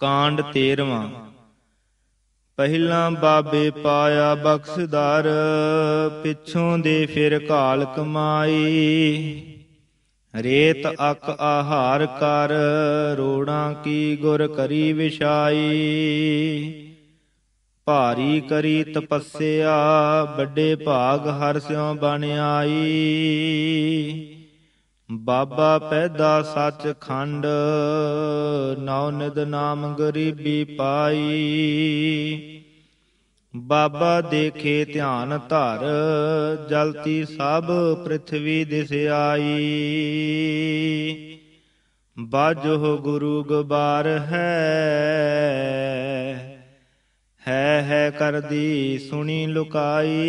ਕਾਂਡ 13ਵਾਂ ਪਹਿਲਾਂ ਬਾਬੇ ਪਾਇਆ ਬਖਸ਼ਦਾਰ ਪਿੱਛੋਂ ਦੇ ਫਿਰ ਕਾਲ ਕਮਾਈ ਰੇਤ ਅਕ ਆਹਾਰ ਕਰ ਰੋੜਾਂ ਕੀ ਗੁਰ ਕਰੀ ਵਿਛਾਈ ਭਾਰੀ ਕਰੀ ਤਪੱਸਿਆ ਵੱਡੇ ਭਾਗ ਹਰ ਸਿਉ ਬਣ ਆਈ ਬਾਬਾ ਪੈਦਾ ਸੱਚ ਖੰਡ ਨੌ ਨਿਦ ਨਾਮ ਗਰੀਬੀ ਪਾਈ ਬਾਬਾ ਦੇਖੇ ਧਿਆਨ ਧਰ ਜਲਤੀ ਸਭ ਪ੍ਰithvi ਦਿਸ ਆਈ ਬਾਜੋ ਗੁਰੂ ਗਬਾਰ ਹੈ ਹੈ ਹੈ ਕਰਦੀ ਸੁਣੀ ਲੁਕਾਈ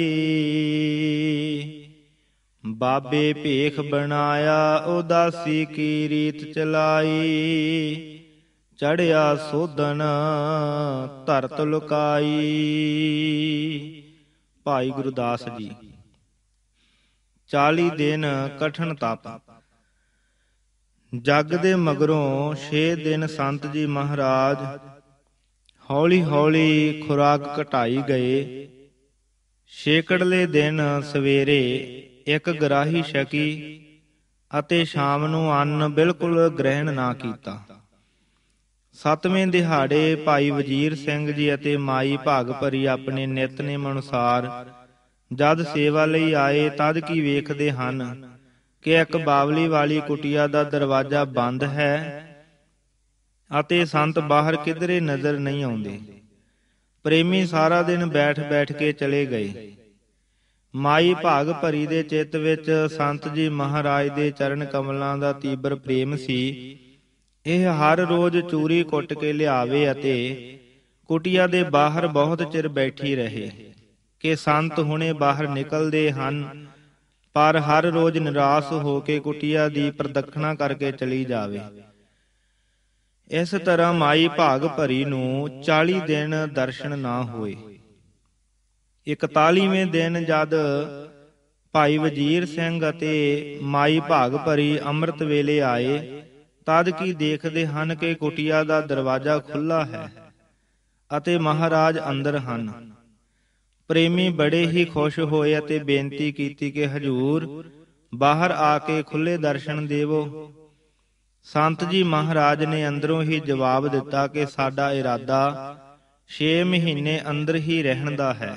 ਬਾਬੇ ਭੇਖ ਬਣਾਇਆ ਉਦਾਸੀ ਕੀ ਰੀਤ ਚਲਾਈ ਚੜਿਆ ਸੋਧਨ ਧਰਤ ਲੁਕਾਈ ਭਾਈ ਗੁਰਦਾਸ ਜੀ 40 ਦਿਨ ਕਠਨ ਤਪ ਜਗ ਦੇ ਮਗਰੋਂ 6 ਦਿਨ ਸੰਤ ਜੀ ਮਹਾਰਾਜ ਹੌਲੀ ਹੌਲੀ ਖੁਰਾਕ ਘਟਾਈ ਗਏ ਛੇਕੜਲੇ ਦਿਨ ਸਵੇਰੇ ਇੱਕ ਗਰਾਹੀ ਸ਼ਕੀ ਅਤੇ ਸ਼ਾਮ ਨੂੰ ਅੰਨ ਬਿਲਕੁਲ ਗ੍ਰਹਿਣ ਨਾ ਕੀਤਾ ਸਤਵੇਂ ਦਿਹਾੜੇ ਭਾਈ ਵਜੀਰ ਸਿੰਘ ਜੀ ਅਤੇ ਮਾਈ ਭਾਗਪਰੀ ਆਪਣੇ ਨਿਤਨੇਮ ਅਨੁਸਾਰ ਜਦ ਸੇਵਾ ਲਈ ਆਏ ਤਦ ਕੀ ਵੇਖਦੇ ਹਨ ਕਿ ਇੱਕ ਬਾਵਲੀ ਵਾਲੀ ਕੁਟਿਆ ਦਾ ਦਰਵਾਜ਼ਾ ਬੰਦ ਹੈ ਅਤੇ ਸੰਤ ਬਾਹਰ ਕਿਧਰੇ ਨਜ਼ਰ ਨਹੀਂ ਆਉਂਦੇ ਪ੍ਰੇਮੀ ਸਾਰਾ ਦਿਨ ਬੈਠ ਬੈਠ ਕੇ ਚਲੇ ਗਏ ਮਾਈ ਭਾਗ ਭਰੀ ਦੇ ਚਿੱਤ ਵਿੱਚ ਸੰਤ ਜੀ ਮਹਾਰਾਜ ਦੇ ਚਰਨ ਕਮਲਾਂ ਦਾ ਤੀਬਰ ਪ੍ਰੇਮ ਸੀ ਇਹ ਹਰ ਰੋਜ਼ ਚੂਰੀ ਕੁੱਟ ਕੇ ਲਿਆਵੇ ਅਤੇ ਕੁਟਿਆ ਦੇ ਬਾਹਰ ਬਹੁਤ ਚਿਰ ਬੈਠੀ ਰਹੇ ਕਿ ਸੰਤ ਹੁਣੇ ਬਾਹਰ ਨਿਕਲਦੇ ਹਨ ਪਰ ਹਰ ਰੋਜ਼ ਨਿਰਾਸ਼ ਹੋ ਕੇ ਕੁਟਿਆ ਦੀ ਪ੍ਰਦਖਣਾ ਕਰਕੇ ਚਲੀ ਜਾਵੇ ਇਸ ਤਰ੍ਹਾਂ ਮਾਈ ਭਾਗ ਭਰੀ ਨੂੰ 40 ਦਿਨ ਦਰਸ਼ਨ ਨਾ ਹੋਏ 41ਵੇਂ ਦਿਨ ਜਦ ਭਾਈ ਵਜੀਰ ਸਿੰਘ ਅਤੇ ਮਾਈ ਭਾਗ ਭਰੀ ਅੰਮ੍ਰਿਤ ਵੇਲੇ ਆਏ ਤਦ ਕੀ ਦੇਖਦੇ ਹਨ ਕਿ ਕੁਟਿਆ ਦਾ ਦਰਵਾਜ਼ਾ ਖੁੱਲਾ ਹੈ ਅਤੇ ਮਹਾਰਾਜ ਅੰਦਰ ਹਨ ਪ੍ਰੇਮੀ ਬੜੇ ਹੀ ਖੁਸ਼ ਹੋਏ ਅਤੇ ਬੇਨਤੀ ਕੀਤੀ ਕਿ ਹਜੂਰ ਬਾਹਰ ਆ ਕੇ ਖੁੱਲੇ ਦਰਸ਼ਨ ਦੇਵੋ ਸੰਤ ਜੀ ਮਹਾਰਾਜ ਨੇ ਅੰਦਰੋਂ ਹੀ ਜਵਾਬ ਦਿੱਤਾ ਕਿ ਸਾਡਾ ਇਰਾਦਾ 6 ਮਹੀਨੇ ਅੰਦਰ ਹੀ ਰਹਿਣ ਦਾ ਹੈ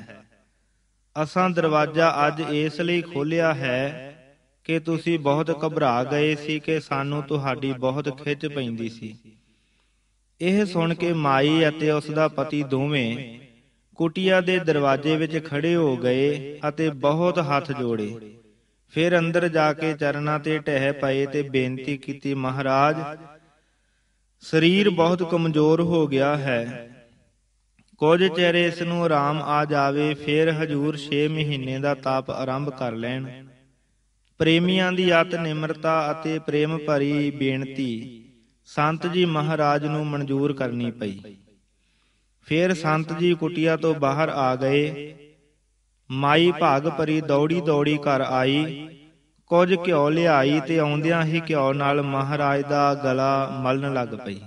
ਅਸਾਂ ਦਰਵਾਜ਼ਾ ਅੱਜ ਇਸ ਲਈ ਖੋਲਿਆ ਹੈ ਕਿ ਤੁਸੀਂ ਬਹੁਤ ਘਬਰਾ ਗਏ ਸੀ ਕਿ ਸਾਨੂੰ ਤੁਹਾਡੀ ਬਹੁਤ ਖਿੱਚ ਪੈਂਦੀ ਸੀ ਇਹ ਸੁਣ ਕੇ ਮਾਈ ਅਤੇ ਉਸ ਦਾ ਪਤੀ ਦੋਵੇਂ ਕੁਟਿਆ ਦੇ ਦਰਵਾਜ਼ੇ ਵਿੱਚ ਖੜੇ ਹੋ ਗਏ ਅਤੇ ਬਹੁਤ ਹੱਥ ਜੋੜੇ ਫਿਰ ਅੰਦਰ ਜਾ ਕੇ ਚਰਨਾਂ ਤੇ ਟਹਿ ਪਏ ਤੇ ਬੇਨਤੀ ਕੀਤੀ ਮਹਾਰਾਜ ਸਰੀਰ ਬਹੁਤ ਕਮਜ਼ੋਰ ਹੋ ਗਿਆ ਹੈ ਕੁਝ ਚਿਰ ਇਸ ਨੂੰ ਆਰਾਮ ਆ ਜਾਵੇ ਫਿਰ ਹਜੂਰ 6 ਮਹੀਨੇ ਦਾ ਤਾਪ ਆਰੰਭ ਕਰ ਲੈਣ ਪ੍ਰੇਮੀਆਂ ਦੀ ਅਤ ਨਿਮਰਤਾ ਅਤੇ ਪ੍ਰੇਮ ਭਰੀ ਬੇਨਤੀ ਸੰਤ ਜੀ ਮਹਾਰਾਜ ਨੂੰ ਮਨਜ਼ੂਰ ਕਰਨੀ ਪਈ ਫਿਰ ਸੰਤ ਜੀ ਕੁਟਿਆ ਤੋਂ ਬਾਹਰ ਆ ਗਏ ਮਾਈ ਭਾਗ ਪਰੀ ਦੌੜੀ ਦੌੜੀ ਘਰ ਆਈ ਕੁਝ ਘਿਓ ਲਿਆਈ ਤੇ ਆਉਂਦਿਆਂ ਹੀ ਘਿਓ ਨਾਲ ਮਹਾਰਾਜ ਦਾ ਗਲਾ ਮਲਣ ਲੱਗ ਪਈ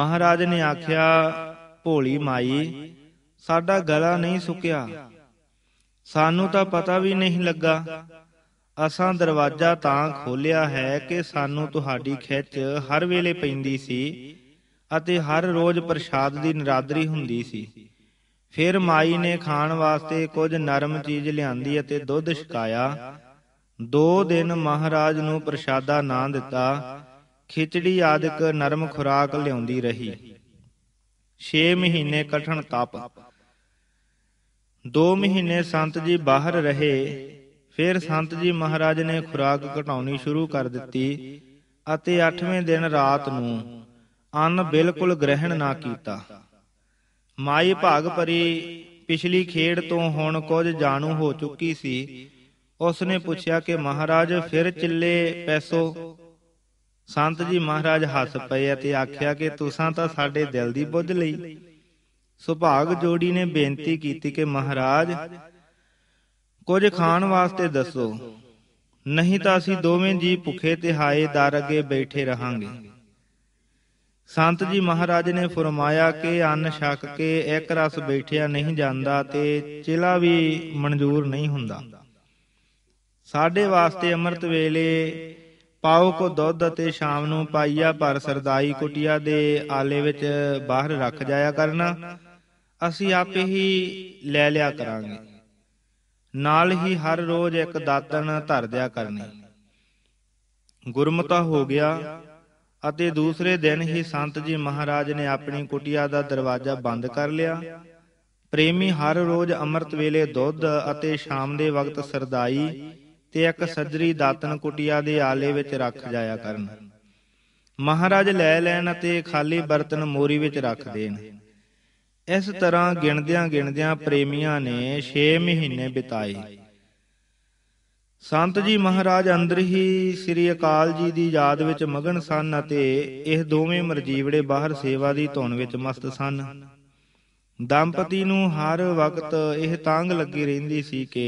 ਮਹਾਰਾਜ ਨੇ ਆਖਿਆ ਭੋਲੀ ਮਾਈ ਸਾਡਾ ਗਲਾ ਨਹੀਂ ਸੁੱਕਿਆ ਸਾਨੂੰ ਤਾਂ ਪਤਾ ਵੀ ਨਹੀਂ ਲੱਗਾ ਅਸਾਂ ਦਰਵਾਜ਼ਾ ਤਾਂ ਖੋਲਿਆ ਹੈ ਕਿ ਸਾਨੂੰ ਤੁਹਾਡੀ ਖਿੱਚ ਹਰ ਵੇਲੇ ਪੈਂਦੀ ਸੀ ਅਤੇ ਹਰ ਰੋਜ਼ ਪ੍ਰਸ਼ਾਦ ਦੀ ਨਰਾਦਰੀ ਹੁੰਦੀ ਸੀ ਫਿਰ ਮਾਈ ਨੇ ਖਾਣ ਵਾਸਤੇ ਕੁਝ ਨਰਮ ਚੀਜ਼ ਲਿਆਂਦੀ ਅਤੇ ਦੁੱਧ ਛਕਾਇਆ ਦੋ ਦਿਨ ਮਹਾਰਾਜ ਨੂੰ ਪ੍ਰਸ਼ਾਦਾ ਨਾ ਦਿੱਤਾ ਖਿਚੜੀ ਆਦਿਕ ਨਰਮ ਖੁਰਾਕ ਲਿਆਉਂਦੀ ਰਹੀ 6 ਮਹੀਨੇ ਕਠਣ ਤਪ 2 ਮਹੀਨੇ ਸੰਤ ਜੀ ਬਾਹਰ ਰਹੇ ਫਿਰ ਸੰਤ ਜੀ ਮਹਾਰਾਜ ਨੇ ਖੁਰਾਕ ਘਟਾਉਣੀ ਸ਼ੁਰੂ ਕਰ ਦਿੱਤੀ ਅਤੇ 8ਵੇਂ ਦਿਨ ਰਾਤ ਨੂੰ ਅੰਨ ਬਿਲਕੁਲ ਗ੍ਰਹਿਣ ਨਾ ਕੀਤਾ ਮਾਈ ਭਾਗ ਪਰੀ ਪਿਛਲੀ ਖੇਡ ਤੋਂ ਹੁਣ ਕੁਝ ਜਾਣੂ ਹੋ ਚੁੱਕੀ ਸੀ ਉਸ ਨੇ ਪੁੱਛਿਆ ਕਿ ਮਹਾਰਾਜ ਫਿਰ ਚਿੱਲੇ ਪੈਸੋ ਸੰਤ ਜੀ ਮਹਾਰਾਜ ਹੱਸ ਪਏ ਅਤੇ ਆਖਿਆ ਕਿ ਤੁਸੀਂ ਤਾਂ ਸਾਡੇ ਦਿਲ ਦੀ ਬੁੱਝ ਲਈ ਸੁਭਾਗ ਜੋੜੀ ਨੇ ਬੇਨਤੀ ਕੀਤੀ ਕਿ ਮਹਾਰਾਜ ਕੁਝ ਖਾਣ ਵਾਸਤੇ ਦੱਸੋ ਨਹੀਂ ਤਾਂ ਅਸੀਂ ਦੋਵੇਂ ਜੀ ਭੁੱਖੇ ਤੇ ਹਾਏ ਦਰ ਅੱਗੇ ਬੈਠੇ ਰਹਾਂਗੇ ਸੰਤ ਜੀ ਮਹਾਰਾਜ ਨੇ ਫਰਮਾਇਆ ਕਿ ਅੰਨ ਛਕ ਕੇ ਇੱਕ ਰਸ ਬੈਠਿਆ ਨਹੀਂ ਜਾਂਦਾ ਤੇ ਚਿਲਾ ਵੀ ਮਨਜ਼ੂਰ ਨਹੀਂ ਹੁੰਦਾ ਸਾਡੇ ਵਾਸਤੇ ਅੰਮ੍ਰਿਤ ਵੇਲੇ ਪਾਉ ਕੋ ਦੁੱਧ ਅਤੇ ਸ਼ਾਮ ਨੂੰ ਪਾਈਆ ਪਰ ਸਰਦਾਈ ਕੁਟਿਆ ਦੇ ਆਲੇ ਵਿੱਚ ਬਾਹਰ ਰੱਖ ਜਾਇਆ ਕਰਨਾ ਅਸੀਂ ਆਪੇ ਹੀ ਲੈ ਲਿਆ ਕਰਾਂਗੇ ਨਾਲ ਹੀ ਹਰ ਰੋਜ਼ ਇੱਕ ਦਾਤਣ ਧਰ ਦਿਆ ਕਰਨੀ ਗੁਰਮਤਾ ਹੋ ਗਿਆ ਅਤੇ ਦੂਸਰੇ ਦਿਨ ਹੀ ਸੰਤ ਜੀ ਮਹਾਰਾਜ ਨੇ ਆਪਣੀ ਕੁਟਿਆ ਦਾ ਦਰਵਾਜ਼ਾ ਬੰਦ ਕਰ ਲਿਆ ਪ੍ਰੇਮੀ ਹਰ ਰੋਜ਼ ਅੰਮ੍ਰਿਤ ਵੇਲੇ ਦੁੱਧ ਅਤੇ ਸ਼ਾਮ ਦੇ ਵਕਤ ਸਰਦਾਈ ਤੇ ਇੱਕ ਸੱਜਰੀ ਦਾਤਨ ਕੁਟਿਆ ਦੇ ਆਲੇ ਵਿੱਚ ਰੱਖ ਜਾਇਆ ਕਰਨ ਮਹਾਰਾਜ ਲੈ ਲੈਣ ਅਤੇ ਖਾਲੀ ਬਰਤਨ ਮੋਰੀ ਵਿੱਚ ਰੱਖ ਦੇਣ ਇਸ ਤਰ੍ਹਾਂ ਗਿਣਦਿਆਂ ਗਿਣਦਿਆਂ ਪ੍ਰੇਮੀਆਂ ਨੇ 6 ਮਹੀਨੇ ਬਿਤਾਏ ਸੰਤ ਜੀ ਮਹਾਰਾਜ ਅੰਦਰ ਹੀ ਸ੍ਰੀ ਅਕਾਲ ਜੀ ਦੀ ਯਾਦ ਵਿੱਚ ਮਗਨ ਸਨ ਅਤੇ ਇਹ ਦੋਵੇਂ ਮਰਜੀਵੜੇ ਬਾਹਰ ਸੇਵਾ ਦੀ ਧੁਨ ਵਿੱਚ ਮਸਤ ਸਨ ਦੰਪਤੀ ਨੂੰ ਹਰ ਵਕਤ ਇਹ ਤਾਂਗ ਲੱਗੀ ਰਹਿੰਦੀ ਸੀ ਕਿ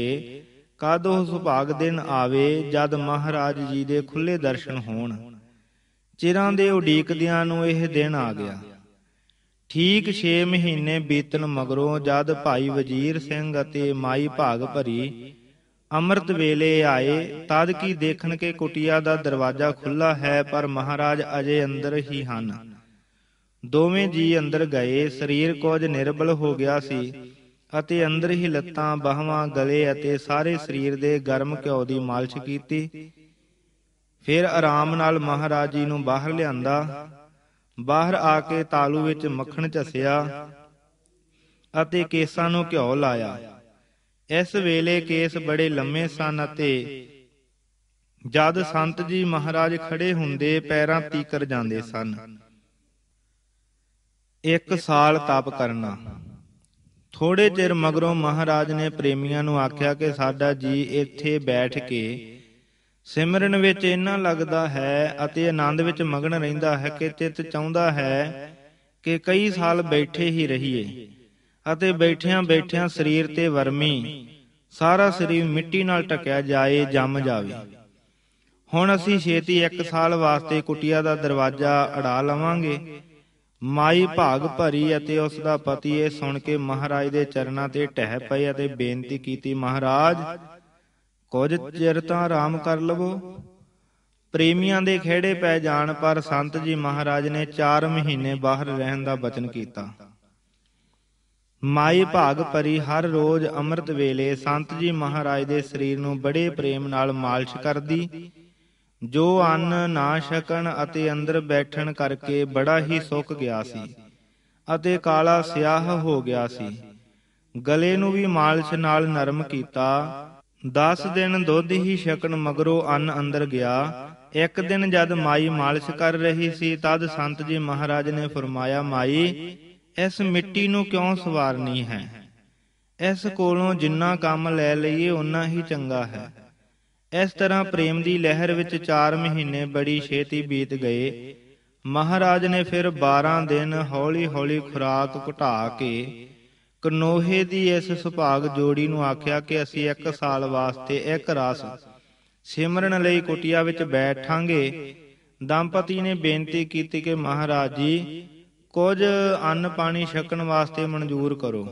ਕਦ ਉਹ ਸੁਭਾਗ ਦਿਨ ਆਵੇ ਜਦ ਮਹਾਰਾਜ ਜੀ ਦੇ ਖੁੱਲੇ ਦਰਸ਼ਨ ਹੋਣ ਚਿਰਾਂ ਦੇ ਉਡੀਕਦਿਆਂ ਨੂੰ ਇਹ ਦਿਨ ਆ ਗਿਆ ਠੀਕ 6 ਮਹੀਨੇ ਬੀਤਣ ਮਗਰੋਂ ਜਦ ਭਾਈ ਵਜੀਰ ਸਿੰਘ ਅਤੇ ਮਾਈ ਭਾਗ ਭਰੀ ਅੰਮ੍ਰਿਤ ਵੇਲੇ ਆਏ ਤਦ ਕੀ ਦੇਖਣ ਕੇ ਕੁਟਿਆ ਦਾ ਦਰਵਾਜ਼ਾ ਖੁੱਲਾ ਹੈ ਪਰ ਮਹਾਰਾਜ ਅਜੇ ਅੰਦਰ ਹੀ ਹਨ ਦੋਵੇਂ ਜੀ ਅੰਦਰ ਗਏ ਸਰੀਰ ਕੁਝ ਨਿਰਬਲ ਹੋ ਗਿਆ ਸੀ ਅਤੇ ਅੰਦਰ ਹੀ ਲੱਤਾਂ ਬਾਹਾਂ ਗਲੇ ਅਤੇ ਸਾਰੇ ਸਰੀਰ ਦੇ ਗਰਮ ਘਿਓ ਦੀ ਮਾਲਿਸ਼ ਕੀਤੀ ਫਿਰ ਆਰਾਮ ਨਾਲ ਮਹਾਰਾਜ ਜੀ ਨੂੰ ਬਾਹਰ ਲਿਆਂਦਾ ਬਾਹਰ ਆ ਕੇ ਤਾਲੂ ਵਿੱਚ ਮੱਖਣ ਚਸਿਆ ਅਤੇ ਕੇਸਾਂ ਨੂੰ ਘਿਓ ਲਾਇਆ ਇਸ ਵੇਲੇ ਕੇਸ ਬੜੇ ਲੰਮੇ ਸਨ ਅਤੇ ਜਦ ਸੰਤ ਜੀ ਮਹਾਰਾਜ ਖੜੇ ਹੁੰਦੇ ਪੈਰਾਂ ਤੀਕਰ ਜਾਂਦੇ ਸਨ ਇੱਕ ਸਾਲ ਤਪ ਕਰਨਾ ਥੋੜੇ ਚਿਰ ਮਗਰੋਂ ਮਹਾਰਾਜ ਨੇ ਪ੍ਰੇਮੀਆਂ ਨੂੰ ਆਖਿਆ ਕਿ ਸਾਡਾ ਜੀ ਇੱਥੇ ਬੈਠ ਕੇ ਸਿਮਰਨ ਵਿੱਚ ਇੰਨਾ ਲੱਗਦਾ ਹੈ ਅਤੇ ਆਨੰਦ ਵਿੱਚ ਮਗਨ ਰਹਿੰਦਾ ਹੈ ਕਿ ਚਿੱਤ ਚਾਹੁੰਦਾ ਹੈ ਕਿ ਕਈ ਸਾਲ ਬੈਠੇ ਹੀ ਰਹੀਏ ਅਤੇ ਬੈਠਿਆਂ ਬੈਠਿਆਂ ਸਰੀਰ ਤੇ ਵਰਮੀ ਸਾਰਾ ਸਰੀਰ ਮਿੱਟੀ ਨਾਲ ਟਕਿਆ ਜਾਏ ਜੰਮ ਜਾਵੇ ਹੁਣ ਅਸੀਂ ਛੇਤੀ 1 ਸਾਲ ਵਾਸਤੇ ਕੁਟਿਆ ਦਾ ਦਰਵਾਜ਼ਾ ਅੜਾ ਲਵਾਂਗੇ ਮਾਈ ਭਾਗ ਭਰੀ ਅਤੇ ਉਸ ਦਾ ਪਤੀ ਇਹ ਸੁਣ ਕੇ ਮਹਾਰਾਜ ਦੇ ਚਰਨਾਂ ਤੇ ਟਹਿ ਪਏ ਅਤੇ ਬੇਨਤੀ ਕੀਤੀ ਮਹਾਰਾਜ ਕੁਝ ਚਿਰ ਤਾਂ ਆਰਾਮ ਕਰ ਲਵੋ ਪ੍ਰੇਮੀਆਂ ਦੇ ਖਿਹੜੇ ਪੈ ਜਾਣ ਪਰ ਸੰਤ ਜੀ ਮਹਾਰਾਜ ਨੇ 4 ਮਹੀਨੇ ਬਾਹਰ ਰਹਿਣ ਦਾ ਬਚਨ ਕੀਤਾ ਮਾਈ ਭਾਗ ਭਰੀ ਹਰ ਰੋਜ਼ ਅੰਮ੍ਰਿਤ ਵੇਲੇ ਸੰਤ ਜੀ ਮਹਾਰਾਜ ਦੇ ਸਰੀਰ ਨੂੰ ਬੜੇ ਪ੍ਰੇਮ ਨਾਲ ਮਾਲਿਸ਼ ਕਰਦੀ ਜੋ ਅੰਨ ਨਾ ਛਕਣ ਅਤੇ ਅੰਦਰ ਬੈਠਣ ਕਰਕੇ ਬੜਾ ਹੀ ਸੁੱਕ ਗਿਆ ਸੀ ਅਤੇ ਕਾਲਾ ਸਿਆਹ ਹੋ ਗਿਆ ਸੀ ਗਲੇ ਨੂੰ ਵੀ ਮਾਲਸ਼ ਨਾਲ ਨਰਮ ਕੀਤਾ 10 ਦਿਨ ਦੁੱਧ ਹੀ ਛਕਣ ਮਗਰੋਂ ਅੰਨ ਅੰਦਰ ਗਿਆ ਇੱਕ ਦਿਨ ਜਦ ਮਾਈ ਮਾਲਿਸ਼ ਕਰ ਰਹੀ ਸੀ ਤਦ ਸੰਤ ਜੀ ਮਹਾਰਾਜ ਨੇ ਫਰਮਾਇਆ ਮਾਈ ਇਸ ਮਿੱਟੀ ਨੂੰ ਕਿਉਂ ਸਵਾਰਨੀ ਹੈ ਇਸ ਕੋਲੋਂ ਜਿੰਨਾ ਕੰਮ ਲੈ ਲਈਏ ਉਨਾ ਹੀ ਚੰਗਾ ਹੈ ਇਸ ਤਰ੍ਹਾਂ ਪ੍ਰੇਮ ਦੀ ਲਹਿਰ ਵਿੱਚ 4 ਮਹੀਨੇ ਬੜੀ ਛੇਤੀ ਬੀਤ ਗਏ ਮਹਾਰਾਜ ਨੇ ਫਿਰ 12 ਦਿਨ ਹੌਲੀ-ਹੌਲੀ ਖੁਰਾਕ ਘਟਾ ਕੇ ਕਨੋਹੇ ਦੀ ਇਸ ਸੁਭਾਗ ਜੋੜੀ ਨੂੰ ਆਖਿਆ ਕਿ ਅਸੀਂ 1 ਸਾਲ ਵਾਸਤੇ ਇੱਕ ਰਾਸ ਸਿਮਰਨ ਲਈ ਕੁਟਿਆ ਵਿੱਚ ਬੈਠਾਂਗੇ ਦੰਪਤੀ ਨੇ ਬੇਨਤੀ ਕੀਤੀ ਕਿ ਮਹਾਰਾਜ ਜੀ ਕੁਝ ਅੰਨ ਪਾਣੀ ਛਕਣ ਵਾਸਤੇ ਮਨਜ਼ੂਰ ਕਰੋ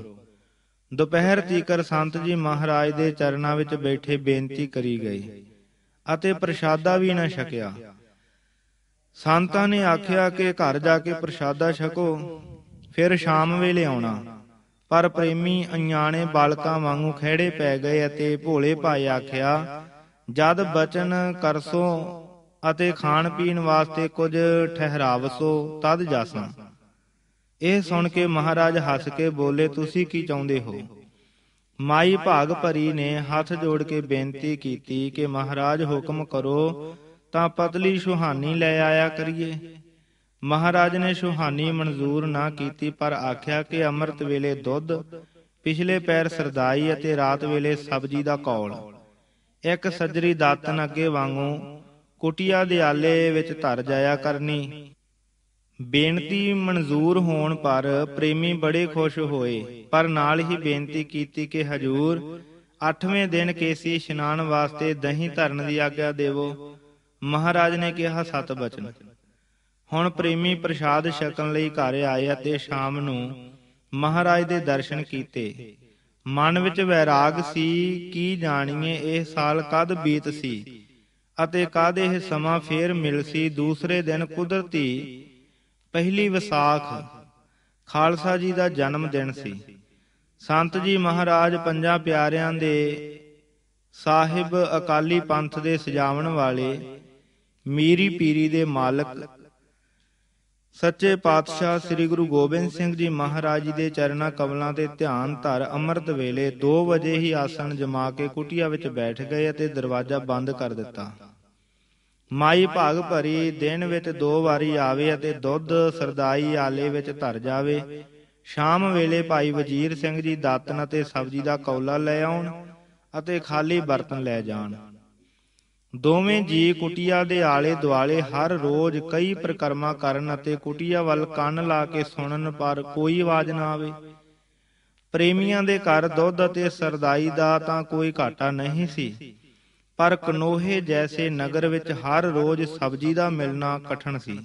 ਦੁਪਹਿਰ ਤੀਕਰ ਸੰਤ ਜੀ ਮਹਾਰਾਜ ਦੇ ਚਰਨਾਂ ਵਿੱਚ ਬੈਠੇ ਬੇਨਤੀ ਕਰੀ ਗਈ ਅਤੇ ਪ੍ਰਸ਼ਾਦਾ ਵੀ ਨਾ ਛਕਿਆ ਸੰਤਾਂ ਨੇ ਆਖਿਆ ਕਿ ਘਰ ਜਾ ਕੇ ਪ੍ਰਸ਼ਾਦਾ ਛਕੋ ਫਿਰ ਸ਼ਾਮ ਵੇਲੇ ਆਉਣਾ ਪਰ ਪ੍ਰੇਮੀ ਅਣਿਆਣੇ ਬਾਲਕਾਂ ਵਾਂਗੂ ਖਿਹੜੇ ਪੈ ਗਏ ਅਤੇ ਭੋਲੇ ਭਾਈ ਆਖਿਆ ਜਦ ਬਚਨ ਕਰਸੋ ਅਤੇ ਖਾਣ ਪੀਣ ਵਾਸਤੇ ਕੁਝ ਠਹਿਰਾਵਸੋ ਤਦ ਜਾਸਾਂ ਇਹ ਸੁਣ ਕੇ ਮਹਾਰਾਜ ਹੱਸ ਕੇ ਬੋਲੇ ਤੁਸੀਂ ਕੀ ਚਾਹੁੰਦੇ ਹੋ ਮਾਈ ਭਾਗ ਭਰੀ ਨੇ ਹੱਥ ਜੋੜ ਕੇ ਬੇਨਤੀ ਕੀਤੀ ਕਿ ਮਹਾਰਾਜ ਹੁਕਮ ਕਰੋ ਤਾਂ ਪਤਲੀ ਸੁਹਾਨੀ ਲੈ ਆਇਆ ਕਰੀਏ ਮਹਾਰਾਜ ਨੇ ਸੁਹਾਨੀ ਮਨਜ਼ੂਰ ਨਾ ਕੀਤੀ ਪਰ ਆਖਿਆ ਕਿ ਅੰਮ੍ਰਿਤ ਵੇਲੇ ਦੁੱਧ ਪਿਛਲੇ ਪੈਰ ਸਰਦਾਈ ਅਤੇ ਰਾਤ ਵੇਲੇ ਸਬਜੀ ਦਾ ਕੌਲ ਇੱਕ ਸੱਜਰੀ ਦਾਤਨ ਅੱਗੇ ਵਾਂਗੂ ਕੁਟਿਆ ਦੇ ਆਲੇ ਵਿੱਚ ਧਰ ਜਾਇਆ ਕਰਨੀ ਬੇਨਤੀ ਮਨਜ਼ੂਰ ਹੋਣ ਪਰ ਪ੍ਰੇਮੀ ਬੜੇ ਖੁਸ਼ ਹੋਏ ਪਰ ਨਾਲ ਹੀ ਬੇਨਤੀ ਕੀਤੀ ਕਿ ਹਜੂਰ 8ਵੇਂ ਦਿਨ ਕੇਸੀ ਇਸ਼ਨਾਨ ਵਾਸਤੇ ਦਹੀਂ ਧਰਨ ਦੀ ਆਗਿਆ ਦੇਵੋ ਮਹਾਰਾਜ ਨੇ ਕਿਹਾ ਸਤ ਬਚਨ ਹੁਣ ਪ੍ਰੇਮੀ ਪ੍ਰਸ਼ਾਦ ਛਕਣ ਲਈ ਘਰ ਆਏ ਅਤੇ ਸ਼ਾਮ ਨੂੰ ਮਹਾਰਾਜ ਦੇ ਦਰਸ਼ਨ ਕੀਤੇ ਮਨ ਵਿੱਚ ਵੈਰਾਗ ਸੀ ਕੀ ਜਾਣੀਏ ਇਹ ਸਾਲ ਕਦ ਬੀਤ ਸੀ ਅਤੇ ਕਾਦੇ ਇਹ ਸਮਾਂ ਫੇਰ ਮਿਲ ਸੀ ਦੂਸਰੇ ਦਿਨ ਕੁਦਰਤੀ ਪਹਿਲੀ ਵਿਸਾਖ ਖਾਲਸਾ ਜੀ ਦਾ ਜਨਮ ਦਿਨ ਸੀ ਸੰਤ ਜੀ ਮਹਾਰਾਜ ਪੰਜਾਂ ਪਿਆਰਿਆਂ ਦੇ ਸਾਹਿਬ ਅਕਾਲੀ ਪੰਥ ਦੇ ਸਜਾਵਣ ਵਾਲੇ ਮੀਰੀ ਪੀਰੀ ਦੇ ਮਾਲਕ ਸੱਚੇ ਪਾਤਸ਼ਾਹ ਸ੍ਰੀ ਗੁਰੂ ਗੋਬਿੰਦ ਸਿੰਘ ਜੀ ਮਹਾਰਾਜ ਜੀ ਦੇ ਚਰਨਾਂ ਕਮਲਾਂ ਤੇ ਧਿਆਨ ਧਰ ਅੰਮ੍ਰਿਤ ਵੇਲੇ 2 ਵਜੇ ਹੀ ਆਸਣ ਜਮਾ ਕੇ ਕੁਟਿਆ ਵਿੱਚ ਬੈਠ ਗਏ ਅਤੇ ਦਰਵਾਜ਼ਾ ਬੰਦ ਕਰ ਦਿੱਤਾ ਮਾਈ ਭਾਗ ਭਰੀ ਦਿਨ ਵਿੱਚ ਦੋ ਵਾਰੀ ਆਵੇ ਅਤੇ ਦੁੱਧ ਸਰਦਾਈ ਆਲੇ ਵਿੱਚ ਧਰ ਜਾਵੇ ਸ਼ਾਮ ਵੇਲੇ ਭਾਈ ਵਜੀਰ ਸਿੰਘ ਜੀ ਦਾਤਨ ਅਤੇ ਸਬਜ਼ੀ ਦਾ ਕੌਲਾ ਲੈ ਆਉਣ ਅਤੇ ਖਾਲੀ ਬਰਤਨ ਲੈ ਜਾਣ ਦੋਵੇਂ ਜੀ ਕੁਟਿਆ ਦੇ ਆਲੇ ਦੁਆਲੇ ਹਰ ਰੋਜ਼ ਕਈ ਪ੍ਰਕਰਮਾ ਕਰਨ ਅਤੇ ਕੁਟਿਆ ਵੱਲ ਕੰਨ ਲਾ ਕੇ ਸੁਣਨ ਪਰ ਕੋਈ ਆਵਾਜ਼ ਨਾ ਆਵੇ ਪ੍ਰੇਮੀਆਂ ਦੇ ਘਰ ਦੁੱਧ ਅਤੇ ਸਰਦਾਈ ਦਾ ਤਾਂ ਕੋਈ ਘਾਟਾ ਨਹੀਂ ਸੀ ਪਰ ਕਨੋਹੇ ਜੈਸੇ ਨਗਰ ਵਿੱਚ ਹਰ ਰੋਜ਼ ਸਬਜ਼ੀ ਦਾ ਮਿਲਣਾ ਕਠਨ ਸੀ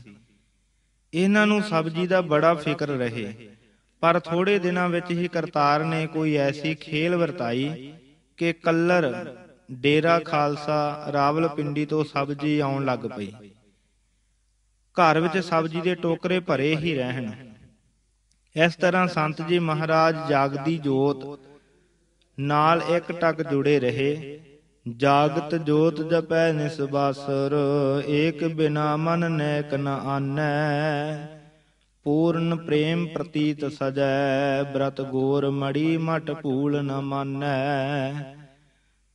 ਇਹਨਾਂ ਨੂੰ ਸਬਜ਼ੀ ਦਾ ਬੜਾ ਫਿਕਰ ਰਹੇ ਪਰ ਥੋੜੇ ਦਿਨਾਂ ਵਿੱਚ ਹੀ ਕਰਤਾਰ ਨੇ ਕੋਈ ਐਸੀ ਖੇਲ ਵਰਤਾਈ ਕਿ ਕੱਲਰ ਡੇਰਾ ਖਾਲਸਾ ਪਿੰਡੀ ਤੋਂ ਸਬਜ਼ੀ ਆਉਣ ਲੱਗ ਪਈ ਘਰ ਵਿੱਚ ਸਬਜ਼ੀ ਦੇ ਟੋਕਰੇ ਭਰੇ ਹੀ ਰਹਿਣ ਇਸ ਤਰ੍ਹਾਂ ਸੰਤ ਜੀ ਮਹਾਰਾਜ ਜਾਗਦੀ ਜੋਤ ਨਾਲ ਇੱਕ ਟੱਕ ਜੁੜੇ ਰਹੇ ਜਾਗਤ ਜੋਤ ਜਪੈ ਨਿਸਬਾਸਰ ਏਕ ਬਿਨਾ ਮਨ ਨੈਕ ਨ ਆਨੈ ਪੂਰਨ ਪ੍ਰੇਮ ਪ੍ਰਤੀਤ ਸਜੈ ਬ੍ਰਤ ਗੋਰ ਮੜੀ ਮਟ ਭੂਲ ਨ ਮਾਨੈ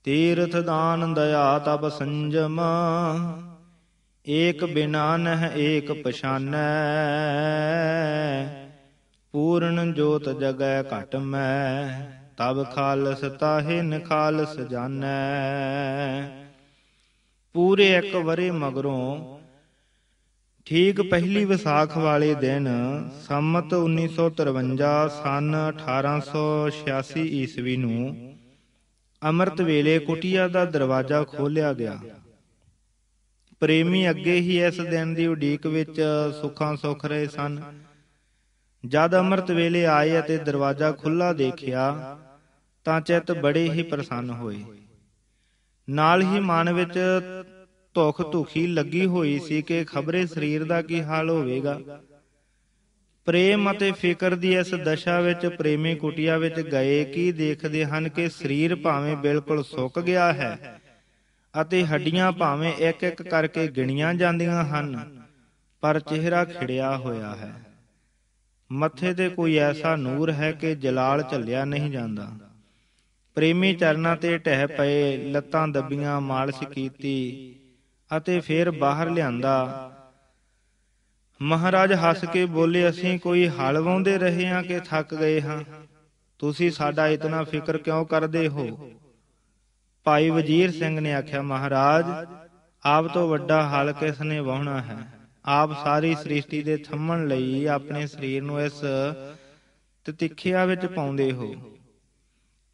ਤੀਰਥ ਦਾਨ ਦਇਆ ਤਬ ਸੰਜਮ ਏਕ ਬਿਨਾ ਨਹਿ ਏਕ ਪਛਾਨੈ ਪੂਰਨ ਜੋਤ ਜਗੈ ਘਟ ਮੈਂ ਤਬ ਖਾਲਸ ਤਾਹੇ ਨਖਾਲਸ ਜਾਣੈ ਪੂਰੇ ਇੱਕ ਵਰੇ ਮਗਰੋਂ ਠੀਕ ਪਹਿਲੀ ਵਿਸਾਖ ਵਾਲੇ ਦਿਨ ਸੰਮਤ 1953 ਸਨ 1886 ਈਸਵੀ ਨੂੰ ਅਮਰਤ ਵੇਲੇ ਕੁਟਿਆ ਦਾ ਦਰਵਾਜ਼ਾ ਖੋਲਿਆ ਗਿਆ ਪ੍ਰੇਮੀ ਅੱਗੇ ਹੀ ਇਸ ਦਿਨ ਦੀ ਉਡੀਕ ਵਿੱਚ ਸੁੱਖਾਂ ਸੁਖ ਰਹੇ ਸਨ ਜਦ ਅਮਰਤ ਵੇਲੇ ਆਏ ਅਤੇ ਦਰਵਾਜ਼ਾ ਖੁੱਲਾ ਦੇਖਿਆ ਤਾਂ ਚਿਤ ਬੜੇ ਹੀ ਪ੍ਰਸੰਨ ਹੋਏ ਨਾਲ ਹੀ ਮਨ ਵਿੱਚ ਧੁਖ ਧੁਖੀ ਲੱਗੀ ਹੋਈ ਸੀ ਕਿ ਖਬਰੇ ਸਰੀਰ ਦਾ ਕੀ ਹਾਲ ਹੋਵੇਗਾ ਪ੍ਰੇਮ ਅਤੇ ਫਿਕਰ ਦੀ ਇਸ ਦਸ਼ਾ ਵਿੱਚ ਪ੍ਰੇਮੀ ਕੁਟਿਆ ਵਿੱਚ ਗਏ ਕੀ ਦੇਖਦੇ ਹਨ ਕਿ ਸਰੀਰ ਭਾਵੇਂ ਬਿਲਕੁਲ ਸੁੱਕ ਗਿਆ ਹੈ ਅਤੇ ਹੱਡੀਆਂ ਭਾਵੇਂ ਇੱਕ ਇੱਕ ਕਰਕੇ ਗਿਣੀਆਂ ਜਾਂਦੀਆਂ ਹਨ ਪਰ ਚਿਹਰਾ ਖਿੜਿਆ ਹੋਇਆ ਹੈ ਮੱਥੇ ਤੇ ਕੋਈ ਐਸਾ ਨੂਰ ਹੈ ਕਿ ਜਲਾਲ ਝੱਲਿਆ ਨਹੀਂ ਜਾਂਦਾ ਪ੍ਰੇਮੀ ਚਰਨਾਂ ਤੇ ਟਹਿ ਪਏ ਲੱਤਾਂ ਦੱਬੀਆਂ ਮਾਲਿਸ਼ ਕੀਤੀ ਅਤੇ ਫਿਰ ਬਾਹਰ ਲਿਆਂਦਾ ਮਹਾਰਾਜ ਹੱਸ ਕੇ ਬੋਲੇ ਅਸੀਂ ਕੋਈ ਹਲ ਵਾਉਂਦੇ ਰਹੇ ਹਾਂ ਕਿ ਥੱਕ ਗਏ ਹਾਂ ਤੁਸੀਂ ਸਾਡਾ ਇਤਨਾ ਫਿਕਰ ਕਿਉਂ ਕਰਦੇ ਹੋ ਭਾਈ ਵਜੀਰ ਸਿੰਘ ਨੇ ਆਖਿਆ ਮਹਾਰਾਜ ਆਪ ਤੋਂ ਵੱਡਾ ਹਲ ਕਿਸ ਨੇ ਵਾਹਣਾ ਹੈ ਆਪ ਸਾਰੀ ਸ੍ਰਿਸ਼ਟੀ ਦੇ ਥੰਮਣ ਲਈ ਆਪਣੇ ਸਰੀਰ ਨੂੰ ਇਸ ਤਿਤਿਖਿਆ ਵਿੱਚ ਪਾਉਂਦੇ ਹੋ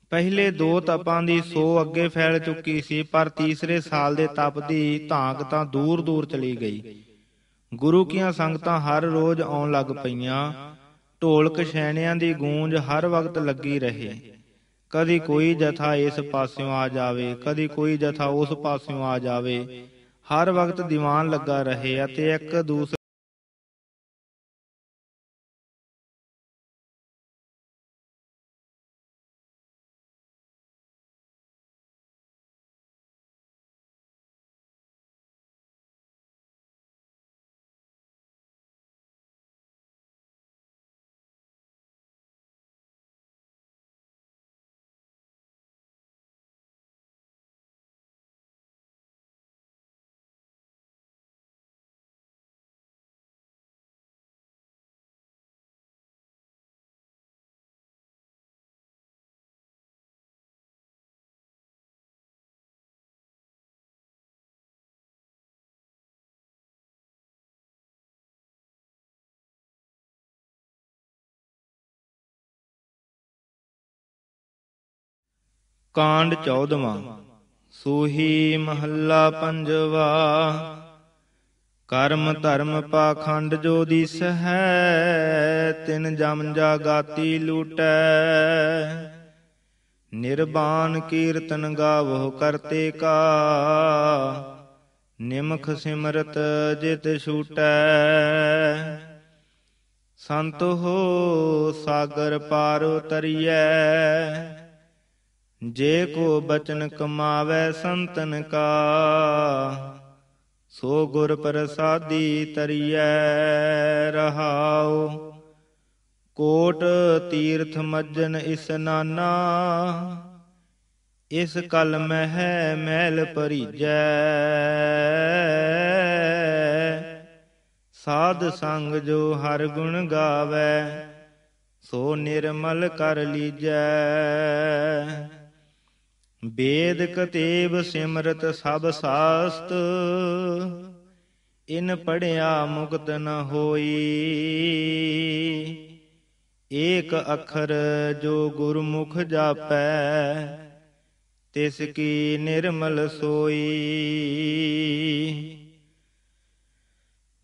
ਪਹਿਲੇ ਦੋ ਤਪਾਂ ਦੀ ਸੋ ਅੱਗੇ ਫੈਲ ਚੁੱਕੀ ਸੀ ਪਰ ਤੀਸਰੇ ਸਾਲ ਦੇ ਤਪ ਦੀ ਧਾਂਕ ਤਾਂ ਦੂਰ-ਦੂਰ ਚਲੀ ਗਈ ਗੁਰੂ ਕੀਆਂ ਸੰਗਤਾਂ ਹਰ ਰੋਜ਼ ਆਉਣ ਲੱਗ ਪਈਆਂ ਢੋਲਕ ਛੈਣਿਆਂ ਦੀ ਗੂੰਜ ਹਰ ਵਕਤ ਲੱਗੀ ਰਹੇ ਕਦੀ ਕੋਈ ਜਥਾ ਇਸ ਪਾਸਿਓਂ ਆ ਜਾਵੇ ਕਦੀ ਕੋਈ ਜਥਾ ਉਸ ਪਾਸਿਓਂ ਆ ਜਾਵੇ ਹਰ ਵਕਤ ਦੀਵਾਨ ਲੱਗਾ ਰਹੇ ਅਤੇ ਇੱਕ ਦੂਸਰੇ ਕਾਂਡ 14ਵਾਂ ਸੋਹੀ ਮਹੱਲਾ ਪੰਜਵਾ ਕਰਮ ਧਰਮ ਪਾਖੰਡ ਜੋ ਦਿਸ ਹੈ ਤਿਨ ਜਮ ਜਾਗਾਤੀ ਲੂਟੈ ਨਿਰਬਾਨ ਕੀਰਤਨ ਗਾਵੋ ਕਰਤੇ ਕਾ ਨਿਮਖ ਸਿਮਰਤ ਜਿਤ ਛੂਟੈ ਸੰਤ ਹੋ ਸਾਗਰ ਪਾਰ ਉਤਰੀਐ ਜੇ ਕੋ ਬਚਨ ਕਮਾਵੇ ਸੰਤਨ ਕਾ ਸੋ ਗੁਰ ਪ੍ਰਸਾਦੀ ਤਰੀਐ ਰਹਾਉ ਕੋਟ ਤੀਰਥ ਮੱਜਨ ਇਸ ਨਾਨਾ ਇਸ ਕਲ ਮਹਿ ਮਹਿਲ ਭਰੀਜੈ ਸਾਧ ਸੰਗ ਜੋ ਹਰ ਗੁਣ ਗਾਵੇ ਸੋ ਨਿਰਮਲ ਕਰ ਲੀਜੈ ਵੇਦ ਕਤੇਬ ਸਿਮਰਤ ਸਭ ਸਾਸਤ ਇਨ ਪੜਿਆ ਮੁਕਤ ਨ ਹੋਈ ਏਕ ਅੱਖਰ ਜੋ ਗੁਰਮੁਖ ਜਾਪੈ ਤਿਸ ਕੀ ਨਿਰਮਲ ਸੋਈ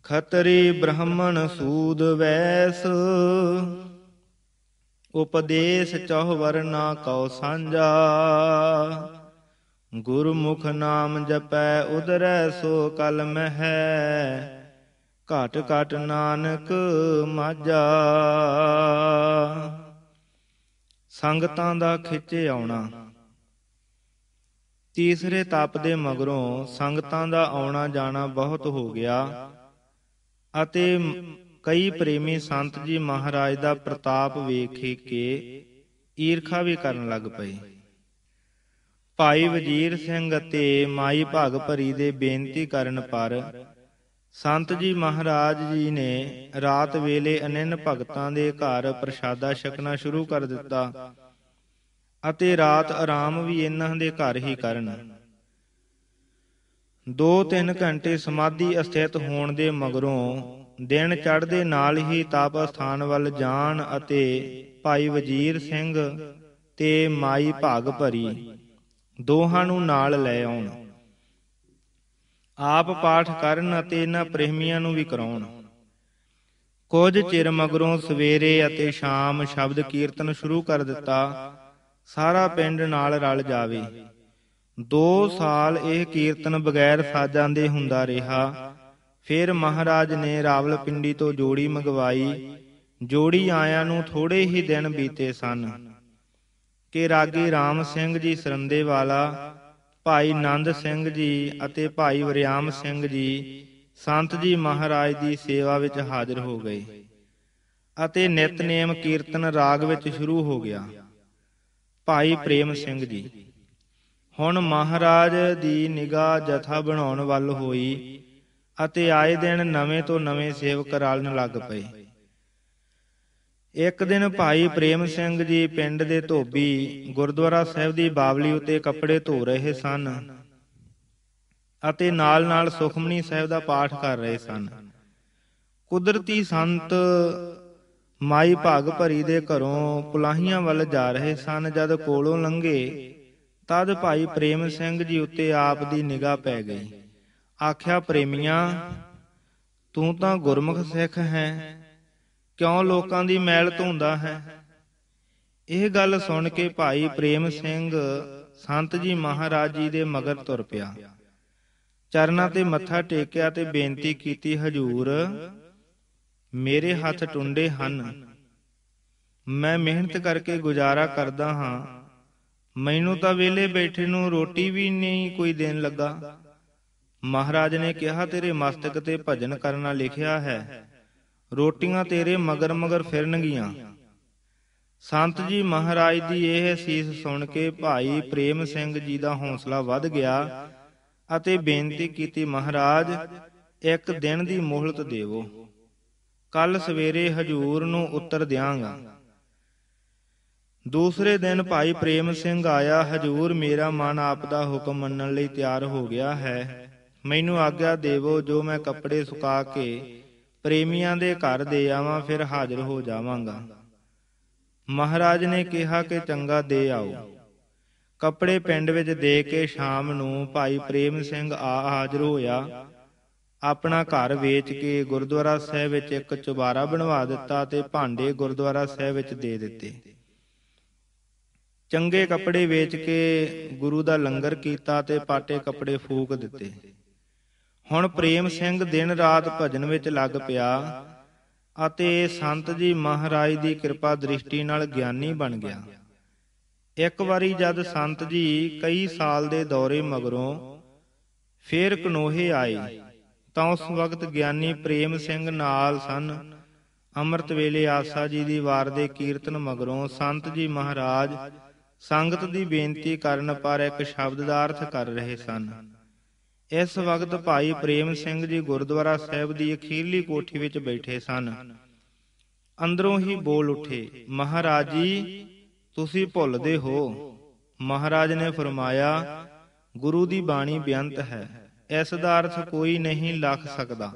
ਖਤਰੀ ਬ੍ਰਹਮਣ ਸੂਦ ਵੈਸ ਉਪਦੇਸ਼ ਚਹੁ ਵਰਨਾ ਕਉ ਸਾਂਝਾ ਗੁਰਮੁਖ ਨਾਮ ਜਪੈ ਉਦਰੈ ਸੋ ਕਲ ਮਹਿ ਘਟ ਘਟ ਨਾਨਕ ਮਾਝਾ ਸੰਗਤਾਂ ਦਾ ਖਿੱਚੇ ਆਉਣਾ ਤੀਸਰੇ ਤਪ ਦੇ ਮਗਰੋਂ ਸੰਗਤਾਂ ਦਾ ਆਉਣਾ ਜਾਣਾ ਬਹੁਤ ਹੋ ਗਿਆ ਅਤੇ ਕਈ ਪ੍ਰੇਮੀ ਸੰਤ ਜੀ ਮਹਾਰਾਜ ਦਾ ਪ੍ਰਤਾਪ ਵੇਖੇ ਕੇ ਈਰਖਾ ਵੀ ਕਰਨ ਲੱਗ ਪਏ ਭਾਈ ਵਜੀਰ ਸਿੰਘ ਅਤੇ ਮਾਈ ਭਾਗ ਭਰੀ ਦੇ ਬੇਨਤੀ ਕਰਨ ਪਰ ਸੰਤ ਜੀ ਮਹਾਰਾਜ ਜੀ ਨੇ ਰਾਤ ਵੇਲੇ ਅਨੰਨ ਭਗਤਾਂ ਦੇ ਘਰ ਪ੍ਰਸ਼ਾਦਾ ਛਕਣਾ ਸ਼ੁਰੂ ਕਰ ਦਿੱਤਾ ਅਤੇ ਰਾਤ ਆਰਾਮ ਵੀ ਇਹਨਾਂ ਦੇ ਘਰ ਹੀ ਕਰਨ 2-3 ਘੰਟੇ ਸਮਾਧੀ ਅਸਥਿਤ ਹੋਣ ਦੇ ਮਗਰੋਂ ਦਿਨ ਚੜ੍ਹਦੇ ਨਾਲ ਹੀ ਤਪ ਸਥਾਨ ਵੱਲ ਜਾਣ ਅਤੇ ਭਾਈ ਵਜੀਰ ਸਿੰਘ ਤੇ ਮਾਈ ਭਾਗ ਭਰੀ ਦੋਹਾਂ ਨੂੰ ਨਾਲ ਲੈ ਆਉਣ ਆਪ ਪਾਠ ਕਰਨ ਅਤੇ ਇਹਨਾਂ ਪ੍ਰੇਮੀਆਂ ਨੂੰ ਵੀ ਕਰਾਉਣ ਕੁਝ ਚਿਰ ਮਗਰੋਂ ਸਵੇਰੇ ਅਤੇ ਸ਼ਾਮ ਸ਼ਬਦ ਕੀਰਤਨ ਸ਼ੁਰੂ ਕਰ ਦਿੱਤਾ ਸਾਰਾ ਪਿੰਡ ਨਾਲ ਰਲ ਜਾਵੇ 2 ਸਾਲ ਇਹ ਕੀਰਤਨ ਬਗੈਰ ਸਾਜਾਂ ਦੇ ਹੁੰਦਾ ਰਿਹਾ ਫਿਰ ਮਹਾਰਾਜ ਨੇ ਪਿੰਡੀ ਤੋਂ ਜੋੜੀ ਮੰਗਵਾਈ ਜੋੜੀ ਆਇਆਂ ਨੂੰ ਥੋੜੇ ਹੀ ਦਿਨ ਬੀਤੇ ਸਨ ਕਿ ਰਾਗੀ RAM ਸਿੰਘ ਜੀ ਸਰੰਦੇ ਵਾਲਾ ਭਾਈ ਨੰਦ ਸਿੰਘ ਜੀ ਅਤੇ ਭਾਈ ਵਰਿਆਮ ਸਿੰਘ ਜੀ ਸੰਤ ਜੀ ਮਹਾਰਾਜ ਦੀ ਸੇਵਾ ਵਿੱਚ ਹਾਜ਼ਰ ਹੋ ਗਏ ਅਤੇ ਨਿਤਨੇਮ ਕੀਰਤਨ ਰਾਗ ਵਿੱਚ ਸ਼ੁਰੂ ਹੋ ਗਿਆ ਭਾਈ ਪ੍ਰੇਮ ਸਿੰਘ ਜੀ ਹੁਣ ਮਹਾਰਾਜ ਦੀ ਨਿਗਾਹ ਜਥਾ ਬਣਾਉਣ ਵੱਲ ਹੋਈ ਅਤੇ ਆਏ ਦਿਨ ਨਵੇਂ ਤੋਂ ਨਵੇਂ ਸੇਵਕ ਰਲਣ ਲੱਗ ਪਏ ਇੱਕ ਦਿਨ ਭਾਈ ਪ੍ਰੇਮ ਸਿੰਘ ਜੀ ਪਿੰਡ ਦੇ ਧੋਬੀ ਗੁਰਦੁਆਰਾ ਸਾਹਿਬ ਦੀ ਬਾਵਲੀ ਉਤੇ ਕੱਪੜੇ ਧੋ ਰਹੇ ਸਨ ਅਤੇ ਨਾਲ-ਨਾਲ ਸੁਖਮਨੀ ਸਾਹਿਬ ਦਾ ਪਾਠ ਕਰ ਰਹੇ ਸਨ ਕੁਦਰਤੀ ਸੰਤ ਮਾਈ ਭਾਗ ਭਰੀ ਦੇ ਘਰੋਂ ਪੁਲਾਹੀਆਂ ਵੱਲ ਜਾ ਰਹੇ ਸਨ ਜਦ ਕੋਲੋਂ ਲੰਘੇ ਤਦ ਭਾਈ ਪ੍ਰੇਮ ਸਿੰਘ ਜੀ ਉੱਤੇ ਆਪ ਦੀ ਨਿਗਾਹ ਪੈ ਗਈ ਆਖਿਆ ਪ੍ਰੇਮੀਆਂ ਤੂੰ ਤਾਂ ਗੁਰਮੁਖ ਸਿੱਖ ਹੈ ਕਿਉਂ ਲੋਕਾਂ ਦੀ ਮੈਲ ਧੋਂਦਾ ਹੈ ਇਹ ਗੱਲ ਸੁਣ ਕੇ ਭਾਈ ਪ੍ਰੇਮ ਸਿੰਘ ਸੰਤ ਜੀ ਮਹਾਰਾਜ ਜੀ ਦੇ ਮਗਰ ਤੁਰ ਪਿਆ ਚਰਨਾਂ ਤੇ ਮੱਥਾ ਟੇਕਿਆ ਤੇ ਬੇਨਤੀ ਕੀਤੀ ਹਜੂਰ ਮੇਰੇ ਹੱਥ ਟੁੰਡੇ ਹਨ ਮੈਂ ਮਿਹਨਤ ਕਰਕੇ ਗੁਜ਼ਾਰਾ ਕਰਦਾ ਹਾਂ ਮੈਨੂੰ ਤਾਂ ਵੇਲੇ ਬੈਠੇ ਨੂੰ ਰੋਟੀ ਵੀ ਨਹੀਂ ਕੋਈ ਦੇਣ ਲੱਗਾ ਮਹਾਰਾਜ ਨੇ ਕਿਹਾ ਤੇਰੇ ਮਸਤਕ ਤੇ ਭਜਨ ਕਰਨਾ ਲਿਖਿਆ ਹੈ ਰੋਟੀਆਂ ਤੇਰੇ ਮਗਰ ਮਗਰ ਫਿਰਨਗੀਆਂ ਸੰਤ ਜੀ ਮਹਾਰਾਜ ਦੀ ਇਹ ਸੀਸ ਸੁਣ ਕੇ ਭਾਈ ਪ੍ਰੇਮ ਸਿੰਘ ਜੀ ਦਾ ਹੌਸਲਾ ਵੱਧ ਗਿਆ ਅਤੇ ਬੇਨਤੀ ਕੀਤੀ ਮਹਾਰਾਜ ਇੱਕ ਦਿਨ ਦੀ ਮੋਹਲਤ ਦੇਵੋ ਕੱਲ ਸਵੇਰੇ ਹਜੂਰ ਨੂੰ ਉੱਤਰ ਦਿਆਂਗਾ ਦੂਸਰੇ ਦਿਨ ਭਾਈ ਪ੍ਰੇਮ ਸਿੰਘ ਆਇਆ ਹਜੂਰ ਮੇਰਾ ਮਨ ਆਪ ਦਾ ਹੁਕਮ ਮੰਨਣ ਲਈ ਤਿਆਰ ਹੋ ਗਿਆ ਹੈ ਮੈਨੂੰ ਆਗਿਆ ਦੇਵੋ ਜੋ ਮੈਂ ਕੱਪੜੇ ਸੁਕਾ ਕੇ ਪ੍ਰੇਮੀਆਂ ਦੇ ਘਰ ਦੇ ਆਵਾਂ ਫਿਰ ਹਾਜ਼ਰ ਹੋ ਜਾਵਾਂਗਾ ਮਹਾਰਾਜ ਨੇ ਕਿਹਾ ਕਿ ਚੰਗਾ ਦੇ ਆਓ ਕੱਪੜੇ ਪਿੰਡ ਵਿੱਚ ਦੇ ਕੇ ਸ਼ਾਮ ਨੂੰ ਭਾਈ ਪ੍ਰੇਮ ਸਿੰਘ ਆ ਹਾਜ਼ਰ ਹੋਇਆ ਆਪਣਾ ਘਰ ਵੇਚ ਕੇ ਗੁਰਦੁਆਰਾ ਸਾਹਿਬ ਵਿੱਚ ਇੱਕ ਚੁਬਾਰਾ ਬਣਵਾ ਦਿੱਤਾ ਤੇ ਭਾਂਡੇ ਗੁਰਦੁਆਰਾ ਸਾਹਿਬ ਵਿੱਚ ਦੇ ਦਿੱਤੇ ਚੰਗੇ ਕੱਪੜੇ ਵੇਚ ਕੇ ਗੁਰੂ ਦਾ ਲੰਗਰ ਕੀਤਾ ਤੇ ਪਾਟੇ ਕੱਪੜੇ ਫੂਕ ਦਿੱਤੇ ਹੁਣ ਪ੍ਰੇਮ ਸਿੰਘ ਦਿਨ ਰਾਤ ਭਜਨ ਵਿੱਚ ਲੱਗ ਪਿਆ ਅਤੇ ਸੰਤ ਜੀ ਮਹਾਰਾਜ ਦੀ ਕਿਰਪਾ ਦ੍ਰਿਸ਼ਟੀ ਨਾਲ ਗਿਆਨੀ ਬਣ ਗਿਆ ਇੱਕ ਵਾਰੀ ਜਦ ਸੰਤ ਜੀ ਕਈ ਸਾਲ ਦੇ ਦੌਰੇ ਮਗਰੋਂ ਫੇਰ ਕਨੋਹੇ ਆਏ ਤਾਂ ਉਸ ਵਕਤ ਗਿਆਨੀ ਪ੍ਰੇਮ ਸਿੰਘ ਨਾਲ ਸਨ ਅੰਮ੍ਰਿਤ ਵੇਲੇ ਆਸਾ ਜੀ ਦੀ ਵਾਰ ਦੇ ਕੀਰਤਨ ਮਗਰੋਂ ਸੰਤ ਜੀ ਮਹਾਰਾਜ ਸੰਗਤ ਦੀ ਬੇਨਤੀ ਕਰਨ ਪਰ ਇੱਕ ਸ਼ਬਦ ਦਾ ਅਰਥ ਕਰ ਰਹੇ ਸਨ ਇਸ ਵਕਤ ਭਾਈ ਪ੍ਰੇਮ ਸਿੰਘ ਜੀ ਗੁਰਦੁਆਰਾ ਸਾਹਿਬ ਦੀ ਅਖੀਰਲੀ ਕੋਠੀ ਵਿੱਚ ਬੈਠੇ ਸਨ ਅੰਦਰੋਂ ਹੀ ਬੋਲ ਉੱਠੇ ਮਹਾਰਾਜ ਜੀ ਤੁਸੀਂ ਭੁੱਲਦੇ ਹੋ ਮਹਾਰਾਜ ਨੇ ਫਰਮਾਇਆ ਗੁਰੂ ਦੀ ਬਾਣੀ ਬਿਆੰਤ ਹੈ ਇਸ ਦਾ ਅਰਥ ਕੋਈ ਨਹੀਂ ਲੱਖ ਸਕਦਾ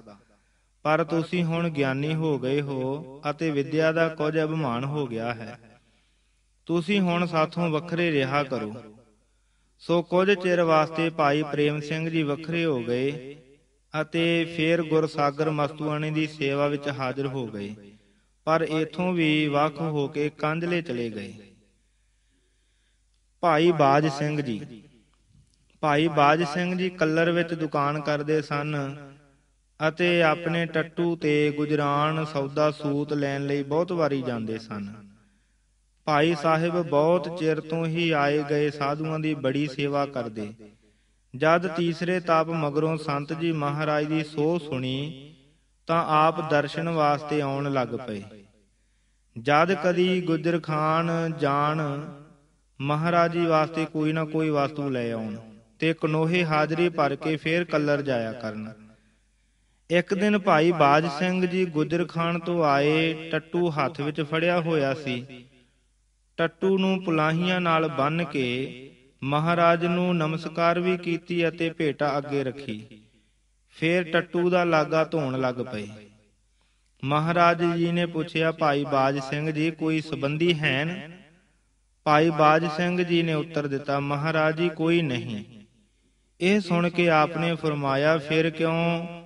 ਪਰ ਤੁਸੀਂ ਹੁਣ ਗਿਆਨੀ ਹੋ ਗਏ ਹੋ ਅਤੇ ਵਿਦਿਆ ਦਾ ਕੁਝ ਅਭਿਮਾਨ ਹੋ ਗਿਆ ਹੈ ਤੁਸੀਂ ਹੁਣ ਸਾਥੋਂ ਵੱਖਰੇ ਰਿਹਾ ਕਰੋ ਸੋ ਕੁਝ ਚਿਰ ਵਾਸਤੇ ਭਾਈ ਪ੍ਰੇਮ ਸਿੰਘ ਜੀ ਵੱਖਰੇ ਹੋ ਗਏ ਅਤੇ ਫਿਰ ਗੁਰਸਾਗਰ ਮਸਤੂਆਣੀ ਦੀ ਸੇਵਾ ਵਿੱਚ ਹਾਜ਼ਰ ਹੋ ਗਏ ਪਰ ਇਥੋਂ ਵੀ ਵੱਖ ਹੋ ਕੇ ਕੰਧਲੇ ਚਲੇ ਗਏ ਭਾਈ ਬਾਜ ਸਿੰਘ ਜੀ ਭਾਈ ਬਾਜ ਸਿੰਘ ਜੀ ਕੱਲਰ ਵਿੱਚ ਦੁਕਾਨ ਕਰਦੇ ਸਨ ਅਤੇ ਆਪਣੇ ਟੱਟੂ ਤੇ ਗੁਜਰਾਨ ਸੌਦਾ ਸੂਤ ਲੈਣ ਲਈ ਬਹੁਤ ਵਾਰੀ ਜਾਂਦੇ ਸਨ ਭਾਈ ਸਾਹਿਬ ਬਹੁਤ ਚਿਰ ਤੋਂ ਹੀ ਆਏ ਗਏ ਸਾਧੂਆਂ ਦੀ ਬੜੀ ਸੇਵਾ ਕਰਦੇ ਜਦ ਤੀਸਰੇ ਤਾਪ ਮਗਰੋਂ ਸੰਤ ਜੀ ਮਹਾਰਾਜ ਦੀ ਸੋ ਸੁਣੀ ਤਾਂ ਆਪ ਦਰਸ਼ਨ ਵਾਸਤੇ ਆਉਣ ਲੱਗ ਪਏ ਜਦ ਕਦੀ ਗੁਜਰ ਖਾਨ ਜਾਣ ਮਹਾਰਾਜ ਜੀ ਵਾਸਤੇ ਕੋਈ ਨਾ ਕੋਈ ਵਸਤੂ ਲੈ ਆਉਣ ਤੇ ਕਨੋਹੇ ਹਾਜ਼ਰੀ ਭਰ ਕੇ ਫੇਰ ਕਲਰ ਜਾਇਆ ਕਰਨ ਇੱਕ ਦਿਨ ਭਾਈ ਬਾਜ ਸਿੰਘ ਜੀ ਗੁਜਰ ਖਾਨ ਤੋਂ ਆਏ ਟੱਟੂ ਹੱਥ ਵਿੱਚ ਫੜਿਆ ਹੋਇਆ ਸੀ ਟੱਟੂ ਨੂੰ ਪੁਲਾਹੀਆਂ ਨਾਲ ਬੰਨ ਕੇ ਮਹਾਰਾਜ ਨੂੰ ਨਮਸਕਾਰ ਵੀ ਕੀਤੀ ਅਤੇ ਭੇਟਾ ਅੱਗੇ ਰੱਖੀ ਫੇਰ ਟੱਟੂ ਦਾ ਲਾਗਾ ਧੋਣ ਲੱਗ ਪਏ ਮਹਾਰਾਜ ਜੀ ਨੇ ਪੁੱਛਿਆ ਭਾਈ ਬਾਜ ਸਿੰਘ ਜੀ ਕੋਈ ਸਬੰਧੀ ਹੈਨ ਭਾਈ ਬਾਜ ਸਿੰਘ ਜੀ ਨੇ ਉੱਤਰ ਦਿੱਤਾ ਮਹਾਰਾਜ ਜੀ ਕੋਈ ਨਹੀਂ ਇਹ ਸੁਣ ਕੇ ਆਪਨੇ ਫਰਮਾਇਆ ਫਿਰ ਕਿਉਂ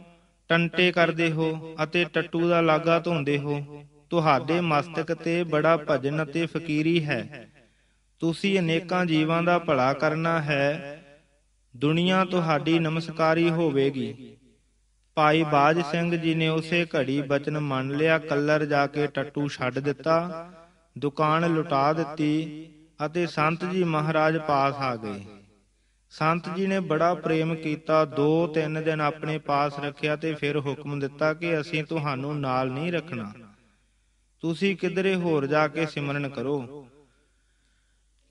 ਟੰਟੇ ਕਰਦੇ ਹੋ ਅਤੇ ਟੱਟੂ ਦਾ ਲਾਗਾ ਧੋਂਦੇ ਹੋ ਤੁਹਾਡੇ ਮਸਤਕ ਤੇ ਬੜਾ ਭਜਨ ਤੇ ਫਕੀਰੀ ਹੈ ਤੁਸੀਂ ਅਨੇਕਾਂ ਜੀਵਾਂ ਦਾ ਭਲਾ ਕਰਨਾ ਹੈ ਦੁਨੀਆ ਤੁਹਾਡੀ ਨਮਸਕਾਰੀ ਹੋਵੇਗੀ ਭਾਈ ਬਾਜ ਸਿੰਘ ਜੀ ਨੇ ਉਸੇ ਘੜੀ ਬਚਨ ਮੰਨ ਲਿਆ ਕੱਲਰ ਜਾ ਕੇ ਟੱਟੂ ਛੱਡ ਦਿੱਤਾ ਦੁਕਾਨ ਲੁਟਾ ਦਿੱਤੀ ਅਤੇ ਸੰਤ ਜੀ ਮਹਾਰਾਜ ਪਾਸ ਆ ਗਏ ਸੰਤ ਜੀ ਨੇ ਬੜਾ ਪ੍ਰੇਮ ਕੀਤਾ 2-3 ਦਿਨ ਆਪਣੇ ਪਾਸ ਰੱਖਿਆ ਤੇ ਫਿਰ ਹੁਕਮ ਦਿੱਤਾ ਕਿ ਅਸੀਂ ਤੁਹਾਨੂੰ ਨਾਲ ਨਹੀਂ ਰੱਖਣਾ ਤੁਸੀਂ ਕਿਧਰੇ ਹੋਰ ਜਾ ਕੇ ਸਿਮਰਨ ਕਰੋ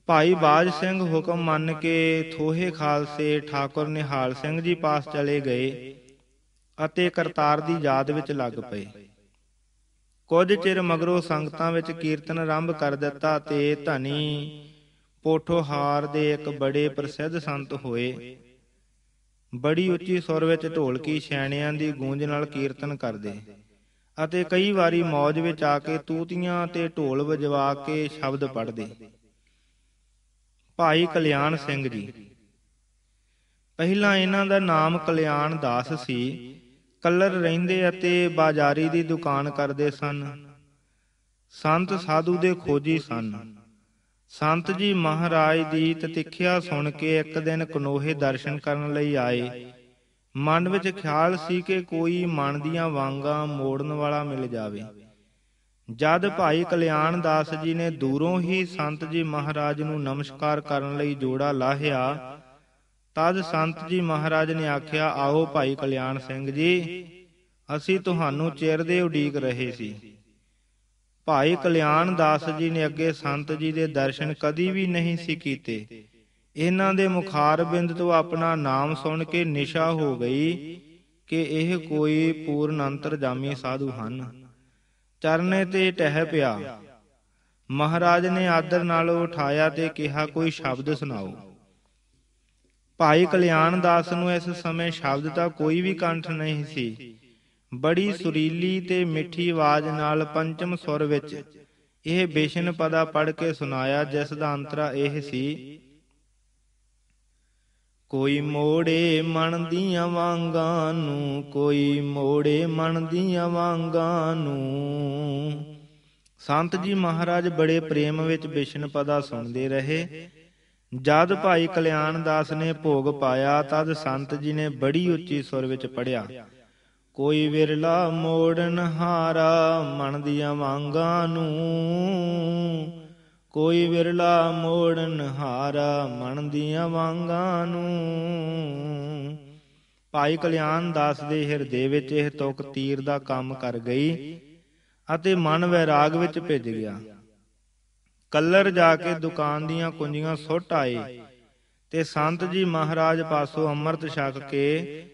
ਭਾਈ ਬਾਜ ਸਿੰਘ ਹੁਕਮ ਮੰਨ ਕੇ ਥੋਹੇ ਖਾਲਸੇ ਠਾਕੁਰ ਨਿਹਾਲ ਸਿੰਘ ਜੀ ਪਾਸ ਚਲੇ ਗਏ ਅਤੇ ਕਰਤਾਰ ਦੀ ਯਾਦ ਵਿੱਚ ਲੱਗ ਪਏ ਕੁਝ ਚਿਰ ਮਗਰੋਂ ਸੰਗਤਾਂ ਵਿੱਚ ਕੀਰਤਨ ਆਰੰਭ ਕਰ ਦਿੱਤਾ ਤੇ ਧਨੀ ਪੋਠੋਹਾਰ ਦੇ ਇੱਕ ਬੜੇ ਪ੍ਰਸਿੱਧ ਸੰਤ ਹੋਏ ਬੜੀ ਉੱਚੀ ਸੁਰ ਵਿੱਚ ਢੋਲਕੀ ਛੈਣਿਆਂ ਦੀ ਗੂੰਜ ਨਾਲ ਕੀਰਤਨ ਕਰਦੇ ਅਤੇ ਕਈ ਵਾਰੀ ਮੌਜ ਵਿੱਚ ਆ ਕੇ ਤੂਤੀਆਂ ਤੇ ਢੋਲ ਵਜਵਾ ਕੇ ਸ਼ਬਦ ਪੜਦੇ ਭਾਈ ਕਲਿਆਣ ਸਿੰਘ ਜੀ ਪਹਿਲਾਂ ਇਹਨਾਂ ਦਾ ਨਾਮ ਕਲਿਆਣ ਦਾਸ ਸੀ ਕੱਲਰ ਰਹਿੰਦੇ ਅਤੇ ਬਾਜ਼ਾਰੀ ਦੀ ਦੁਕਾਨ ਕਰਦੇ ਸਨ ਸੰਤ ਸਾਧੂ ਦੇ ਖੋਜੀ ਸਨ ਸੰਤ ਜੀ ਮਹਾਰਾਜ ਦੀ ਤਤਿਖਿਆ ਸੁਣ ਕੇ ਇੱਕ ਦਿਨ ਕਨੋਹੇ ਦਰਸ਼ਨ ਕਰਨ ਲਈ ਆਏ ਮਨ ਵਿੱਚ ਖਿਆਲ ਸੀ ਕਿ ਕੋਈ ਮਨ ਦੀਆਂ ਵਾਂਗਾ ਮੋੜਨ ਵਾਲਾ ਮਿਲ ਜਾਵੇ ਜਦ ਭਾਈ ਕਲਿਆਣ ਦਾਸ ਜੀ ਨੇ ਦੂਰੋਂ ਹੀ ਸੰਤ ਜੀ ਮਹਾਰਾਜ ਨੂੰ ਨਮਸਕਾਰ ਕਰਨ ਲਈ ਜੋੜਾ ਲਾਹਿਆ ਤਦ ਸੰਤ ਜੀ ਮਹਾਰਾਜ ਨੇ ਆਖਿਆ ਆਓ ਭਾਈ ਕਲਿਆਣ ਸਿੰਘ ਜੀ ਅਸੀਂ ਤੁਹਾਨੂੰ ਚਿਰ ਦੇ ਉਡੀਕ ਰਹੇ ਸੀ ਭਾਈ ਕਲਿਆਣ ਦਾਸ ਜੀ ਨੇ ਅੱਗੇ ਸੰਤ ਜੀ ਦੇ ਦਰਸ਼ਨ ਕਦੀ ਵੀ ਨਹੀਂ ਸੀ ਕੀਤੇ ਇਹਨਾਂ ਦੇ ਮੁਖਾਰ ਬਿੰਦ ਤੋਂ ਆਪਣਾ ਨਾਮ ਸੁਣ ਕੇ ਨਿਸ਼ਾ ਹੋ ਗਈ ਕਿ ਇਹ ਕੋਈ ਪੂਰਨ ਅੰਤਰਜਾਮੀ ਸਾਧੂ ਹਨ ਚਰਨੇ ਤੇ ਟਹਿ ਪਿਆ ਮਹਾਰਾਜ ਨੇ ਆਦਰ ਨਾਲ ਉਠਾਇਆ ਤੇ ਕਿਹਾ ਕੋਈ ਸ਼ਬਦ ਸੁਣਾਓ ਭਾਈ ਕਲਿਆਣ ਦਾਸ ਨੂੰ ਇਸ ਸਮੇਂ ਸ਼ਬਦ ਦਾ ਕੋਈ ਵੀ ਕੰਠ ਨਹੀਂ ਸੀ ਬੜੀ ਸੁਰੀਲੀ ਤੇ ਮਿੱਠੀ ਆਵਾਜ਼ ਨਾਲ ਪੰਚਮ ਸੁਰ ਵਿੱਚ ਇਹ ਬੇਸ਼ਨ ਪਦਾ ਪੜ ਕੇ ਸੁਣਾਇਆ ਜਿਸ ਦਾ ਅੰਤਰਾ ਇਹ ਸੀ ਕੋਈ ਮੋੜੇ ਮਨ ਦੀਆਂ ਵਾਂਗਾਂ ਨੂੰ ਕੋਈ ਮੋੜੇ ਮਨ ਦੀਆਂ ਵਾਂਗਾਂ ਨੂੰ ਸੰਤ ਜੀ ਮਹਾਰਾਜ ਬੜੇ ਪ੍ਰੇਮ ਵਿੱਚ ਵਿਸ਼ਨ ਪਦਾ ਸੁਣਦੇ ਰਹੇ ਜਦ ਭਾਈ ਕਲਿਆਣ ਦਾਸ ਨੇ ਭੋਗ ਪਾਇਆ ਤਦ ਸੰਤ ਜੀ ਨੇ ਬੜੀ ਉੱਚੀ ਸੁਰ ਵਿੱਚ ਪੜਿਆ ਕੋਈ ਵਿਰਲਾ ਮੋੜਨ ਹਾਰਾ ਮਨ ਦੀਆਂ ਵਾਂਗਾਂ ਨੂੰ ਕੋਈ ਵਿਰਲਾ ਮੋੜਨ ਹਾਰਾ ਮਨ ਦੀਆਂ ਵਾਂਗਾਂ ਨੂੰ ਭਾਈ ਕਲਿਆਣ ਦਾਸ ਦੇ ਹਿਰਦੇ ਵਿੱਚ ਇਹ ਤੁਕ ਤੀਰ ਦਾ ਕੰਮ ਕਰ ਗਈ ਅਤੇ ਮਨ ਵਿਰਾਗ ਵਿੱਚ ਭਿੱਜ ਗਿਆ ਕੱਲਰ ਜਾ ਕੇ ਦੁਕਾਨ ਦੀਆਂ ਕੁੰਜੀਆਂ ਸੁੱਟ ਆਏ ਤੇ ਸੰਤ ਜੀ ਮਹਾਰਾਜ ਪਾਸੋਂ ਅੰਮ੍ਰਿਤ ਛਕ ਕੇ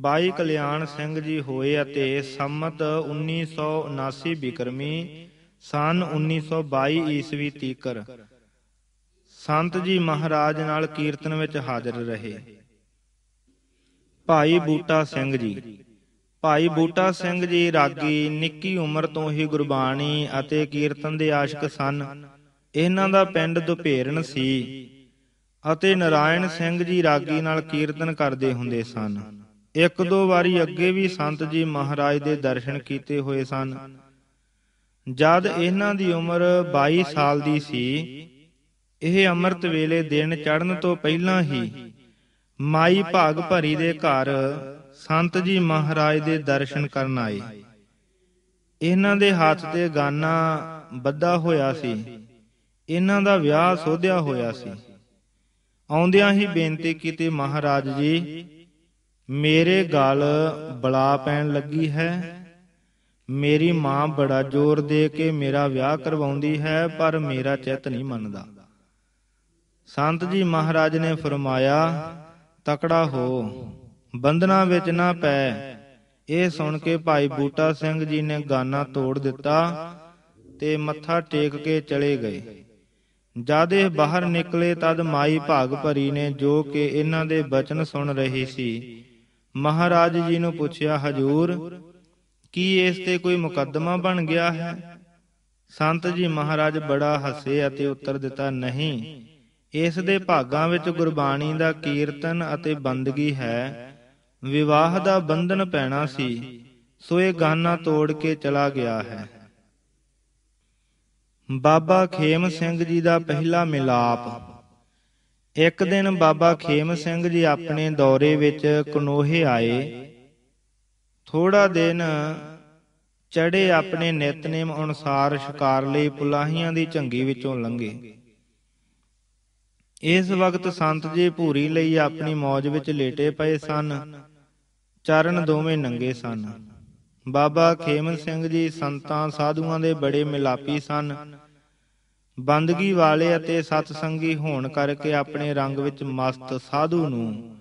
ਬਾਈ ਕਲਿਆਣ ਸਿੰਘ ਜੀ ਹੋਏ ਅਤੇ ਸੰਮਤ 1979 ਬਿਕਰਮੀ ਸਨ 1922 ਈਸਵੀ ਤੀਕਰ ਸੰਤ ਜੀ ਮਹਾਰਾਜ ਨਾਲ ਕੀਰਤਨ ਵਿੱਚ ਹਾਜ਼ਰ ਰਹੇ ਭਾਈ ਬੂਟਾ ਸਿੰਘ ਜੀ ਭਾਈ ਬੂਟਾ ਸਿੰਘ ਜੀ ਰਾਗੀ ਨਿੱਕੀ ਉਮਰ ਤੋਂ ਹੀ ਗੁਰਬਾਣੀ ਅਤੇ ਕੀਰਤਨ ਦੇ ਆਸ਼ਿਕ ਸਨ ਇਹਨਾਂ ਦਾ ਪਿੰਡ ਦੁਪੇਰਨ ਸੀ ਅਤੇ ਨਰਾਇਣ ਸਿੰਘ ਜੀ ਰਾਗੀ ਨਾਲ ਕੀਰਤਨ ਕਰਦੇ ਹੁੰਦੇ ਸਨ ਇੱਕ ਦੋ ਵਾਰੀ ਅੱਗੇ ਵੀ ਸੰਤ ਜੀ ਮਹਾਰਾਜ ਦੇ ਦਰਸ਼ਨ ਕੀਤੇ ਹੋਏ ਸਨ ਜਦ ਇਹਨਾਂ ਦੀ ਉਮਰ 22 ਸਾਲ ਦੀ ਸੀ ਇਹ ਅੰਮ੍ਰਿਤ ਵੇਲੇ ਦਿਨ ਚੜ੍ਹਨ ਤੋਂ ਪਹਿਲਾਂ ਹੀ ਮਾਈ ਭਾਗ ਭਰੀ ਦੇ ਘਰ ਸੰਤ ਜੀ ਮਹਾਰਾਜ ਦੇ ਦਰਸ਼ਨ ਕਰਨ ਆਏ ਇਹਨਾਂ ਦੇ ਹੱਥ ਤੇ ਗਾਨਾ ਬੱਧਾ ਹੋਇਆ ਸੀ ਇਹਨਾਂ ਦਾ ਵਿਆਹ ਸੋਧਿਆ ਹੋਇਆ ਸੀ ਆਉਂਦਿਆਂ ਹੀ ਬੇਨਤੀ ਕੀਤੀ ਮਹਾਰਾਜ ਜੀ ਮੇਰੇ ਗਲ ਬਲਾ ਪੈਣ ਲੱਗੀ ਹੈ ਮੇਰੀ ਮਾਂ ਬੜਾ ਜ਼ੋਰ ਦੇ ਕੇ ਮੇਰਾ ਵਿਆਹ ਕਰਵਾਉਂਦੀ ਹੈ ਪਰ ਮੇਰਾ ਚਿੱਤ ਨਹੀਂ ਮੰਨਦਾ ਸੰਤ ਜੀ ਮਹਾਰਾਜ ਨੇ ਫਰਮਾਇਆ ਤਕੜਾ ਹੋ ਬੰਦਨਾ ਵਿੱਚ ਨਾ ਪੈ ਇਹ ਸੁਣ ਕੇ ਭਾਈ ਬੂਟਾ ਸਿੰਘ ਜੀ ਨੇ ਗਾਨਾ ਤੋੜ ਦਿੱਤਾ ਤੇ ਮੱਥਾ ਟੇਕ ਕੇ ਚਲੇ ਗਏ ਜਦ ਇਹ ਬਾਹਰ ਨਿਕਲੇ ਤਦ ਮਾਈ ਭਾਗ ਭਰੀ ਨੇ ਜੋ ਕਿ ਇਹਨਾਂ ਦੇ ਬਚਨ ਸੁਣ ਰਹੀ ਸੀ ਮਹਾਰਾਜ ਜੀ ਨੂੰ ਪੁੱਛਿਆ ਹਜੂਰ ਕੀ ਇਸ ਤੇ ਕੋਈ ਮੁਕੱਦਮਾ ਬਣ ਗਿਆ ਹੈ ਸੰਤ ਜੀ ਮਹਾਰਾਜ ਬੜਾ ਹੱਸੇ ਅਤੇ ਉੱਤਰ ਦਿੱਤਾ ਨਹੀਂ ਇਸ ਦੇ ਭਾਗਾਂ ਵਿੱਚ ਗੁਰਬਾਣੀ ਦਾ ਕੀਰਤਨ ਅਤੇ ਬੰਦਗੀ ਹੈ ਵਿਵਾਹ ਦਾ ਬੰਧਨ ਪੈਣਾ ਸੀ ਸੋ ਇਹ ਗਾਨਾ ਤੋੜ ਕੇ ਚਲਾ ਗਿਆ ਹੈ ਬਾਬਾ ਖੇਮ ਸਿੰਘ ਜੀ ਦਾ ਪਹਿਲਾ ਮਿਲਾਪ ਇੱਕ ਦਿਨ ਬਾਬਾ ਖੇਮ ਸਿੰਘ ਜੀ ਆਪਣੇ ਦੌਰੇ ਵਿੱਚ ਕਨੋਹੇ ਆਏ ਥੋੜਾ ਦਿਨ ਚੜੇ ਆਪਣੇ ਨਿਤਨੇਮ ਅਨੁਸਾਰ ਸ਼ਿਕਾਰ ਲਈ ਪੁਲਾਹੀਆਂ ਦੀ ਝੰਗੀ ਵਿੱਚੋਂ ਲੰਘੇ ਇਸ ਵਕਤ ਸੰਤ ਜੀ ਭੂਰੀ ਲਈ ਆਪਣੀ ਮੌਜ ਵਿੱਚ ਲੇਟੇ ਪਏ ਸਨ ਚਰਨ ਦੋਵੇਂ ਨੰਗੇ ਸਨ ਬਾਬਾ ਖੇਮਨ ਸਿੰਘ ਜੀ ਸੰਤਾਂ ਸਾਧੂਆਂ ਦੇ ਬੜੇ ਮਿਲਾਪੀ ਸਨ ਬੰਦਗੀ ਵਾਲੇ ਅਤੇ ਸਤਸੰਗੀ ਹੋਣ ਕਰਕੇ ਆਪਣੇ ਰੰਗ ਵਿੱਚ ਮਸਤ ਸਾਧੂ ਨੂੰ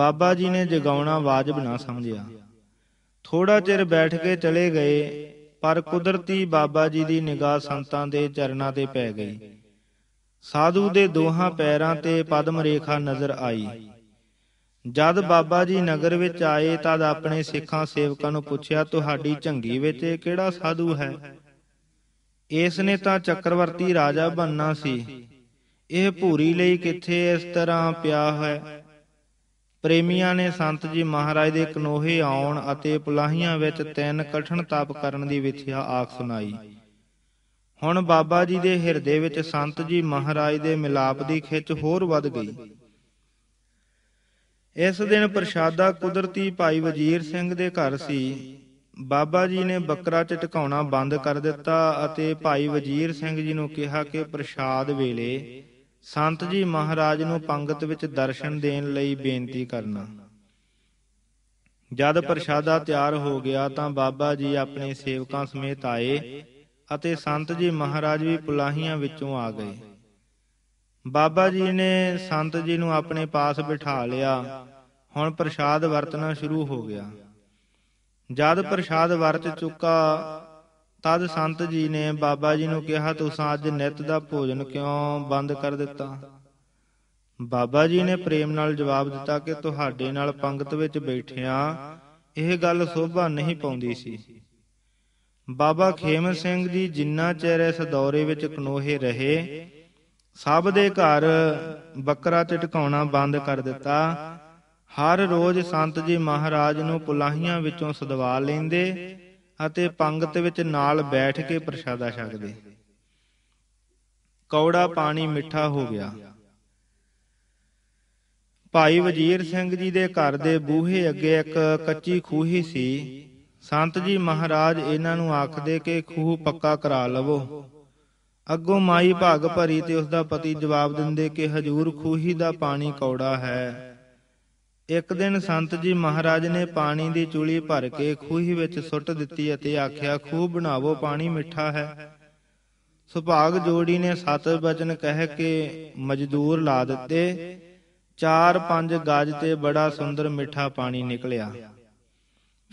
ਬਾਬਾ ਜੀ ਨੇ ਜਗਾਉਣਾ ਵਾਜਬ ਨਾ ਸਮਝਿਆ ਥੋੜਾ ਚਿਰ ਬੈਠ ਕੇ ਚਲੇ ਗਏ ਪਰ ਕੁਦਰਤੀ ਬਾਬਾ ਜੀ ਦੀ ਨਿਗਾਹ ਸੰਤਾਂ ਦੇ ਚਰਨਾਂ ਤੇ ਪੈ ਗਈ ਸਾਧੂ ਦੇ ਦੋਹਾਂ ਪੈਰਾਂ ਤੇ ਪਦਮ ਰੇਖਾ ਨਜ਼ਰ ਆਈ ਜਦ ਬਾਬਾ ਜੀ ਨਗਰ ਵਿੱਚ ਆਏ ਤਦ ਆਪਣੇ ਸਿੱਖਾਂ ਸੇਵਕਾਂ ਨੂੰ ਪੁੱਛਿਆ ਤੁਹਾਡੀ ਝੰਗੀ ਵਿੱਚ ਕਿਹੜਾ ਸਾਧੂ ਹੈ ਇਸ ਨੇ ਤਾਂ ਚੱਕਰਵਰਤੀ ਰਾਜਾ ਬੰਨਾ ਸੀ ਇਹ ਭੂਰੀ ਲਈ ਕਿੱਥੇ ਇਸ ਤਰ੍ਹਾਂ ਪਿਆ ਹੈ ਪ੍ਰੇਮੀਆਂ ਨੇ ਸੰਤ ਜੀ ਮਹਾਰਾਜ ਦੇ ਕਨੋਹੇ ਆਉਣ ਅਤੇ ਪੁਲਾਹੀਆਂ ਵਿੱਚ ਤਿੰਨ ਕਠਨ ਤਪ ਕਰਨ ਦੀ ਵਿਥਿਆ ਆਖ ਸੁਣਾਈ ਹੁਣ ਬਾਬਾ ਜੀ ਦੇ ਹਿਰਦੇ ਵਿੱਚ ਸੰਤ ਜੀ ਮਹਾਰਾਜ ਦੇ ਮਿਲਾਪ ਦੀ ਖਿੱਚ ਹੋਰ ਵੱਧ ਗਈ ਇਸ ਦਿਨ ਪ੍ਰਸ਼ਾਦਾ ਕੁਦਰਤੀ ਭਾਈ ਵਜੀਰ ਸਿੰਘ ਦੇ ਘਰ ਸੀ ਬਾਬਾ ਜੀ ਨੇ ਬੱਕਰਾ ਚਟਕਾਉਣਾ ਬੰਦ ਕਰ ਦਿੱਤਾ ਅਤੇ ਭਾਈ ਵਜੀਰ ਸਿੰਘ ਜੀ ਨੂੰ ਕਿਹਾ ਕਿ ਪ੍ਰਸ਼ਾਦ ਵੇਲੇ ਸੰਤ ਜੀ ਮਹਾਰਾਜ ਨੂੰ ਪੰਗਤ ਵਿੱਚ ਦਰਸ਼ਨ ਦੇਣ ਲਈ ਬੇਨਤੀ ਕਰਨਾ ਜਦ ਪ੍ਰਸ਼ਾਦਾ ਤਿਆਰ ਹੋ ਗਿਆ ਤਾਂ ਬਾਬਾ ਜੀ ਆਪਣੇ ਸੇਵਕਾਂ ਸਮੇਤ ਆਏ ਅਤੇ ਸੰਤ ਜੀ ਮਹਾਰਾਜ ਵੀ ਪੁਲਾਹੀਆਂ ਵਿੱਚੋਂ ਆ ਗਏ ਬਾਬਾ ਜੀ ਨੇ ਸੰਤ ਜੀ ਨੂੰ ਆਪਣੇ ਪਾਸ ਬਿਠਾ ਲਿਆ ਹੁਣ ਪ੍ਰਸ਼ਾਦ ਵਰਤਣਾ ਸ਼ੁਰੂ ਹੋ ਗਿਆ ਜਦ ਪ੍ਰਸ਼ਾਦ ਵਰਤ ਚੁੱਕਾ ਤਦ ਸੰਤ ਜੀ ਨੇ ਬਾਬਾ ਜੀ ਨੂੰ ਕਿਹਾ ਤੁਸੀਂ ਅੱਜ ਨਿਤ ਦਾ ਭੋਜਨ ਕਿਉਂ ਬੰਦ ਕਰ ਦਿੱਤਾ ਬਾਬਾ ਜੀ ਨੇ ਪ੍ਰੇਮ ਨਾਲ ਜਵਾਬ ਦਿੱਤਾ ਕਿ ਤੁਹਾਡੇ ਨਾਲ ਪੰਗਤ ਵਿੱਚ ਬੈਠਿਆ ਇਹ ਗੱਲ ਸੋਭਾ ਨਹੀਂ ਪਾਉਂਦੀ ਸੀ ਬਾਬਾ ਖੇਮ ਸਿੰਘ ਜੀ ਜਿੰਨਾ ਚਿਰ ਇਸ ਦੌਰੇ ਵਿੱਚ ਕਨੋਹੇ ਰਹੇ ਸਭ ਦੇ ਘਰ ਬੱਕਰਾ ਟਟਕਾਉਣਾ ਬੰਦ ਕਰ ਦਿੱਤਾ ਹਰ ਰੋਜ਼ ਸੰਤ ਜੀ ਮਹਾਰਾਜ ਨੂੰ ਪੁਲਾਹੀਆਂ ਵਿੱਚੋਂ ਸਦਵਾ ਲੈਂਦੇ ਅਤੇ ਪੰਗਤ ਵਿੱਚ ਨਾਲ ਬੈਠ ਕੇ ਪ੍ਰਸ਼ਾਦਾ ਛਕਦੇ ਕੌੜਾ ਪਾਣੀ ਮਿੱਠਾ ਹੋ ਗਿਆ ਭਾਈ ਵਜੀਰ ਸਿੰਘ ਜੀ ਦੇ ਘਰ ਦੇ ਬੂਹੇ ਅੱਗੇ ਇੱਕ ਕੱਚੀ ਖੂਹੀ ਸੀ ਸੰਤ ਜੀ ਮਹਾਰਾਜ ਇਹਨਾਂ ਨੂੰ ਆਖਦੇ ਕਿ ਖੂਹ ਪੱਕਾ ਕਰਾ ਲਵੋ ਅੱਗੋਂ ਮਾਈ ਭਾਗ ਭਰੀ ਤੇ ਉਸ ਦਾ ਪਤੀ ਜਵਾਬ ਦਿੰਦੇ ਕਿ ਹਜੂਰ ਖੂਹੀ ਦਾ ਪਾਣੀ ਕੌੜਾ ਹੈ ਇੱਕ ਦਿਨ ਸੰਤ ਜੀ ਮਹਾਰਾਜ ਨੇ ਪਾਣੀ ਦੀ ਚੂਲੀ ਭਰ ਕੇ ਖੂਹੀ ਵਿੱਚ ਸੁੱਟ ਦਿੱਤੀ ਅਤੇ ਆਖਿਆ ਖੂਹ ਬਣਾਵੋ ਪਾਣੀ ਮਿੱਠਾ ਹੈ ਸੁਭਾਗ ਜੋੜੀ ਨੇ ਸਤ ਬਚਨ ਕਹਿ ਕੇ ਮਜ਼ਦੂਰ ਲਾ ਦਿੱਤੇ 4-5 ਗਾਜ ਤੇ ਬੜਾ ਸੁੰਦਰ ਮਿੱਠਾ ਪਾਣੀ ਨਿਕਲਿਆ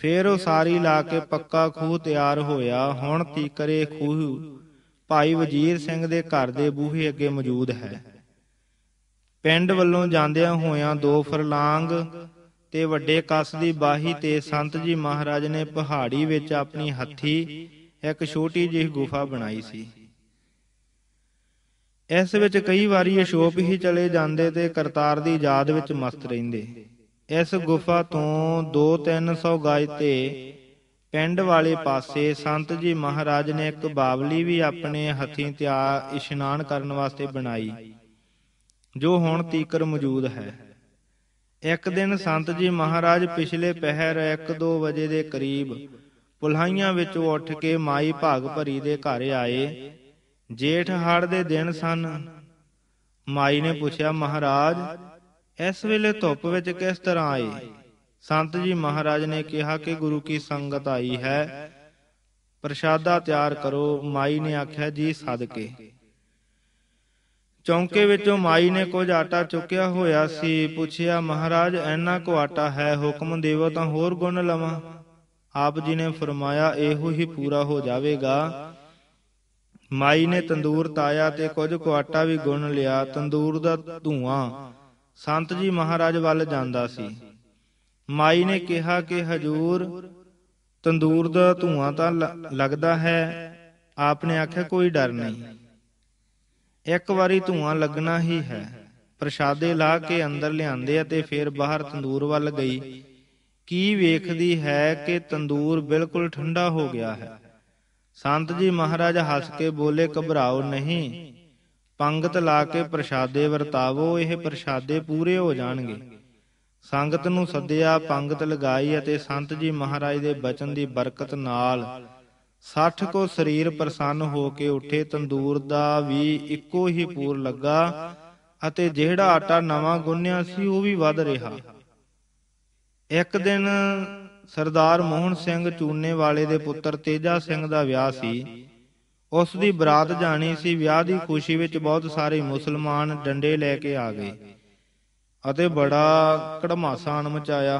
ਫੇਰ ਉਹ ਸਾਰੀ ਲਾ ਕੇ ਪੱਕਾ ਖੂਹ ਤਿਆਰ ਹੋਇਆ ਹੁਣ ਤੀਕਰੇ ਖੂਹ ਭਾਈ ਵਜੀਰ ਸਿੰਘ ਦੇ ਘਰ ਦੇ ਬੂਹੇ ਅੱਗੇ ਮੌਜੂਦ ਹੈ ਪਿੰਡ ਵੱਲੋਂ ਜਾਂਦਿਆਂ ਹੋਇਆਂ ਦੋ ਫਰਲਾਂਗ ਤੇ ਵੱਡੇ ਕਸ ਦੀ ਬਾਹੀ ਤੇ ਸੰਤ ਜੀ ਮਹਾਰਾਜ ਨੇ ਪਹਾੜੀ ਵਿੱਚ ਆਪਣੀ ਹੱਥੀ ਇੱਕ ਛੋਟੀ ਜਿਹੀ ਗੁਫਾ ਬਣਾਈ ਸੀ ਇਸ ਵਿੱਚ ਕਈ ਵਾਰੀ ਅਸ਼ੋਪ ਹੀ ਚਲੇ ਜਾਂਦੇ ਤੇ ਕਰਤਾਰ ਦੀ ਯਾਦ ਵਿੱਚ ਮਸਤ ਰਹਿੰਦੇ ਇਸ ਗੁਫਾ ਤੋਂ 2-300 ਗਜ ਤੇ ਪਿੰਡ ਵਾਲੇ ਪਾਸੇ ਸੰਤ ਜੀ ਮਹਾਰਾਜ ਨੇ ਇੱਕ ਬਾਵਲੀ ਵੀ ਆਪਣੇ ਹੱਥੀਂ ਤਿਆਰ ਇਸ਼ਨਾਨ ਕਰਨ ਵਾਸਤੇ ਬਣਾਈ ਜੋ ਹੁਣ ਤੀਕਰ ਮੌਜੂਦ ਹੈ ਇੱਕ ਦਿਨ ਸੰਤ ਜੀ ਮਹਾਰਾਜ ਪਿਛਲੇ ਪਹਿਰ 1-2 ਵਜੇ ਦੇ ਕਰੀਬ ਪੁਲਹਾਈਆਂ ਵਿੱਚ ਉੱਠ ਕੇ ਮਾਈ ਭਾਗ ਭਰੀ ਦੇ ਘਰ ਆਏ ਜੇਠ ਹੜ ਦੇ ਦਿਨ ਸਨ ਮਾਈ ਨੇ ਪੁੱਛਿਆ ਮਹਾਰਾਜ ਇਸ ਵੇਲੇ ਧੁੱਪ ਵਿੱਚ ਕਿਸ ਤਰ੍ਹਾਂ ਆਏ ਸੰਤ ਜੀ ਮਹਾਰਾਜ ਨੇ ਕਿਹਾ ਕਿ ਗੁਰੂ ਕੀ ਸੰਗਤ ਆਈ ਹੈ ਪ੍ਰਸ਼ਾਦਾ ਤਿਆਰ ਕਰੋ ਮਾਈ ਨੇ ਆਖਿਆ ਜੀ ਸਦਕੇ ਚੌਂਕੇ ਵਿੱਚੋਂ ਮਾਈ ਨੇ ਕੁਝ ਆਟਾ ਚੁੱਕਿਆ ਹੋਇਆ ਸੀ ਪੁੱਛਿਆ ਮਹਾਰਾਜ ਐਨਾ ਕੋ ਆਟਾ ਹੈ ਹੁਕਮ ਦੇਵੋ ਤਾਂ ਹੋਰ ਗੁਣ ਲਵਾਂ ਆਪ ਜੀ ਨੇ ਫਰਮਾਇਆ ਇਹੋ ਹੀ ਪੂਰਾ ਹੋ ਜਾਵੇਗਾ ਮਾਈ ਨੇ ਤੰਦੂਰ ਤਾਇਆ ਤੇ ਕੁਝ ਕੁ ਆਟਾ ਵੀ ਗੁਣ ਲਿਆ ਤੰਦੂਰ ਦਾ ਧੂਆਂ ਸੰਤ ਜੀ ਮਹਾਰਾਜ ਵੱਲ ਜਾਂਦਾ ਸੀ ਮਾਈ ਨੇ ਕਿਹਾ ਕਿ ਹਜੂਰ ਤੰਦੂਰ ਦਾ ਧੂਆਂ ਤਾਂ ਲੱਗਦਾ ਹੈ ਆਪਨੇ ਆਖਿਆ ਕੋਈ ਡਰ ਨਹੀਂ ਇੱਕ ਵਾਰੀ ਧੂਆਂ ਲੱਗਣਾ ਹੀ ਹੈ ਪ੍ਰਸ਼ਾਦੇ ਲਾ ਕੇ ਅੰਦਰ ਲਿਆਂਦੇ ਅਤੇ ਫਿਰ ਬਾਹਰ ਤੰਦੂਰ ਵੱਲ ਗਈ ਕੀ ਵੇਖਦੀ ਹੈ ਕਿ ਤੰਦੂਰ ਬਿਲਕੁਲ ਠੰਡਾ ਹੋ ਗਿਆ ਹੈ ਸੰਤ ਜੀ ਮਹਾਰਾਜ ਹੱਸ ਕੇ ਬੋਲੇ ਘਬਰਾਓ ਨਹੀਂ ਪੰਗਤ ਲਾ ਕੇ ਪ੍ਰਸ਼ਾਦੇ ਵਰਤਾਵੋ ਇਹ ਪ੍ਰਸ਼ਾਦੇ ਪੂਰੇ ਹੋ ਜਾਣਗੇ ਸੰਗਤ ਨੂੰ ਸੱਦਿਆ ਪੰਗਤ ਲਗਾਈ ਅਤੇ ਸੰਤ ਜੀ ਮਹਾਰਾਜ ਦੇ ਬਚਨ ਦੀ ਬਰਕਤ ਨਾਲ 60 ਕੋ ਸਰੀਰ ਪ੍ਰਸੰਨ ਹੋ ਕੇ ਉੱਠੇ ਤੰਦੂਰ ਦਾ ਵੀ ਇੱਕੋ ਹੀ ਪੂਰ ਲੱਗਾ ਅਤੇ ਜਿਹੜਾ ਆਟਾ ਨਵਾਂ ਗੁੰਨਿਆ ਸੀ ਉਹ ਵੀ ਵੱਧ ਰਿਹਾ ਇੱਕ ਦਿਨ ਸਰਦਾਰ ਮੋਹਨ ਸਿੰਘ ਚੂਨੇ ਵਾਲੇ ਦੇ ਪੁੱਤਰ ਤੇਜਾ ਸਿੰਘ ਦਾ ਵਿਆਹ ਸੀ ਉਸ ਦੀ ਬਰਾਤ ਜਾਣੀ ਸੀ ਵਿਆਹ ਦੀ ਖੁਸ਼ੀ ਵਿੱਚ ਬਹੁਤ ਸਾਰੇ ਮੁਸਲਮਾਨ ਡੰਡੇ ਲੈ ਕੇ ਆ ਗਏ ਅਤੇ ਬੜਾ ਕੜਮਾਸਾ ਮਚਾਇਆ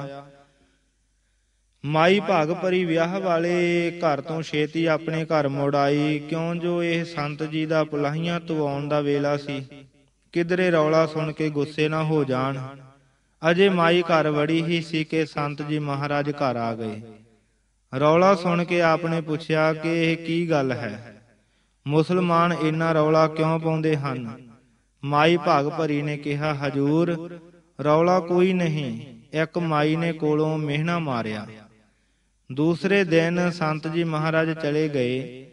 ਮਾਈ ਭਾਗ ਪਰੀ ਵਿਆਹ ਵਾਲੇ ਘਰ ਤੋਂ ਛੇਤੀ ਆਪਣੇ ਘਰ ਮੁੜ ਆਈ ਕਿਉਂ ਜੋ ਇਹ ਸੰਤ ਜੀ ਦਾ ਪੁਲਾਹੀਆਂ ਤਵਾਉਣ ਦਾ ਵੇਲਾ ਸੀ ਕਿਧਰੇ ਰੌਲਾ ਸੁਣ ਕੇ ਗੁੱਸੇ ਨਾ ਹੋ ਜਾਣ ਅਜੇ ਮਾਈ ਘਰ ਵੜੀ ਹੀ ਸੀ ਕਿ ਸੰਤ ਜੀ ਮਹਾਰਾਜ ਘਰ ਆ ਗਏ ਰੌਲਾ ਸੁਣ ਕੇ ਆਪਨੇ ਪੁੱਛਿਆ ਕਿ ਇਹ ਕੀ ਗੱਲ ਹੈ ਮੁਸਲਮਾਨ ਇੰਨਾ ਰੌਲਾ ਕਿਉਂ ਪਾਉਂਦੇ ਹਨ ਮਾਈ ਭਾਗ ਭਰੀ ਨੇ ਕਿਹਾ ਹਜੂਰ ਰੌਲਾ ਕੋਈ ਨਹੀਂ ਇੱਕ ਮਾਈ ਨੇ ਕੋਲੋਂ ਮਿਹਣਾ ਮਾਰਿਆ ਦੂਸਰੇ ਦਿਨ ਸੰਤ ਜੀ ਮਹਾਰਾਜ ਚਲੇ ਗਏ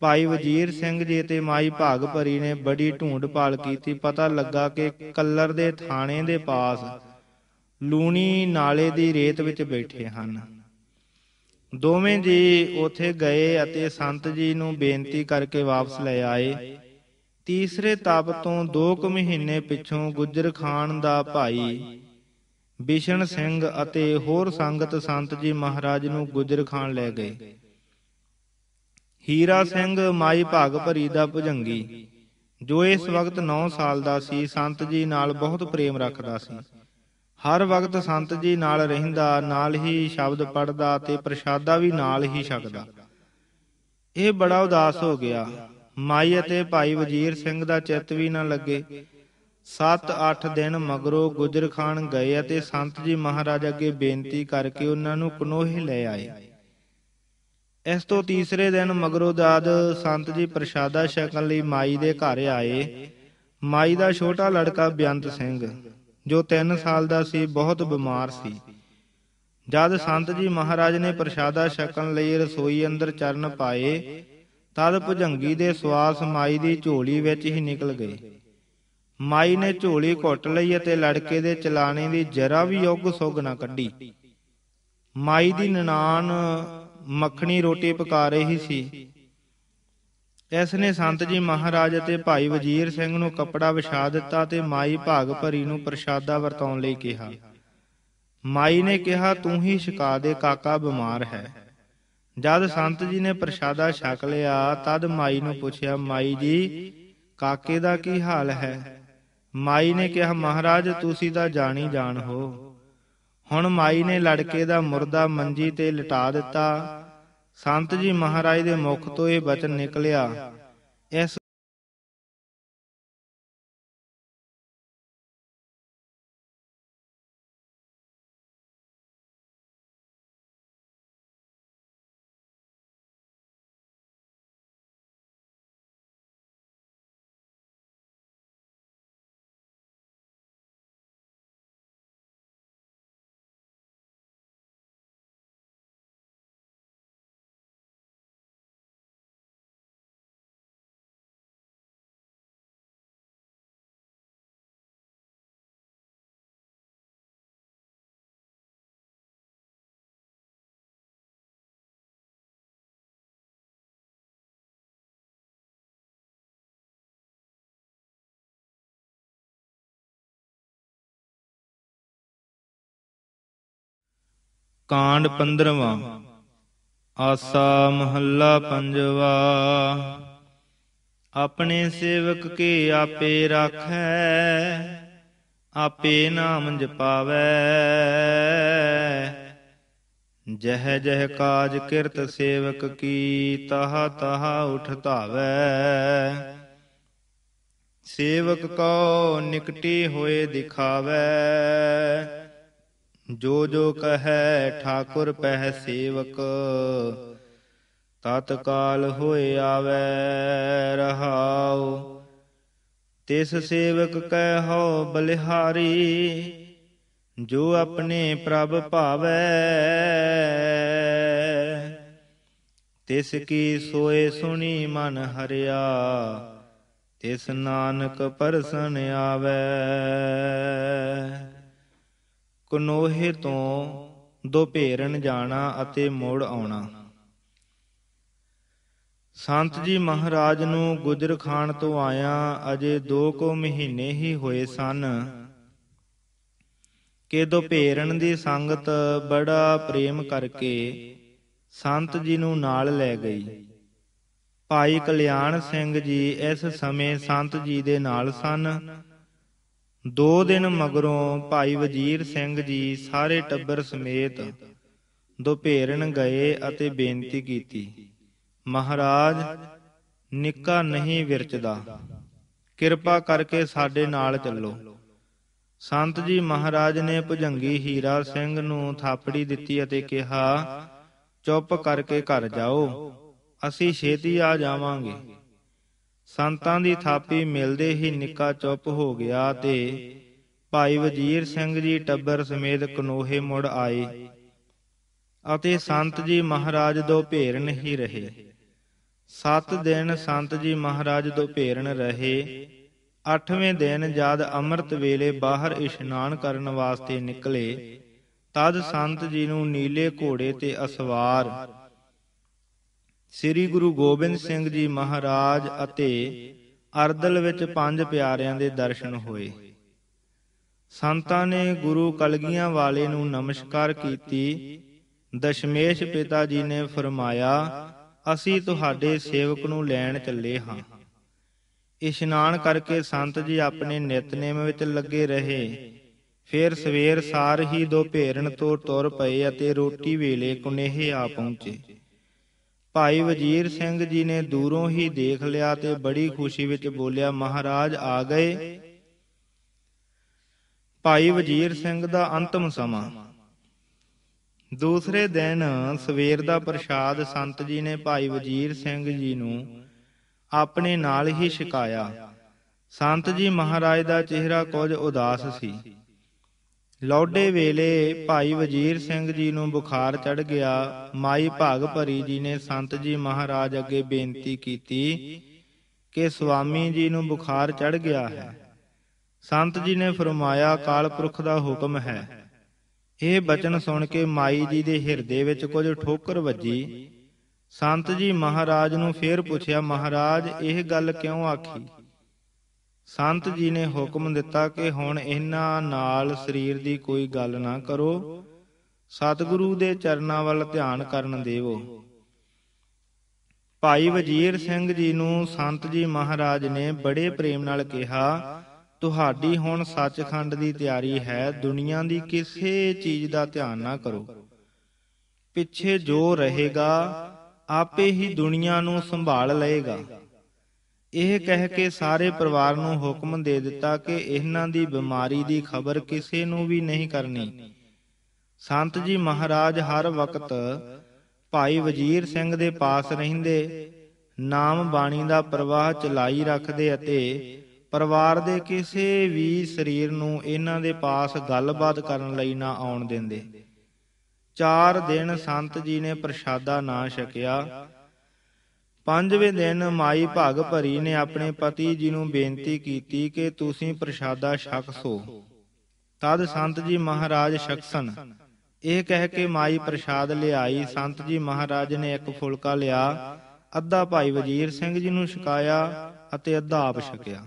ਭਾਈ ਵਜੀਰ ਸਿੰਘ ਜੀ ਤੇ ਮਾਈ ਭਾਗ ਭਰੀ ਨੇ ਬੜੀ ਢੂੰਡ ਪਾਲ ਕੀਤੀ ਪਤਾ ਲੱਗਾ ਕਿ ਕੱਲਰ ਦੇ ਥਾਣੇ ਦੇ ਪਾਸ ਲੂਣੀ ਨਾਲੇ ਦੀ ਰੇਤ ਵਿੱਚ ਬੈਠੇ ਹਨ ਦੋਵੇਂ ਜੀ ਉਥੇ ਗਏ ਅਤੇ ਸੰਤ ਜੀ ਨੂੰ ਬੇਨਤੀ ਕਰਕੇ ਵਾਪਸ ਲੈ ਆਏ ਤੀਸਰੇ ਤਪ ਤੋਂ 2 ਕੁ ਮਹੀਨੇ ਪਿੱਛੋਂ ਗੁੱਜਰ ਖਾਨ ਦਾ ਭਾਈ ਬਿਸ਼ਨ ਸਿੰਘ ਅਤੇ ਹੋਰ ਸੰਗਤ ਸੰਤ ਜੀ ਮਹਾਰਾਜ ਨੂੰ ਗੁਜਰ ਖਾਨ ਲੈ ਗਏ ਹੀਰਾ ਸਿੰਘ ਮਾਈ ਭਾਗ ਭਰੀ ਦਾ ਭੁਜੰਗੀ ਜੋ ਇਸ ਵਕਤ 9 ਸਾਲ ਦਾ ਸੀ ਸੰਤ ਜੀ ਨਾਲ ਬਹੁਤ ਪ੍ਰੇਮ ਰੱਖਦਾ ਸੀ ਹਰ ਵਕਤ ਸੰਤ ਜੀ ਨਾਲ ਰਹਿੰਦਾ ਨਾਲ ਹੀ ਸ਼ਬਦ ਪੜਦਾ ਤੇ ਪ੍ਰਸ਼ਾਦਾ ਵੀ ਨਾਲ ਹੀ ਛਕਦਾ ਇਹ ਬੜਾ ਉਦਾਸ ਹੋ ਗਿਆ ਮਾਈ ਅਤੇ ਭਾਈ ਵਜੀਰ ਸਿੰਘ ਦਾ ਚਿੱਤ ਵੀ ਨਾ ਲੱਗੇ 7-8 ਦਿਨ ਮਗਰੋਂ ਗੁਜਰ ਖਾਨ ਗਏ ਅਤੇ ਸੰਤ ਜੀ ਮਹਾਰਾਜ ਅੱਗੇ ਬੇਨਤੀ ਕਰਕੇ ਉਹਨਾਂ ਨੂੰ ਕਨੋਹੇ ਲੈ ਆਏ ਇਸ ਤੋਂ ਤੀਸਰੇ ਦਿਨ ਮਗਰੋਂ ਦਾਦ ਸੰਤ ਜੀ ਪ੍ਰਸ਼ਾਦਾ ਛਕਣ ਲਈ ਮਾਈ ਦੇ ਘਰ ਆਏ ਮਾਈ ਦਾ ਛੋਟਾ ਲੜਕਾ ਬਿਆੰਤ ਸਿੰਘ ਜੋ 3 ਸਾਲ ਦਾ ਸੀ ਬਹੁਤ ਬਿਮਾਰ ਸੀ ਜਦ ਸੰਤ ਜੀ ਮਹਾਰਾਜ ਨੇ ਪ੍ਰਸ਼ਾਦਾ ਛਕਣ ਲਈ ਰਸੋਈ ਅੰਦਰ ਚਰਨ ਪਾਏ ਤਦ ਭੁਜੰਗੀ ਦੇ ਸਵਾਸ ਮਾਈ ਦੀ ਝੋਲੀ ਵਿੱਚ ਹੀ ਨਿਕਲ ਗਏ ਮਾਈ ਨੇ ਝੋਲੀ ਘੁੱਟ ਲਈ ਅਤੇ ਲੜਕੇ ਦੇ ਚਲਾਣੇ ਦੀ ਜਰਾ ਵੀ ਯੋਗ ਸੁਗ ਨਾ ਕੱਢੀ ਮਾਈ ਦੀ ਨਨਾਣ ਮੱਖਣੀ ਰੋਟੀ ਪਕਾ ਰਹੀ ਸੀ ਇਸ ਨੇ ਸੰਤ ਜੀ ਮਹਾਰਾਜ ਅਤੇ ਭਾਈ ਵਜੀਰ ਸਿੰਘ ਨੂੰ ਕੱਪੜਾ ਵਿਛਾ ਦਿੱਤਾ ਤੇ ਮਾਈ ਭਾਗ ਭਰੀ ਨੂੰ ਪ੍ਰਸ਼ਾਦਾ ਵਰਤਾਉਣ ਲਈ ਕਿਹਾ ਮਾਈ ਨੇ ਕਿਹਾ ਤੂੰ ਹੀ ਸ਼ਿਕਾ ਦੇ ਕਾਕਾ ਬਿਮਾਰ ਹੈ ਜਦ ਸੰਤ ਜੀ ਨੇ ਪ੍ਰਸ਼ਾਦਾ ਛਕ ਲਿਆ ਤਦ ਮਾਈ ਨੂੰ ਪੁੱਛਿਆ ਮਾਈ ਜੀ ਕਾਕੇ ਦਾ ਕੀ ਹਾਲ ਹੈ ਮਾਈ ਨੇ ਕਿਹਾ ਮਹਾਰਾਜ ਤੁਸੀਂ ਤਾਂ ਜਾਣੀ ਜਾਣ ਹੋ ਹੁਣ ਮਾਈ ਨੇ ਲੜਕੇ ਦਾ ਮੁਰਦਾ ਮੰਜੀ ਤੇ ਲਟਾ ਦਿੱਤਾ ਸੰਤ ਜੀ ਮਹਾਰਾਜ ਦੇ ਮੁਖ ਤੋਂ ਇਹ ਬਚਨ ਨਿਕਲਿਆ ਇਸ ਕਾਂਡ 15ਵਾਂ ਆਸਾ ਮਹੱਲਾ ਪੰਜਵਾ ਆਪਣੇ ਸੇਵਕ ਕੇ ਆਪੇ ਰੱਖੈ ਆਪੇ ਨਾਮ ਜਪਾਵੇ ਜਹ ਜਹ ਕਾਜ ਕਿਰਤ ਸੇਵਕ ਕੀ ਤਹ ਤਹ ਉਠ ਧਾਵੈ ਸੇਵਕ ਕੋ ਨਿਕਟੀ ਹੋਏ ਦਿਖਾਵੇ ਜੋ ਜੋ ਕਹੈ ਠਾਕੁਰ ਪਹਿ ਸੇਵਕ ਤਤਕਾਲ ਹੋਇ ਆਵੈ ਰਹਾਉ ਤਿਸ ਸੇਵਕ ਕਹਿ ਹਉ ਬਲਿਹਾਰੀ ਜੋ ਆਪਣੇ ਪ੍ਰਭ ਭਾਵੈ ਤਿਸ ਕੀ ਸੋਏ ਸੁਣੀ ਮਨ ਹਰਿਆ ਤਿਸ ਨਾਨਕ ਪਰਸਨ ਆਵੈ ਕਨੋਹੇ ਤੋਂ ਦੁਪਹਿਰਨ ਜਾਣਾ ਅਤੇ ਮੋੜ ਆਉਣਾ ਸੰਤ ਜੀ ਮਹਾਰਾਜ ਨੂੰ ਗੁਜਰ ਖਾਨ ਤੋਂ ਆਇਆ ਅਜੇ 2 ਕੋ ਮਹੀਨੇ ਹੀ ਹੋਏ ਸਨ ਕਿ ਦੁਪਹਿਰਨ ਦੀ ਸੰਗਤ ਬੜਾ ਪ੍ਰੇਮ ਕਰਕੇ ਸੰਤ ਜੀ ਨੂੰ ਨਾਲ ਲੈ ਗਈ ਭਾਈ ਕਲਿਆਣ ਸਿੰਘ ਜੀ ਇਸ ਸਮੇਂ ਸੰਤ ਜੀ ਦੇ ਨਾਲ ਸਨ ਦੋ ਦਿਨ ਮਗਰੋਂ ਭਾਈ ਵਜੀਰ ਸਿੰਘ ਜੀ ਸਾਰੇ ਟੱਬਰ ਸਮੇਤ ਦੁਪਹਿਰਨ ਗਏ ਅਤੇ ਬੇਨਤੀ ਕੀਤੀ ਮਹਾਰਾਜ ਨਿੱਕਾ ਨਹੀਂ ਵਿਰਚਦਾ ਕਿਰਪਾ ਕਰਕੇ ਸਾਡੇ ਨਾਲ ਚੱਲੋ ਸੰਤ ਜੀ ਮਹਾਰਾਜ ਨੇ ਭੁਜੰਗੀ ਹੀਰਾ ਸਿੰਘ ਨੂੰ ਥਾਪੜੀ ਦਿੱਤੀ ਅਤੇ ਕਿਹਾ ਚੁੱਪ ਕਰਕੇ ਘਰ ਜਾਓ ਅਸੀਂ ਛੇਤੀ ਆ ਜਾਵਾਂਗੇ ਸੰਤਾਂ ਦੀ ਥਾਪੀ ਮਿਲਦੇ ਹੀ ਨਿੱਕਾ ਚੁੱਪ ਹੋ ਗਿਆ ਤੇ ਭਾਈ ਵਜੀਰ ਸਿੰਘ ਜੀ ਟੱਬਰ ਸਮੇਤ ਕਨੋਹੇ ਮੁੜ ਆਏ ਅਤੇ ਸੰਤ ਜੀ ਮਹਾਰਾਜ ਦੋ ਭੇਰਨ ਹੀ ਰਹੇ 7 ਦਿਨ ਸੰਤ ਜੀ ਮਹਾਰਾਜ ਦੋ ਭੇਰਨ ਰਹੇ 8ਵੇਂ ਦਿਨ ਜਦ ਅੰਮ੍ਰਿਤ ਵੇਲੇ ਬਾਹਰ ਇਸ਼ਨਾਨ ਕਰਨ ਵਾਸਤੇ ਨਿਕਲੇ ਤਦ ਸੰਤ ਜੀ ਨੂੰ ਨੀਲੇ ਘੋੜੇ ਤੇ ਅਸਵਾਰ ਸ੍ਰੀ ਗੁਰੂ ਗੋਬਿੰਦ ਸਿੰਘ ਜੀ ਮਹਾਰਾਜ ਅਤੇ ਅਰਦਲ ਵਿੱਚ ਪੰਜ ਪਿਆਰਿਆਂ ਦੇ ਦਰਸ਼ਨ ਹੋਏ ਸੰਤਾਂ ਨੇ ਗੁਰੂ ਕਲਗੀਆਂ ਵਾਲੇ ਨੂੰ ਨਮਸਕਾਰ ਕੀਤੀ ਦਸ਼ਮੇਸ਼ ਪਿਤਾ ਜੀ ਨੇ ਫਰਮਾਇਆ ਅਸੀਂ ਤੁਹਾਡੇ ਸੇਵਕ ਨੂੰ ਲੈਣ ਚੱਲੇ ਹਾਂ ਇਸ਼ਨਾਨ ਕਰਕੇ ਸੰਤ ਜੀ ਆਪਣੇ ਨਿਤਨੇਮ ਵਿੱਚ ਲੱਗੇ ਰਹੇ ਫਿਰ ਸਵੇਰ ਸਾਰ ਹੀ ਦੋ ਭੇਰਨ ਤੋਂ ਤੁਰ ਪਏ ਅਤੇ ਰੋਟੀ ਵੇਲੇ ਕੁਨੇਹੇ ਆ ਪਹੁੰਚੇ ਭਾਈ ਵਜੀਰ ਸਿੰਘ ਜੀ ਨੇ ਦੂਰੋਂ ਹੀ ਦੇਖ ਲਿਆ ਤੇ ਬੜੀ ਖੁਸ਼ੀ ਵਿੱਚ ਬੋਲਿਆ ਮਹਾਰਾਜ ਆ ਗਏ ਭਾਈ ਵਜੀਰ ਸਿੰਘ ਦਾ ਅੰਤਮ ਸਮਾਂ ਦੂਸਰੇ ਦਿਨ ਸਵੇਰ ਦਾ ਪ੍ਰਸ਼ਾਦ ਸੰਤ ਜੀ ਨੇ ਭਾਈ ਵਜੀਰ ਸਿੰਘ ਜੀ ਨੂੰ ਆਪਣੇ ਨਾਲ ਹੀ ਸ਼ਿਕਾਇਆ ਸੰਤ ਜੀ ਮਹਾਰਾਜ ਦਾ ਚਿਹਰਾ ਕੁਝ ਉਦਾਸ ਸੀ ਲੌਡੇ ਵੇਲੇ ਭਾਈ ਵਜੀਰ ਸਿੰਘ ਜੀ ਨੂੰ ਬੁਖਾਰ ਚੜ ਗਿਆ ਮਾਈ ਭਾਗ ਭਰੀ ਜੀ ਨੇ ਸੰਤ ਜੀ ਮਹਾਰਾਜ ਅੱਗੇ ਬੇਨਤੀ ਕੀਤੀ ਕਿ ਸੁਆਮੀ ਜੀ ਨੂੰ ਬੁਖਾਰ ਚੜ ਗਿਆ ਹੈ ਸੰਤ ਜੀ ਨੇ ਫਰਮਾਇਆ ਕਾਲ ਪੁਰਖ ਦਾ ਹੁਕਮ ਹੈ ਇਹ ਬਚਨ ਸੁਣ ਕੇ ਮਾਈ ਜੀ ਦੇ ਹਿਰਦੇ ਵਿੱਚ ਕੁਝ ਠੋਕਰ ਵੱਜੀ ਸੰਤ ਜੀ ਮਹਾਰਾਜ ਨੂੰ ਫੇਰ ਪੁੱਛਿਆ ਮਹਾਰਾਜ ਇਹ ਗੱਲ ਕਿਉਂ ਆਖੀ ਸੰਤ ਜੀ ਨੇ ਹੁਕਮ ਦਿੱਤਾ ਕਿ ਹੁਣ ਇਹਨਾਂ ਨਾਲ ਸਰੀਰ ਦੀ ਕੋਈ ਗੱਲ ਨਾ ਕਰੋ ਸਤਿਗੁਰੂ ਦੇ ਚਰਨਾਂ ਵੱਲ ਧਿਆਨ ਕਰਨ ਦੇਵੋ ਭਾਈ ਵਜੀਰ ਸਿੰਘ ਜੀ ਨੂੰ ਸੰਤ ਜੀ ਮਹਾਰਾਜ ਨੇ ਬੜੇ ਪ੍ਰੇਮ ਨਾਲ ਕਿਹਾ ਤੁਹਾਡੀ ਹੁਣ ਸੱਚਖੰਡ ਦੀ ਤਿਆਰੀ ਹੈ ਦੁਨੀਆ ਦੀ ਕਿਸੇ ਚੀਜ਼ ਦਾ ਧਿਆਨ ਨਾ ਕਰੋ ਪਿੱਛੇ ਜੋ ਰਹੇਗਾ ਆਪੇ ਹੀ ਦੁਨੀਆ ਨੂੰ ਸੰਭਾਲ ਲਏਗਾ ਇਹ ਕਹਿ ਕੇ ਸਾਰੇ ਪਰਿਵਾਰ ਨੂੰ ਹੁਕਮ ਦੇ ਦਿੱਤਾ ਕਿ ਇਹਨਾਂ ਦੀ ਬਿਮਾਰੀ ਦੀ ਖਬਰ ਕਿਸੇ ਨੂੰ ਵੀ ਨਹੀਂ ਕਰਨੀ ਸੰਤ ਜੀ ਮਹਾਰਾਜ ਹਰ ਵਕਤ ਭਾਈ ਵਜੀਰ ਸਿੰਘ ਦੇ ਪਾਸ ਰਹਿੰਦੇ ਨਾਮ ਬਾਣੀ ਦਾ ਪ੍ਰਵਾਹ ਚਲਾਈ ਰੱਖਦੇ ਅਤੇ ਪਰਿਵਾਰ ਦੇ ਕਿਸੇ ਵੀ ਸਰੀਰ ਨੂੰ ਇਹਨਾਂ ਦੇ ਪਾਸ ਗੱਲਬਾਤ ਕਰਨ ਲਈ ਨਾ ਆਉਣ ਦਿੰਦੇ 4 ਦਿਨ ਸੰਤ ਜੀ ਨੇ ਪ੍ਰਸ਼ਾਦਾ ਨਾ ਛਕਿਆ ਪੰਜਵੇਂ ਦਿਨ ਮਾਈ ਭਾਗ ਭਰੀ ਨੇ ਆਪਣੇ ਪਤੀ ਜੀ ਨੂੰ ਬੇਨਤੀ ਕੀਤੀ ਕਿ ਤੁਸੀਂ ਪ੍ਰਸ਼ਾਦਾ ਛਕ ਸੋ ਤਦ ਸੰਤ ਜੀ ਮਹਾਰਾਜ ਛਕਸਨ ਇਹ ਕਹਿ ਕੇ ਮਾਈ ਪ੍ਰਸ਼ਾਦ ਲਿਆਈ ਸੰਤ ਜੀ ਮਹਾਰਾਜ ਨੇ ਇੱਕ ਫੁਲਕਾ ਲਿਆ ਅੱਧਾ ਭਾਈ ਵਜੀਰ ਸਿੰਘ ਜੀ ਨੂੰ ਛਕਾਇਆ ਅਤੇ ਅੱਧਾ ਆਪ ਛਕਿਆ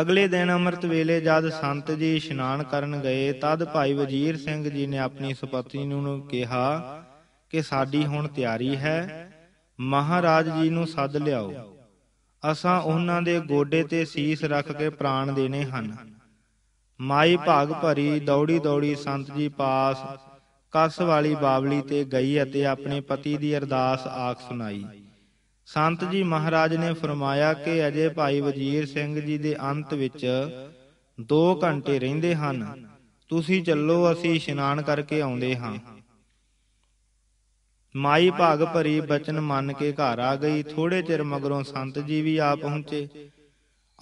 ਅਗਲੇ ਦਿਨ ਅੰਮ੍ਰਿਤ ਵੇਲੇ ਜਦ ਸੰਤ ਜੀ ਇਸ਼ਨਾਨ ਕਰਨ ਗਏ ਤਦ ਭਾਈ ਵਜੀਰ ਸਿੰਘ ਜੀ ਨੇ ਆਪਣੀ ਸੁਪਤਨੀ ਨੂੰ ਕਿਹਾ ਕਿ ਸਾਡੀ ਹੁਣ ਤਿਆਰੀ ਹੈ ਮਹਾਰਾਜ ਜੀ ਨੂੰ ਸੱਦ ਲਿਆਓ ਅਸਾਂ ਉਹਨਾਂ ਦੇ ਗੋਡੇ ਤੇ ਸੀਸ ਰੱਖ ਕੇ ਪ੍ਰਾਣ ਦੇਣੇ ਹਨ ਮਾਈ ਭਾਗ ਭਰੀ ਦੌੜੀ ਦੌੜੀ ਸੰਤ ਜੀ ਪਾਸ ਕਸ ਵਾਲੀ ਬਾਵਲੀ ਤੇ ਗਈ ਅਤੇ ਆਪਣੇ ਪਤੀ ਦੀ ਅਰਦਾਸ ਆਖ ਸੁਣਾਈ ਸੰਤ ਜੀ ਮਹਾਰਾਜ ਨੇ ਫਰਮਾਇਆ ਕਿ ਅਜੇ ਭਾਈ ਵਜੀਰ ਸਿੰਘ ਜੀ ਦੇ ਅੰਤ ਵਿੱਚ 2 ਘੰਟੇ ਰਹਿੰਦੇ ਹਨ ਤੁਸੀਂ ਚੱਲੋ ਅਸੀਂ ਇਸ਼ਨਾਨ ਕਰਕੇ ਆਉਂਦੇ ਹਾਂ ਮਾਈ ਭਾਗ ਭਰੀ ਬਚਨ ਮੰਨ ਕੇ ਘਰ ਆ ਗਈ ਥੋੜੇ ਚਿਰ ਮਗਰੋਂ ਸੰਤ ਜੀ ਵੀ ਆ ਪਹੁੰਚੇ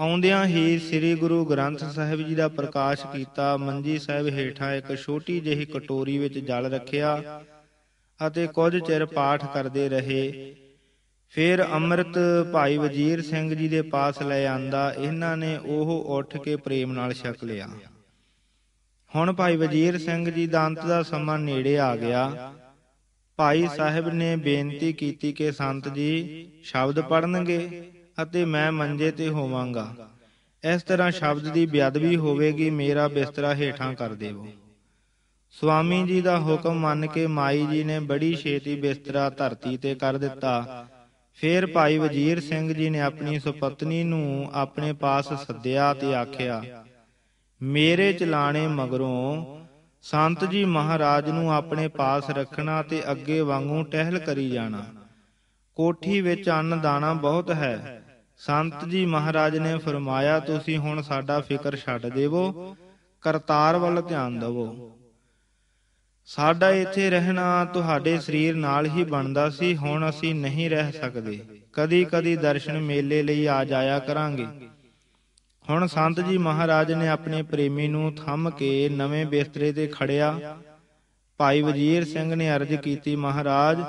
ਆਉਂਦਿਆਂ ਹੀ ਸ੍ਰੀ ਗੁਰੂ ਗ੍ਰੰਥ ਸਾਹਿਬ ਜੀ ਦਾ ਪ੍ਰਕਾਸ਼ ਕੀਤਾ ਮੰਜੀ ਸਾਹਿਬ ਹੇਠਾਂ ਇੱਕ ਛੋਟੀ ਜਿਹੀ ਕਟੋਰੀ ਵਿੱਚ ਜਲ ਰੱਖਿਆ ਅਤੇ ਕੁਝ ਚਿਰ ਪਾਠ ਕਰਦੇ ਰਹੇ ਫਿਰ ਅੰਮ੍ਰਿਤ ਭਾਈ ਵਜੀਰ ਸਿੰਘ ਜੀ ਦੇ ਪਾਸ ਲੈ ਆਂਦਾ ਇਹਨਾਂ ਨੇ ਉਹ ਉੱਠ ਕੇ ਪ੍ਰੇਮ ਨਾਲ ਛਕ ਲਿਆ ਹੁਣ ਭਾਈ ਵਜੀਰ ਸਿੰਘ ਜੀ ਦਾ ਅੰਤ ਦਾ ਸਮਾਂ ਨੇੜੇ ਆ ਗਿਆ ਭਾਈ ਸਾਹਿਬ ਨੇ ਬੇਨਤੀ ਕੀਤੀ ਕਿ ਸੰਤ ਜੀ ਸ਼ਬਦ ਪੜਨਗੇ ਅਤੇ ਮੈਂ ਮੰਜੇ ਤੇ ਹੋਵਾਂਗਾ ਇਸ ਤਰ੍ਹਾਂ ਸ਼ਬਦ ਦੀ ਬਿਆਦਵੀ ਹੋਵੇਗੀ ਮੇਰਾ ਬਿਸਤਰਾ ਹੇਠਾਂ ਕਰ ਦੇਵੋ ਸੁਆਮੀ ਜੀ ਦਾ ਹੁਕਮ ਮੰਨ ਕੇ ਮਾਈ ਜੀ ਨੇ ਬੜੀ ਛੇਤੀ ਬਿਸਤਰਾ ਧਰਤੀ ਤੇ ਕਰ ਦਿੱਤਾ ਫੇਰ ਭਾਈ ਵਜੀਰ ਸਿੰਘ ਜੀ ਨੇ ਆਪਣੀ ਸੁਪਤਨੀ ਨੂੰ ਆਪਣੇ ਪਾਸ ਸੱਦਿਆ ਤੇ ਆਖਿਆ ਮੇਰੇ ਚਲਾਣੇ ਮਗਰੋਂ ਸੰਤ ਜੀ ਮਹਾਰਾਜ ਨੂੰ ਆਪਣੇ ਪਾਸ ਰੱਖਣਾ ਤੇ ਅੱਗੇ ਵਾਂਗੂ ਟਹਿਲ ਕਰੀ ਜਾਣਾ ਕੋਠੀ ਵਿੱਚ ਅੰਨ ਦਾਣਾ ਬਹੁਤ ਹੈ ਸੰਤ ਜੀ ਮਹਾਰਾਜ ਨੇ ਫਰਮਾਇਆ ਤੁਸੀਂ ਹੁਣ ਸਾਡਾ ਫਿਕਰ ਛੱਡ ਦੇਵੋ ਕਰਤਾਰ ਵੱਲ ਧਿਆਨ ਦਿਵੋ ਸਾਡਾ ਇੱਥੇ ਰਹਿਣਾ ਤੁਹਾਡੇ ਸਰੀਰ ਨਾਲ ਹੀ ਬਣਦਾ ਸੀ ਹੁਣ ਅਸੀਂ ਨਹੀਂ ਰਹਿ ਸਕਦੇ ਕਦੀ ਕਦੀ ਦਰਸ਼ਨ ਮੇਲੇ ਲਈ ਆ ਜਾਇਆ ਕਰਾਂਗੇ ਹੁਣ ਸੰਤ ਜੀ ਮਹਾਰਾਜ ਨੇ ਆਪਣੇ ਪ੍ਰੇਮੀ ਨੂੰ ਥੰਮ ਕੇ ਨਵੇਂ ਬਿਸਤਰੇ ਤੇ ਖੜਿਆ ਭਾਈ ਵਜੀਰ ਸਿੰਘ ਨੇ ਅਰਜ਼ ਕੀਤੀ ਮਹਾਰਾਜ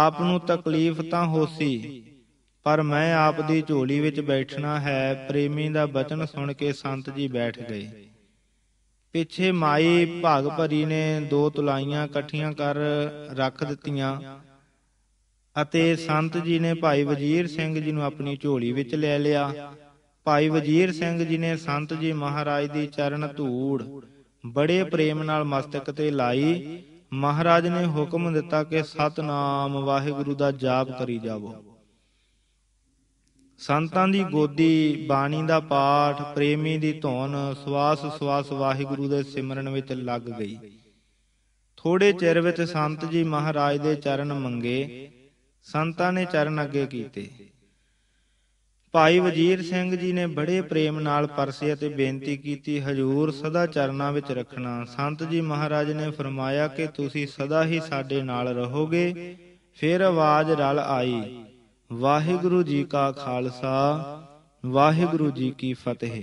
ਆਪ ਨੂੰ ਤਕਲੀਫ ਤਾਂ ਹੋਸੀ ਪਰ ਮੈਂ ਆਪ ਦੀ ਝੋਲੀ ਵਿੱਚ ਬੈਠਣਾ ਹੈ ਪ੍ਰੇਮੀ ਦਾ ਬਚਨ ਸੁਣ ਕੇ ਸੰਤ ਜੀ ਬੈਠ ਗਏ ਪਿੱਛੇ ਮਾਈ ਭਾਗ ਭਰੀ ਨੇ ਦੋ ਤੁਲਾਈਆਂ ਇਕੱਠੀਆਂ ਕਰ ਰੱਖ ਦਿੱਤੀਆਂ ਅਤੇ ਸੰਤ ਜੀ ਨੇ ਭਾਈ ਵਜੀਰ ਸਿੰਘ ਜੀ ਨੂੰ ਆਪਣੀ ਝੋਲੀ ਵਿੱਚ ਲੈ ਲਿਆ ਭਾਈ ਵਜੀਰ ਸਿੰਘ ਜੀ ਨੇ ਸੰਤ ਜੀ ਮਹਾਰਾਜ ਦੀ ਚਰਨ ਧੂੜ ਬੜੇ ਪ੍ਰੇਮ ਨਾਲ ਮਸਤਕ ਤੇ ਲਾਈ ਮਹਾਰਾਜ ਨੇ ਹੁਕਮ ਦਿੱਤਾ ਕਿ ਸਤਨਾਮ ਵਾਹਿਗੁਰੂ ਦਾ ਜਾਪ ਕਰੀ ਜਾਵੋ ਸੰਤਾਂ ਦੀ ਗੋਦੀ ਬਾਣੀ ਦਾ ਪਾਠ ਪ੍ਰੇਮੀ ਦੀ ਧੁਨ ਸਵਾਸ ਸਵਾਸ ਵਾਹਿਗੁਰੂ ਦੇ ਸਿਮਰਨ ਵਿੱਚ ਲੱਗ ਗਈ ਥੋੜੇ ਚਿਰ ਵਿੱਚ ਸੰਤ ਜੀ ਮਹਾਰਾਜ ਦੇ ਚਰਨ ਮੰਗੇ ਸੰਤਾਂ ਨੇ ਚਰਨ ਅੱਗੇ ਕੀਤੇ ਭਾਈ ਵਜੀਰ ਸਿੰਘ ਜੀ ਨੇ ਬੜੇ ਪ੍ਰੇਮ ਨਾਲ ਪਰਸੇ ਅਤੇ ਬੇਨਤੀ ਕੀਤੀ ਹਜੂਰ ਸਦਾ ਚਰਨਾਂ ਵਿੱਚ ਰੱਖਣਾ ਸੰਤ ਜੀ ਮਹਾਰਾਜ ਨੇ ਫਰਮਾਇਆ ਕਿ ਤੁਸੀਂ ਸਦਾ ਹੀ ਸਾਡੇ ਨਾਲ ਰਹੋਗੇ ਫਿਰ ਆਵਾਜ਼ ਰਲ ਆਈ ਵਾਹਿਗੁਰੂ ਜੀ ਕਾ ਖਾਲਸਾ ਵਾਹਿਗੁਰੂ ਜੀ ਕੀ ਫਤਿਹ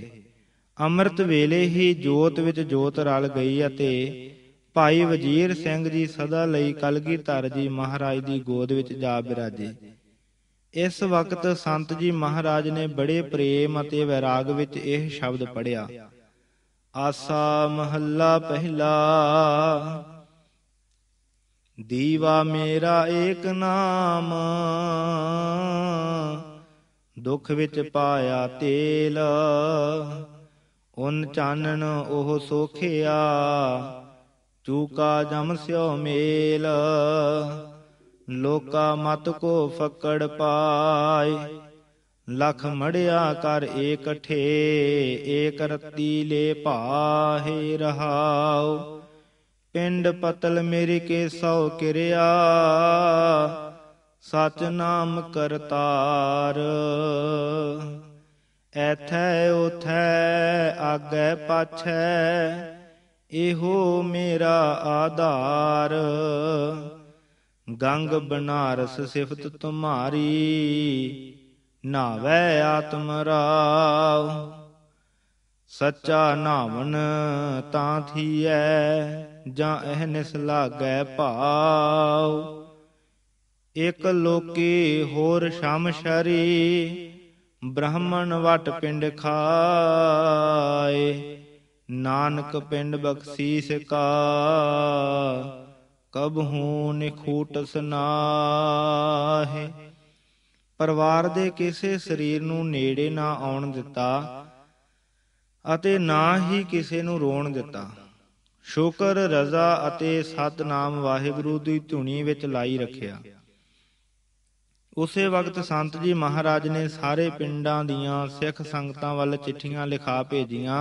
ਅੰਮ੍ਰਿਤ ਵੇਲੇ ਹੀ ਜੋਤ ਵਿੱਚ ਜੋਤ ਰਲ ਗਈ ਅਤੇ ਭਾਈ ਵਜੀਰ ਸਿੰਘ ਜੀ ਸਦਾ ਲਈ ਕਲਗੀਧਰ ਜੀ ਮਹਾਰਾਜ ਦੀ ਗੋਦ ਵਿੱਚ ਜਾ ਬਿਰਾਜੇ ਇਸ ਵਕਤ ਸੰਤ ਜੀ ਮਹਾਰਾਜ ਨੇ ਬੜੇ ਪ੍ਰੇਮ ਅਤੇ ਵਿਰਾਗ ਵਿੱਚ ਇਹ ਸ਼ਬਦ ਪੜਿਆ ਆਸਾ ਮਹੱਲਾ ਪਹਿਲਾ ਦੀਵਾ ਮੇਰਾ ਏਕ ਨਾਮ ਦੁੱਖ ਵਿੱਚ ਪਾਇਆ ਤੇਲ ਉਨ ਚਾਨਣ ਉਹ ਸੋਖਿਆ ਚੂਕਾ ਜਮ ਸਿਓ ਮੇਲ ਲੋਕਾ ਮਤ ਕੋ ਫਕੜ ਪਾਇ ਲਖ ਮੜਿਆ ਕਰ ਏਕਠੇ ਏਕ ਰਤੀ ਲੈ ਭਾਹੇ ਰਹਾਉ ਪਿੰਡ ਪਤਲ ਮੇਰੇ ਕੇ ਸੌ ਕਿਰਿਆ ਸਚ ਨਾਮ ਕਰਤਾਰ ਐਥੈ ਉਥੈ ਆਗੇ ਪਾਛੈ ਇਹੋ ਮੇਰਾ ਆਧਾਰ ਗੰਗ ਬਨਾਰਸ ਸਿਫਤ ਤੁਮਾਰੀ ਨਾਵੇ ਆਤਮ ਰਾਵ ਸੱਚਾ ਨਾਮਨ ਤਾਂ ਥੀਐ ਜਾਂ ਇਹ ਨਿਸ ਲਾਗੈ ਭਾਉ ਇਕ ਲੋਕੀ ਹੋਰ ਸ਼ਮ ਸ਼ਰੀ ਬ੍ਰਾਹਮਣ ਵਟ ਪਿੰਡ ਖਾਏ ਨਾਨਕ ਪਿੰਡ ਬਖਸੀਸ ਕਾ ਕਬਹੂ ਨਿਖੂਟ ਸਨਾਹੇ ਪਰਿਵਾਰ ਦੇ ਕਿਸੇ ਸਰੀਰ ਨੂੰ ਨੇੜੇ ਨਾ ਆਉਣ ਦਿੱਤਾ ਅਤੇ ਨਾ ਹੀ ਕਿਸੇ ਨੂੰ ਰੋਣ ਦਿੱਤਾ ਸ਼ੁਕਰ ਰਜ਼ਾ ਅਤੇ ਸਤਨਾਮ ਵਾਹਿਗੁਰੂ ਦੀ ਧੁਨੀ ਵਿੱਚ ਲਾਈ ਰੱਖਿਆ ਉਸੇ ਵਕਤ ਸੰਤ ਜੀ ਮਹਾਰਾਜ ਨੇ ਸਾਰੇ ਪਿੰਡਾਂ ਦੀਆਂ ਸਿੱਖ ਸੰਗਤਾਂ ਵੱਲ ਚਿੱਠੀਆਂ ਲਿਖਾ ਭੇਜੀਆਂ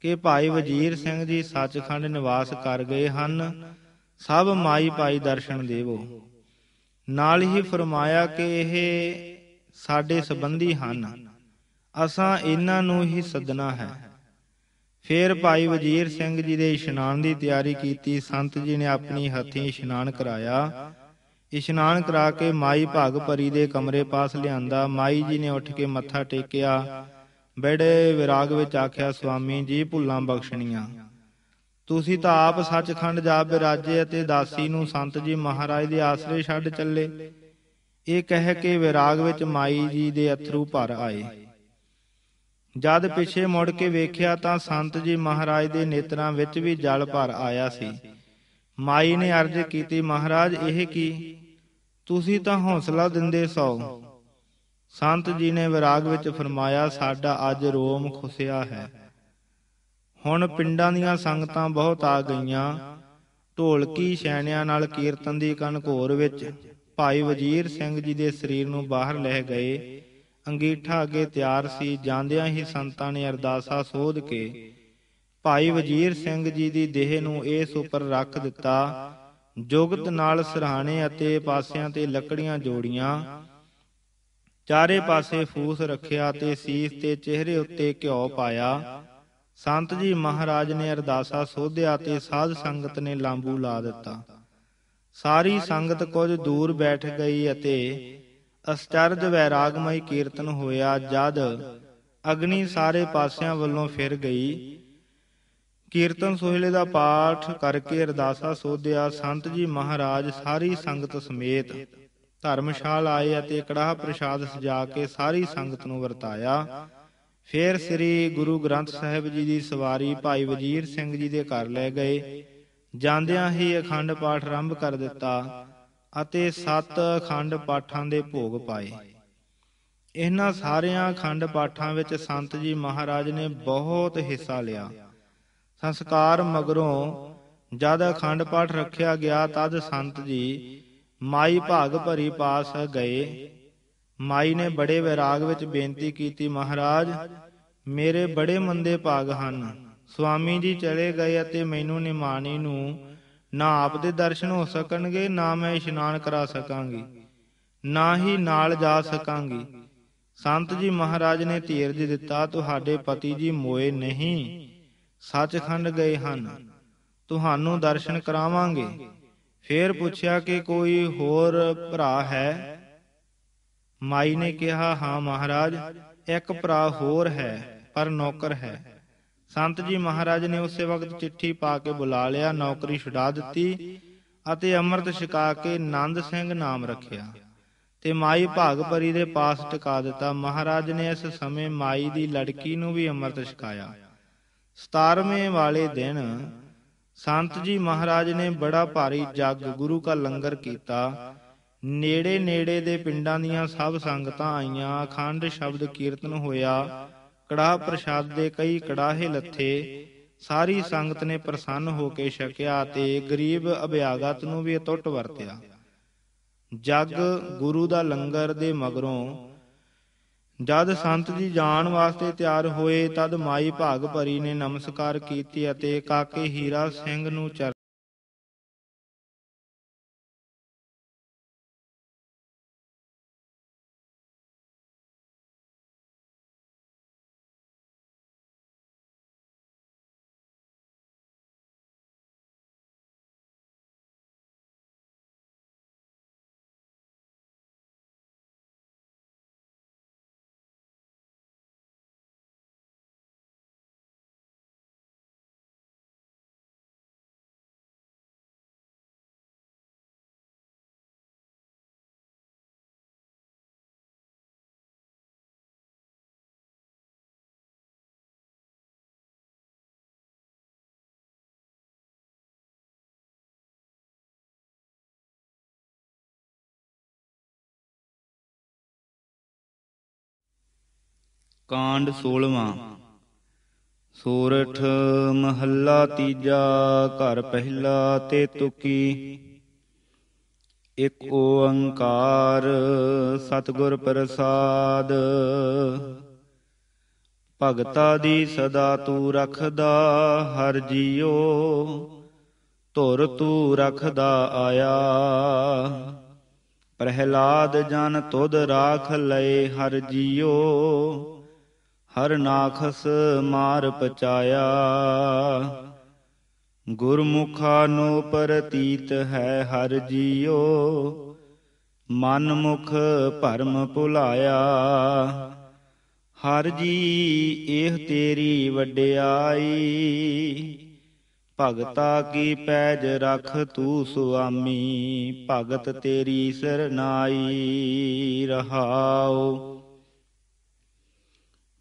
ਕਿ ਭਾਈ ਵਜੀਰ ਸਿੰਘ ਜੀ ਸੱਚਖੰਡ ਨਿਵਾਸ ਕਰ ਗਏ ਹਨ ਸਭ ਮਾਈ ਪਾਈ ਦਰਸ਼ਨ ਦੇਵੋ ਨਾਲ ਹੀ ਫਰਮਾਇਆ ਕਿ ਇਹ ਸਾਡੇ ਸਬੰਧੀ ਹਨ ਅਸਾਂ ਇਹਨਾਂ ਨੂੰ ਹੀ ਸੱਦਣਾ ਹੈ ਫੇਰ ਭਾਈ ਵਜੀਰ ਸਿੰਘ ਜੀ ਦੇ ਇਸ਼ਨਾਨ ਦੀ ਤਿਆਰੀ ਕੀਤੀ ਸੰਤ ਜੀ ਨੇ ਆਪਣੀ ਹੱਥੀਂ ਇਸ਼ਨਾਨ ਕਰਾਇਆ ਇਸ਼ਨਾਨ ਕਰਾ ਕੇ ਮਾਈ ਭਾਗ ਪਰੀ ਦੇ ਕਮਰੇ ਪਾਸ ਲਿਆਂਦਾ ਮਾਈ ਜੀ ਨੇ ਉੱਠ ਕੇ ਮੱਥਾ ਟੇਕਿਆ ਬੜੇ ਵਿਰਾਗ ਵਿੱਚ ਆਖਿਆ ਸੁਆਮੀ ਜੀ ਭੁੱਲਾਂ ਬਖਸ਼ਣੀਆਂ ਤੁਸੀਂ ਤਾਂ ਆਪ ਸੱਚਖੰਡ ਜਾ ਬਿਰਾਜੇ ਅਤੇ ਦਾਸੀ ਨੂੰ ਸੰਤ ਜੀ ਮਹਾਰਾਜ ਦੇ ਆਸਰੇ ਛੱਡ ਚੱਲੇ ਇਹ ਕਹਿ ਕੇ ਵਿਰਾਗ ਵਿੱਚ ਮਾਈ ਜੀ ਦੇ ਅਥਰੂ ਭਰ ਆਏ ਜਦ ਪਿਛੇ ਮੁੜ ਕੇ ਵੇਖਿਆ ਤਾਂ ਸੰਤ ਜੀ ਮਹਾਰਾਜ ਦੇ ਨੇਤਰਾਂ ਵਿੱਚ ਵੀ ਜਲ ਭਰ ਆਇਆ ਸੀ ਮਾਈ ਨੇ ਅਰਜ਼ ਕੀਤੀ ਮਹਾਰਾਜ ਇਹ ਕੀ ਤੁਸੀਂ ਤਾਂ ਹੌਸਲਾ ਦਿੰਦੇ ਸੋ ਸੰਤ ਜੀ ਨੇ ਵਿਰਾਗ ਵਿੱਚ ਫਰਮਾਇਆ ਸਾਡਾ ਅੱਜ ਰੋਮ ਖੁਸਿਆ ਹੈ ਹੁਣ ਪਿੰਡਾਂ ਦੀਆਂ ਸੰਗਤਾਂ ਬਹੁਤ ਆ ਗਈਆਂ ਢੋਲਕੀ ਛੈਣਿਆਂ ਨਾਲ ਕੀਰਤਨ ਦੀ ਕਨਕੋਰ ਵਿੱਚ ਭਾਈ ਵਜੀਰ ਸਿੰਘ ਜੀ ਦੇ ਸਰੀਰ ਨੂੰ ਬਾਹਰ ਲੈ ਗਏ ਅੰਗੀਠਾ ਅਗੇ ਤਿਆਰ ਸੀ ਜਾਂਦਿਆਂ ਹੀ ਸੰਤਾਂ ਨੇ ਅਰਦਾਸਾ ਸੋਧ ਕੇ ਭਾਈ ਵਜੀਰ ਸਿੰਘ ਜੀ ਦੀ ਦੇਹ ਨੂੰ ਇਸ ਉੱਪਰ ਰੱਖ ਦਿੱਤਾ ਜੁਗਤ ਨਾਲ ਸਰਹਾਣੇ ਅਤੇ ਪਾਸਿਆਂ ਤੇ ਲੱਕੜੀਆਂ ਜੋੜੀਆਂ ਚਾਰੇ ਪਾਸੇ ਫੂਸ ਰੱਖਿਆ ਤੇ ਸੀਸ ਤੇ ਚਿਹਰੇ ਉੱਤੇ ਘਿਓ ਪਾਇਆ ਸੰਤ ਜੀ ਮਹਾਰਾਜ ਨੇ ਅਰਦਾਸਾ ਸੋਧਿਆ ਤੇ ਸਾਧ ਸੰਗਤ ਨੇ ਲਾਂਬੂ ਲਾ ਦਿੱਤਾ ਸਾਰੀ ਸੰਗਤ ਕੁਝ ਦੂਰ ਬੈਠ ਗਈ ਅਤੇ ਅਸਚਰਜ ਵੈਰਾਗਮਈ ਕੀਰਤਨ ਹੋਇਆ ਜਦ ਅਗਨੀ ਸਾਰੇ ਪਾਸਿਆਂ ਵੱਲੋਂ ਫਿਰ ਗਈ ਕੀਰਤਨ ਸੋਹਿਲੇ ਦਾ ਪਾਠ ਕਰਕੇ ਅਰਦਾਸਾ ਸੋਧਿਆ ਸੰਤ ਜੀ ਮਹਾਰਾਜ ਸਾਰੀ ਸੰਗਤ ਸਮੇਤ ਧਰਮਸ਼ਾਲ ਆਏ ਅਤੇ ਕੜਾਹ ਪ੍ਰਸ਼ਾਦ ਸਜਾ ਕੇ ਸਾਰੀ ਸੰਗਤ ਨੂੰ ਵਰਤਾਇਆ ਫਿਰ ਸ੍ਰੀ ਗੁਰੂ ਗ੍ਰੰਥ ਸਾਹਿਬ ਜੀ ਦੀ ਸਵਾਰੀ ਭਾਈ ਵਜੀਰ ਸਿੰਘ ਜੀ ਦੇ ਘਰ ਲੈ ਗਏ ਜਾਂਦਿਆਂ ਹੀ ਅਖੰਡ ਪਾਠ ਆਰੰਭ ਕਰ ਦਿੱਤਾ ਅਤੇ ਸੱਤ ਅਖੰਡ ਪਾਠਾਂ ਦੇ ਭੋਗ ਪਾਏ ਇਹਨਾਂ ਸਾਰਿਆਂ ਅਖੰਡ ਪਾਠਾਂ ਵਿੱਚ ਸੰਤ ਜੀ ਮਹਾਰਾਜ ਨੇ ਬਹੁਤ ਹਿੱਸਾ ਲਿਆ ਸੰਸਕਾਰ ਮਗਰੋਂ ਜਦ ਅਖੰਡ ਪਾਠ ਰੱਖਿਆ ਗਿਆ ਤਦ ਸੰਤ ਜੀ ਮਾਈ ਭਾਗ ਭਰੀ ਪਾਸ ਗਏ ਮਾਈ ਨੇ ਬੜੇ ਵਿਰਾਗ ਵਿੱਚ ਬੇਨਤੀ ਕੀਤੀ ਮਹਾਰਾਜ ਮੇਰੇ ਬੜੇ ਮੰਦੇ ਭਾਗ ਹਨ ਸੁਆਮੀ ਜੀ ਚਲੇ ਗਏ ਅਤੇ ਮੈਨੂੰ ਨਿਮਾਣੀ ਨੂੰ ਨਾ ਆਪ ਦੇ ਦਰਸ਼ਨ ਹੋ ਸਕਣਗੇ ਨਾ ਮੈਂ ਇਸ਼ਨਾਨ ਕਰਾ ਸਕਾਂਗੀ ਨਾ ਹੀ ਨਾਲ ਜਾ ਸਕਾਂਗੀ ਸੰਤ ਜੀ ਮਹਾਰਾਜ ਨੇ ਧੀਰਜ ਦਿੱਤਾ ਤੁਹਾਡੇ ਪਤੀ ਜੀ ਮੋਏ ਨਹੀਂ ਸੱਚਖੰਡ ਗਏ ਹਨ ਤੁਹਾਨੂੰ ਦਰਸ਼ਨ ਕਰਾਵਾਂਗੇ ਫੇਰ ਪੁੱਛਿਆ ਕਿ ਕੋਈ ਹੋਰ ਭਰਾ ਹੈ ਮਾਈ ਨੇ ਕਿਹਾ ਹਾਂ ਮਹਾਰਾਜ ਇੱਕ ਭਰਾ ਹੋਰ ਹੈ ਪਰ ਨੌਕਰ ਹੈ ਸੰਤ ਜੀ ਮਹਾਰਾਜ ਨੇ ਉਸੇ ਵਕਤ ਚਿੱਠੀ ਪਾ ਕੇ ਬੁਲਾ ਲਿਆ ਨੌਕਰੀ ਛੁਡਾ ਦਿੱਤੀ ਅਤੇ ਅੰਮ੍ਰਿਤ ਛਕਾ ਕੇ ਨੰਦ ਸਿੰਘ ਨਾਮ ਰੱਖਿਆ ਤੇ ਮਾਈ ਭਾਗ ਪਰੀ ਦੇ ਪਾਸ ਟਿਕਾ ਦਿੱਤਾ ਮਹਾਰਾਜ ਨੇ ਇਸ ਸਮੇਂ ਮਾਈ ਦੀ ਲੜਕੀ ਨੂੰ ਵੀ ਅੰਮ੍ਰਿਤ ਛਕਾਇਆ 17ਵੇਂ ਵਾਲੇ ਦਿਨ ਸੰਤ ਜੀ ਮਹਾਰਾਜ ਨੇ ਬੜਾ ਭਾਰੀ ਜੱਗ ਗੁਰੂ ਕਾ ਲੰਗਰ ਕੀਤਾ ਨੇੜੇ ਨੇੜੇ ਦੇ ਪਿੰਡਾਂ ਦੀਆਂ ਸਭ ਸੰਗਤਾਂ ਆਈਆਂ ਅਖੰਡ ਸ਼ਬਦ ਕੀਰਤਨ ਹੋਇਆ ਕੜਾ ਪ੍ਰਸ਼ਾਦ ਦੇ ਕਈ ਕੜਾਹੇ ਲੱਥੇ ਸਾਰੀ ਸੰਗਤ ਨੇ ਪ੍ਰਸੰਨ ਹੋ ਕੇ ਛਕਿਆ ਤੇ ਗਰੀਬ ਅਭਿਆਗਤ ਨੂੰ ਵੀ ਅਟੁੱਟ ਵਰਤਿਆ ਜਗ ਗੁਰੂ ਦਾ ਲੰਗਰ ਦੇ ਮਗਰੋਂ ਜਦ ਸੰਤ ਜੀ ਜਾਣ ਵਾਸਤੇ ਤਿਆਰ ਹੋਏ ਤਦ ਮਾਈ ਭਾਗ ਭਰੀ ਨੇ ਨਮਸਕਾਰ ਕੀਤੀ ਅਤੇ ਕਾਕੇ ਹੀਰਾ ਸਿੰਘ ਨੂੰ ਕਾਂਡ 16ਵਾਂ ਸੋਰਠ ਮਹੱਲਾ ਤੀਜਾ ਘਰ ਪਹਿਲਾ ਤੇ ਤੁਕੀ ਇੱਕ ਓੰਕਾਰ ਸਤਗੁਰ ਪ੍ਰਸਾਦ ਭਗਤਾ ਦੀ ਸਦਾ ਤੂੰ ਰੱਖਦਾ ਹਰ ਜੀਉ ਧੁਰ ਤੂੰ ਰੱਖਦਾ ਆਇਆ ਪ੍ਰਹਿਲਾਦ ਜਨ ਤੁਧ ਰਾਖ ਲਏ ਹਰ ਜੀਓ ਹਰ ਨਾਖਸ ਮਾਰ ਪਚਾਇਆ ਗੁਰਮੁਖਾ ਨੋ ਪਰਤੀਤ ਹੈ ਹਰ ਜੀਓ ਮਨ ਮੁਖ ਭਰਮ ਭੁਲਾਇਆ ਹਰ ਜੀ ਇਹ ਤੇਰੀ ਵਡਿਆਈ ਭਗਤਾ ਕੀ ਪੈਜ ਰਖ ਤੂ ਸੁਆਮੀ ਭਗਤ ਤੇਰੀ ਸਰਨਾਈ ਰਹਾਓ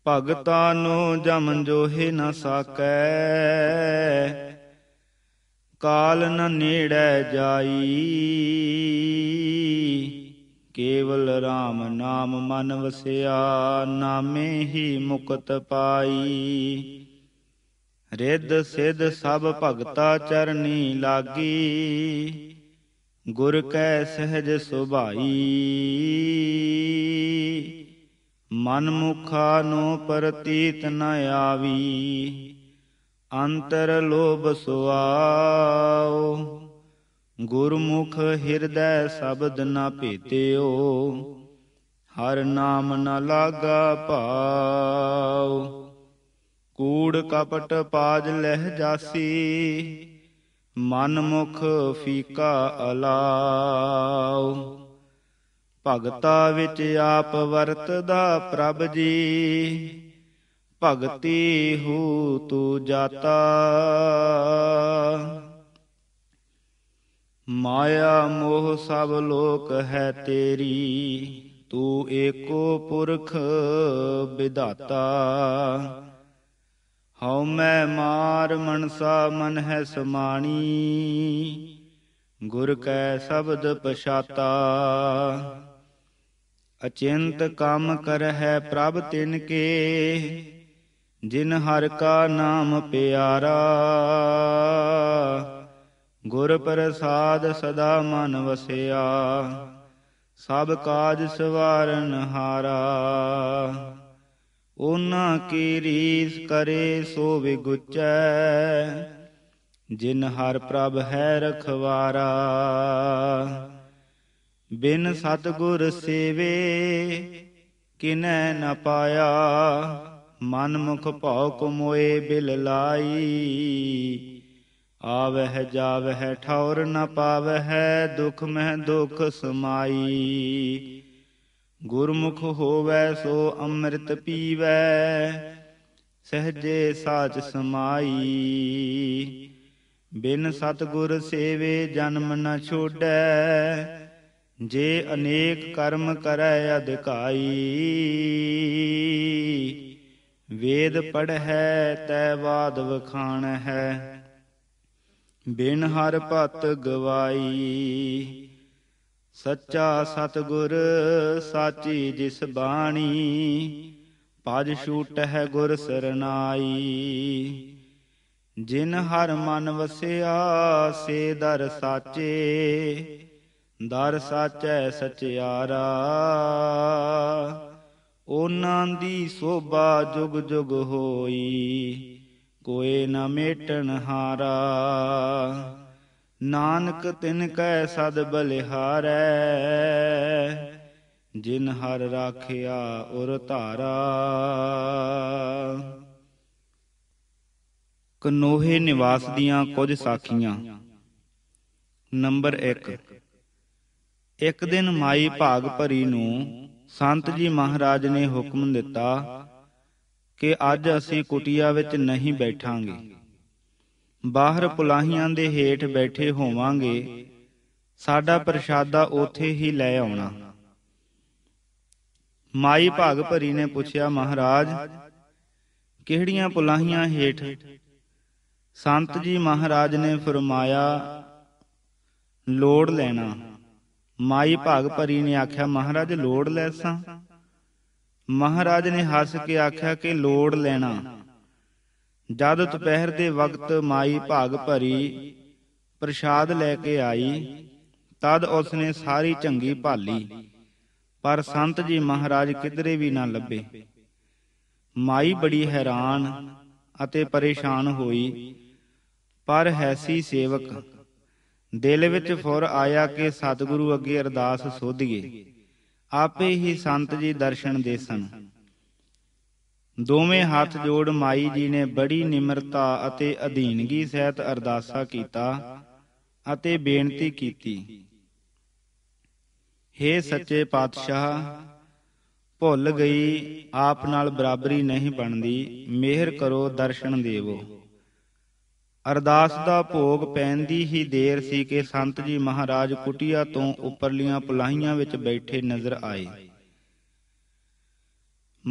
ਭਗਤਾਂ ਨੂੰ ਜਮ ਜੋਹੇ ਨ ਸਕੈ ਕਾਲ ਨ ਨੇੜੇ ਜਾਈ ਕੇਵਲ RAM ਨਾਮ ਮਨ ਵਸਿਆ ਨਾਮੇ ਹੀ ਮੁਕਤ ਪਾਈ ਰਿੱਧ ਸਿੱਧ ਸਭ ਭਗਤਾ ਚਰਨੀ ਲਾਗੀ ਗੁਰ ਕੈ ਸਹਿਜ ਸੁਭਾਈ ਮਨਮੁਖਾ ਮੁਖਾ ਨੋ ਪਰਤੀਤ ਨ ਆਵੀ ਅੰਤਰ ਲੋਭ ਸੁਆਓ ਗੁਰਮੁਖ ਹਿਰਦੈ ਸ਼ਬਦ ਨ ਭੇਤਿਓ ਹਰ ਨਾਮ ਨ ਲਾਗਾ ਭਾਉ ਕੂੜ ਕਪਟ ਪਾਜ ਲਹਿ ਜਾਸੀ ਮਨਮੁਖ ਫੀਕਾ ਅਲਾਉ ਭਗਤਾ ਵਿੱਚ ਆਪ ਵਰਤਦਾ ਪ੍ਰਭ ਜੀ ਭਗਤੀ ਹੂ ਤੂ ਜਾਤਾ ਮਾਇਆ ਮੋਹ ਸਭ ਲੋਕ ਹੈ ਤੇਰੀ ਤੂ ਏਕੋ ਪੁਰਖ ਵਿਦਾਤਾ ਹਉ ਮੈਂ ਮਾਰ ਮਨਸਾ ਮਨ ਹੈ ਸਮਾਣੀ ਗੁਰ ਕੈ ਸ਼ਬਦ ਪਛਾਤਾ ਅਚਿੰਤ ਕੰਮ ਕਰਹਿ ਪ੍ਰਭ ਤਿਨ ਕੇ ਜਿਨ ਹਰ ਕਾ ਨਾਮ ਪਿਆਰਾ ਗੁਰ ਪ੍ਰਸਾਦ ਸਦਾ ਮਨ ਵਸਿਆ ਸਭ ਕਾਜ ਸਵਾਰਨ ਹਾਰਾ ਉਹਨਾਂ ਕੀ ਰੀਸ ਕਰੇ ਸੋ ਵਿਗੁਚੈ ਜਿਨ ਹਰ ਪ੍ਰਭ ਹੈ ਰਖਵਾਰਾ ਬਿਨ ਸਤਗੁਰ ਸੇਵੇ ਕਿਨੈ ਨ ਪਾਇਆ ਮਨ ਮੁਖ ਭਉ ਕਮੋਏ ਬਿਲ ਲਾਈ ਆਵਹਿ ਜਾਵਹਿ ਠੌਰ ਨ ਪਾਵਹਿ ਦੁਖ ਮਹਿ ਦੁਖ ਸਮਾਈ ਗੁਰਮੁਖ ਹੋਵੈ ਸੋ ਅੰਮ੍ਰਿਤ ਪੀਵੈ ਸਹਜੇ ਸਾਚ ਸਮਾਈ ਬਿਨ ਸਤਗੁਰ ਸੇਵੇ ਜਨਮ ਨ ਛੋੜੈ ਜੇ ਅਨੇਕ ਕਰਮ ਕਰੈ ਅਧਿਕਾਈ ਵੇਦ ਪੜਹਿ ਤੈ ਬਾਦ ਵਖਾਣ ਹੈ ਬਿਨ ਹਰ ਪਤ ਗਵਾਈ ਸੱਚਾ ਸਤਗੁਰ ਸਾਚੀ ਜਿਸ ਬਾਣੀ ਭਜ ਛੂਟ ਹੈ ਗੁਰ ਸਰਨਾਈ ਜਿਨ ਹਰ ਮਨ ਵਸਿਆ ਸੇ ਦਰ ਸਾਚੇ ਦਰ ਸਾਚੈ ਸਚਿਆਰਾ ਉਹਨਾਂ ਦੀ ਸੋਭਾ ਜੁਗ ਜੁਗ ਹੋਈ ਕੋਏ ਨ ਮੇਟਣ ਹਾਰਾ ਨਾਨਕ ਤਿਨ ਕੈ ਸਦ ਬਲਿਹਾਰੈ ਜਿਨ ਹਰ ਰਾਖਿਆ ਉਰ ਧਾਰਾ ਕਨੋਹੇ ਨਿਵਾਸ ਦੀਆਂ ਕੁਝ ਸਾਖੀਆਂ ਨੰਬਰ 1 ਇੱਕ ਦਿਨ ਮਾਈ ਭਾਗ ਭਰੀ ਨੂੰ ਸੰਤ ਜੀ ਮਹਾਰਾਜ ਨੇ ਹੁਕਮ ਦਿੱਤਾ ਕਿ ਅੱਜ ਅਸੀਂ ਕੁਟਿਆ ਵਿੱਚ ਨਹੀਂ ਬੈਠਾਂਗੇ ਬਾਹਰ ਪੁਲਾਹੀਆਂ ਦੇ ਹੇਠ ਬੈਠੇ ਹੋਵਾਂਗੇ ਸਾਡਾ ਪ੍ਰਸ਼ਾਦਾ ਉੱਥੇ ਹੀ ਲੈ ਆਉਣਾ ਮਾਈ ਭਾਗ ਭਰੀ ਨੇ ਪੁੱਛਿਆ ਮਹਾਰਾਜ ਕਿਹੜੀਆਂ ਪੁਲਾਹੀਆਂ ਹੇਠ ਸੰਤ ਜੀ ਮਹਾਰਾਜ ਨੇ ਫਰਮਾਇਆ ਲੋੜ ਲੈਣਾ ਮਾਈ ਭਾਗ ਭਰੀ ਨੇ ਆਖਿਆ ਮਹਾਰਾਜ ਲੋੜ ਲੈਸਾਂ ਮਹਾਰਾਜ ਨੇ ਹੱਸ ਕੇ ਆਖਿਆ ਕਿ ਲੋੜ ਲੈਣਾ ਜਦ ਦੁਪਹਿਰ ਦੇ ਵਕਤ ਮਾਈ ਭਾਗ ਭਰੀ ਪ੍ਰਸ਼ਾਦ ਲੈ ਕੇ ਆਈ ਤਦ ਉਸ ਨੇ ਸਾਰੀ ਚੰਗੀ ਭਾਲੀ ਪਰ ਸੰਤ ਜੀ ਮਹਾਰਾਜ ਕਿਧਰੇ ਵੀ ਨਾ ਲੱਭੇ ਮਾਈ ਬੜੀ ਹੈਰਾਨ ਅਤੇ ਪਰੇਸ਼ਾਨ ਹੋਈ ਪਰ ਹੈਸੀ ਸੇਵਕ ਦਿਲ ਵਿੱਚ ਫੁਰ ਆਇਆ ਕਿ ਸਤਿਗੁਰੂ ਅੱਗੇ ਅਰਦਾਸ ਸੋਧੀਏ ਆਪੇ ਹੀ ਸੰਤ ਜੀ ਦਰਸ਼ਨ ਦੇਸਨ ਦੋਵੇਂ ਹੱਥ ਜੋੜ ਮਾਈ ਜੀ ਨੇ ਬੜੀ ਨਿਮਰਤਾ ਅਤੇ ਅਧੀਨਗੀ ਸਹਿਤ ਅਰਦਾਸਾ ਕੀਤਾ ਅਤੇ ਬੇਨਤੀ ਕੀਤੀ हे ਸੱਚੇ ਪਾਤਸ਼ਾਹ ਭੁੱਲ ਗਈ ਆਪ ਨਾਲ ਬਰਾਬਰੀ ਨਹੀਂ ਬਣਦੀ ਮਿਹਰ ਕਰੋ ਦਰਸ਼ਨ ਦੇਵੋ ਅਰਦਾਸ ਦਾ ਭੋਗ ਪੈਂਦੀ ਹੀ ਦੇਰ ਸੀ ਕਿ ਸੰਤ ਜੀ ਮਹਾਰਾਜ ਕੁਟਿਆ ਤੋਂ ਉੱਪਰਲੀਆਂ ਪੁਲਾਹੀਆਂ ਵਿੱਚ ਬੈਠੇ ਨਜ਼ਰ ਆਏ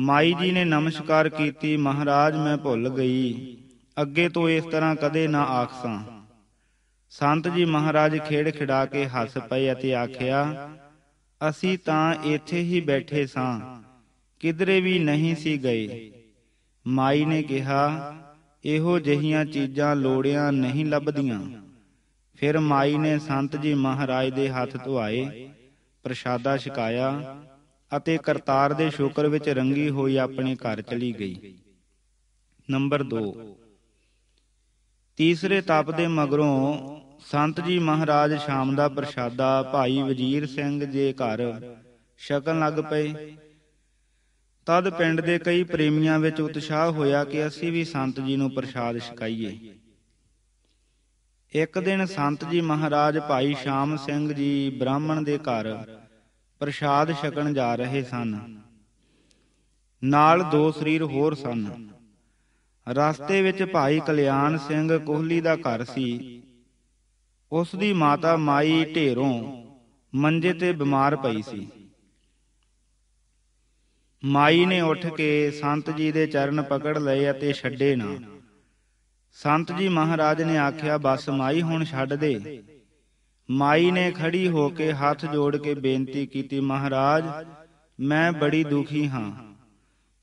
ਮਾਈ ਜੀ ਨੇ ਨਮਸਕਾਰ ਕੀਤੀ ਮਹਾਰਾਜ ਮੈਂ ਭੁੱਲ ਗਈ ਅੱਗੇ ਤੋਂ ਇਸ ਤਰ੍ਹਾਂ ਕਦੇ ਨਾ ਆਖਸਾਂ ਸੰਤ ਜੀ ਮਹਾਰਾਜ ਖੇੜ ਖਿੜਾ ਕੇ ਹੱਸ ਪਏ ਅਤੇ ਆਖਿਆ ਅਸੀਂ ਤਾਂ ਇੱਥੇ ਹੀ ਬੈਠੇ ਸਾਂ ਕਿਧਰੇ ਵੀ ਨਹੀਂ ਸੀ ਗਏ ਮਾਈ ਨੇ ਕਿਹਾ ਇਹੋ ਜਿਹੀਆਂ ਚੀਜ਼ਾਂ ਲੋੜਿਆਂ ਨਹੀਂ ਲੱਭਦੀਆਂ ਫਿਰ ਮਾਈ ਨੇ ਸੰਤ ਜੀ ਮਹਾਰਾਜ ਦੇ ਹੱਥ ਧੁਆਏ ਪ੍ਰਸ਼ਾਦਾ ਛਕਾਇਆ ਅਤੇ ਕਰਤਾਰ ਦੇ ਸ਼ੁਕਰ ਵਿੱਚ ਰੰਗੀ ਹੋਈ ਆਪਣੇ ਘਰ ਚਲੀ ਗਈ ਨੰਬਰ 2 ਤੀਸਰੇ ਤਪ ਦੇ ਮਗਰੋਂ ਸੰਤ ਜੀ ਮਹਾਰਾਜ ਸ਼ਾਮ ਦਾ ਪ੍ਰਸ਼ਾਦਾ ਭਾਈ ਵਜੀਰ ਸਿੰਘ ਦੇ ਘਰ ਛਕਣ ਲੱਗ ਪਏ ਤਦ ਪਿੰਡ ਦੇ ਕਈ ਪ੍ਰੇਮੀਆਂ ਵਿੱਚ ਉਤਸ਼ਾਹ ਹੋਇਆ ਕਿ ਅਸੀਂ ਵੀ ਸੰਤ ਜੀ ਨੂੰ ਪ੍ਰਸ਼ਾਦ ਛਕਾਈਏ ਇੱਕ ਦਿਨ ਸੰਤ ਜੀ ਮਹਾਰਾਜ ਭਾਈ ਸ਼ਾਮ ਸਿੰਘ ਜੀ ਬ੍ਰਾਹਮਣ ਦੇ ਘਰ ਪ੍ਰਸ਼ਾਦ ਛਕਣ ਜਾ ਰਹੇ ਸਨ ਨਾਲ ਦੋ ਸਰੀਰ ਹੋਰ ਸਨ ਰਸਤੇ ਵਿੱਚ ਭਾਈ ਕਲਿਆਣ ਸਿੰਘ ਕੋਹਲੀ ਦਾ ਘਰ ਸੀ ਉਸ ਦੀ ਮਾਤਾ ਮਾਈ ਢੇਰੋਂ ਮੰਜੇ ਤੇ ਬਿਮਾਰ ਪਈ ਸੀ ਮਾਈ ਨੇ ਉੱਠ ਕੇ ਸੰਤ ਜੀ ਦੇ ਚਰਨ ਪਕੜ ਲਏ ਅਤੇ ਛੱਡੇ ਨਾ ਸੰਤ ਜੀ ਮਹਾਰਾਜ ਨੇ ਆਖਿਆ ਬਸ ਮਾਈ ਹੁਣ ਛੱਡ ਦੇ ਮਾਈ ਨੇ ਖੜੀ ਹੋ ਕੇ ਹੱਥ ਜੋੜ ਕੇ ਬੇਨਤੀ ਕੀਤੀ ਮਹਾਰਾਜ ਮੈਂ ਬੜੀ ਦੁਖੀ ਹਾਂ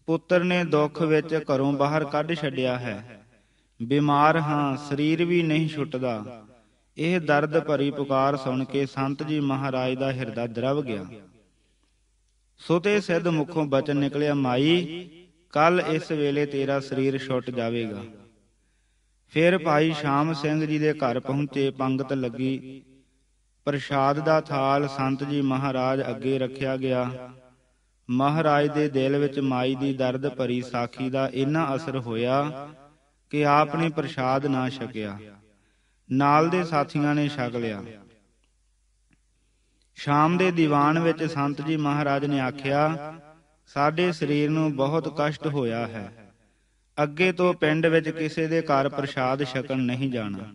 ਪੁੱਤਰ ਨੇ ਦੁੱਖ ਵਿੱਚ ਘਰੋਂ ਬਾਹਰ ਕੱਢ ਛੱਡਿਆ ਹੈ ਬਿਮਾਰ ਹਾਂ ਸਰੀਰ ਵੀ ਨਹੀਂ ਛੁੱਟਦਾ ਇਹ ਦਰਦ ਭਰੀ ਪੁਕਾਰ ਸੁਣ ਕੇ ਸੰਤ ਜੀ ਮਹਾਰਾਜ ਦਾ ਹਿਰਦਾ ਦਰਵ ਗਿਆ ਸੋਤੇ ਸਿੱਧ ਮੁਖੋਂ ਬਚਨ ਨਿਕਲਿਆ ਮਾਈ ਕੱਲ ਇਸ ਵੇਲੇ ਤੇਰਾ ਸਰੀਰ ਛੁੱਟ ਜਾਵੇਗਾ ਫਿਰ ਭਾਈ ਸ਼ਾਮ ਸਿੰਘ ਜੀ ਦੇ ਘਰ ਪਹੁੰਚੇ ਪੰਗਤ ਲੱਗੀ ਪ੍ਰਸ਼ਾਦ ਦਾ ਥਾਲ ਸੰਤ ਜੀ ਮਹਾਰਾਜ ਅੱਗੇ ਰੱਖਿਆ ਗਿਆ ਮਹਾਰਾਜ ਦੇ ਦਿਲ ਵਿੱਚ ਮਾਈ ਦੀ ਦਰਦ ਭਰੀ ਸਾਖੀ ਦਾ ਇੰਨਾ ਅਸਰ ਹੋਇਆ ਕਿ ਆਪ ਨੇ ਪ੍ਰਸ਼ਾਦ ਨਾ ਛਕਿਆ ਨਾਲ ਦੇ ਸਾਥੀਆਂ ਨੇ ਛਕ ਲਿਆ ਸ਼ਾਮ ਦੇ ਦੀਵਾਨ ਵਿੱਚ ਸੰਤ ਜੀ ਮਹਾਰਾਜ ਨੇ ਆਖਿਆ ਸਾਡੇ ਸਰੀਰ ਨੂੰ ਬਹੁਤ ਕਸ਼ਟ ਹੋਇਆ ਹੈ ਅੱਗੇ ਤੋਂ ਪਿੰਡ ਵਿੱਚ ਕਿਸੇ ਦੇ ਘਰ ਪ੍ਰਸ਼ਾਦ ਛਕਣ ਨਹੀਂ ਜਾਣਾ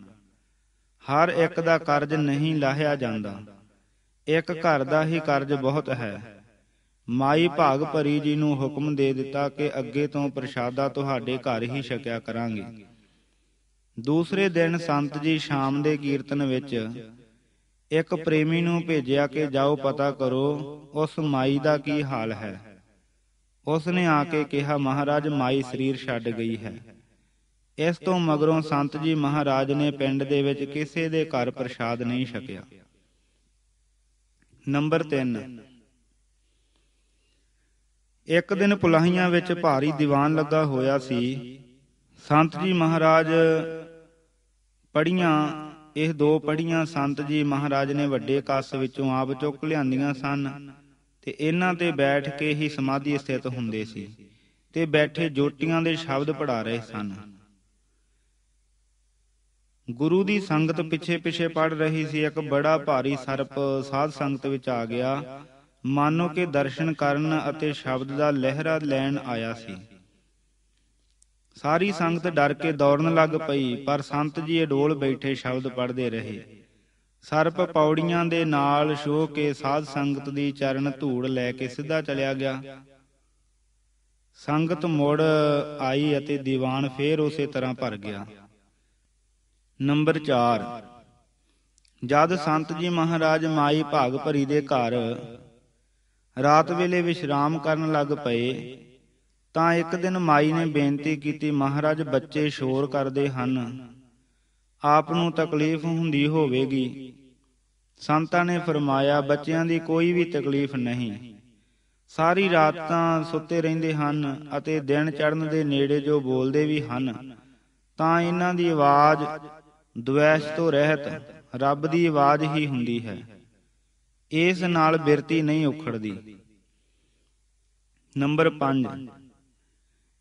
ਹਰ ਇੱਕ ਦਾ ਕਰਜ਼ ਨਹੀਂ ਲਾਹਿਆ ਜਾਂਦਾ ਇੱਕ ਘਰ ਦਾ ਹੀ ਕਰਜ਼ ਬਹੁਤ ਹੈ ਮਾਈ ਭਾਗ ਭਰੀ ਜੀ ਨੂੰ ਹੁਕਮ ਦੇ ਦਿੱਤਾ ਕਿ ਅੱਗੇ ਤੋਂ ਪ੍ਰਸ਼ਾਦਾ ਤੁਹਾਡੇ ਘਰ ਹੀ ਛਕਿਆ ਕਰਾਂਗੇ ਦੂਸਰੇ ਦਿਨ ਸੰਤ ਜੀ ਸ਼ਾਮ ਦੇ ਕੀਰਤਨ ਵਿੱਚ ਇੱਕ ਪ੍ਰੇਮੀ ਨੂੰ ਭੇਜਿਆ ਕਿ ਜਾਓ ਪਤਾ ਕਰੋ ਉਸ ਮਾਈ ਦਾ ਕੀ ਹਾਲ ਹੈ ਉਸ ਨੇ ਆ ਕੇ ਕਿਹਾ ਮਹਾਰਾਜ ਮਾਈ ਸਰੀਰ ਛੱਡ ਗਈ ਹੈ ਇਸ ਤੋਂ ਮਗਰੋਂ ਸੰਤ ਜੀ ਮਹਾਰਾਜ ਨੇ ਪਿੰਡ ਦੇ ਵਿੱਚ ਕਿਸੇ ਦੇ ਘਰ ਪ੍ਰਸ਼ਾਦ ਨਹੀਂ ਛਕਿਆ ਨੰਬਰ 3 ਇੱਕ ਦਿਨ ਪੁਲਾਹੀਆਂ ਵਿੱਚ ਭਾਰੀ ਦੀਵਾਨ ਲੱਗਾ ਹੋਇਆ ਸੀ ਸੰਤ ਜੀ ਮਹਾਰਾਜ ਪੜੀਆਂ ਇਹ ਦੋ ਪੜੀਆਂ ਸੰਤ ਜੀ ਮਹਾਰਾਜ ਨੇ ਵੱਡੇ ਕੱਸ ਵਿੱਚੋਂ ਆਪ ਚੁੱਕ ਲਿਆਂਦੀਆਂ ਸਨ ਤੇ ਇਹਨਾਂ ਤੇ ਬੈਠ ਕੇ ਹੀ ਸਮਾਧੀ ਸਥਿਤ ਹੁੰਦੇ ਸੀ ਤੇ ਬੈਠੇ ਜੋਟੀਆਂ ਦੇ ਸ਼ਬਦ ਪੜਾ ਰਹੇ ਸਨ ਗੁਰੂ ਦੀ ਸੰਗਤ ਪਿੱਛੇ ਪਿੱਛੇ ਪੜ ਰਹੀ ਸੀ ਇੱਕ ਬੜਾ ਭਾਰੀ ਸਰਪ ਸਾਧ ਸੰਗਤ ਵਿੱਚ ਆ ਗਿਆ ਮਾਨੋ ਕਿ ਦਰਸ਼ਨ ਕਰਨ ਅਤੇ ਸ਼ਬਦ ਦਾ ਲਹਿਰਾ ਲੈਣ ਆਇਆ ਸੀ ਸਾਰੀ ਸੰਗਤ ਡਰ ਕੇ ਦੌੜਨ ਲੱਗ ਪਈ ਪਰ ਸੰਤ ਜੀ ਅਡੋਲ ਬੈਠੇ ਸ਼ਬਦ ਪੜ੍ਹਦੇ ਰਹੇ ਸਰਪ ਪੌੜੀਆਂ ਦੇ ਨਾਲ ਸ਼ੋ ਕੇ ਸਾਧ ਸੰਗਤ ਦੀ ਚਰਨ ਧੂੜ ਲੈ ਕੇ ਸਿੱਧਾ ਚਲਿਆ ਗਿਆ ਸੰਗਤ ਮੁੜ ਆਈ ਅਤੇ ਦੀਵਾਨ ਫੇਰ ਉਸੇ ਤਰ੍ਹਾਂ ਭਰ ਗਿਆ ਨੰਬਰ 4 ਜਦ ਸੰਤ ਜੀ ਮਹਾਰਾਜ ਮਾਈ ਭਾਗ ਭਰੀ ਦੇ ਘਰ ਰਾਤ ਵੇਲੇ ਵਿਸ਼ਰਾਮ ਕਰਨ ਲੱਗ ਪਏ ਤਾਂ ਇੱਕ ਦਿਨ ਮਾਈ ਨੇ ਬੇਨਤੀ ਕੀਤੀ ਮਹਾਰਾਜ ਬੱਚੇ ਸ਼ੋਰ ਕਰਦੇ ਹਨ ਆਪ ਨੂੰ ਤਕਲੀਫ ਹੁੰਦੀ ਹੋਵੇਗੀ ਸੰਤਾਂ ਨੇ ਫਰਮਾਇਆ ਬੱਚਿਆਂ ਦੀ ਕੋਈ ਵੀ ਤਕਲੀਫ ਨਹੀਂ ਸਾਰੀ ਰਾਤ ਤਾਂ ਸੁੱਤੇ ਰਹਿੰਦੇ ਹਨ ਅਤੇ ਦਿਨ ਚੜ੍ਹਨ ਦੇ ਨੇੜੇ ਜੋ ਬੋਲਦੇ ਵੀ ਹਨ ਤਾਂ ਇਹਨਾਂ ਦੀ ਆਵਾਜ਼ ਦੁਐਸ਼ ਤੋਂ ਰਹਿਤ ਰੱਬ ਦੀ ਆਵਾਜ਼ ਹੀ ਹੁੰਦੀ ਹੈ ਇਸ ਨਾਲ ਬਿਰਤੀ ਨਹੀਂ ਉਖੜਦੀ ਨੰਬਰ 5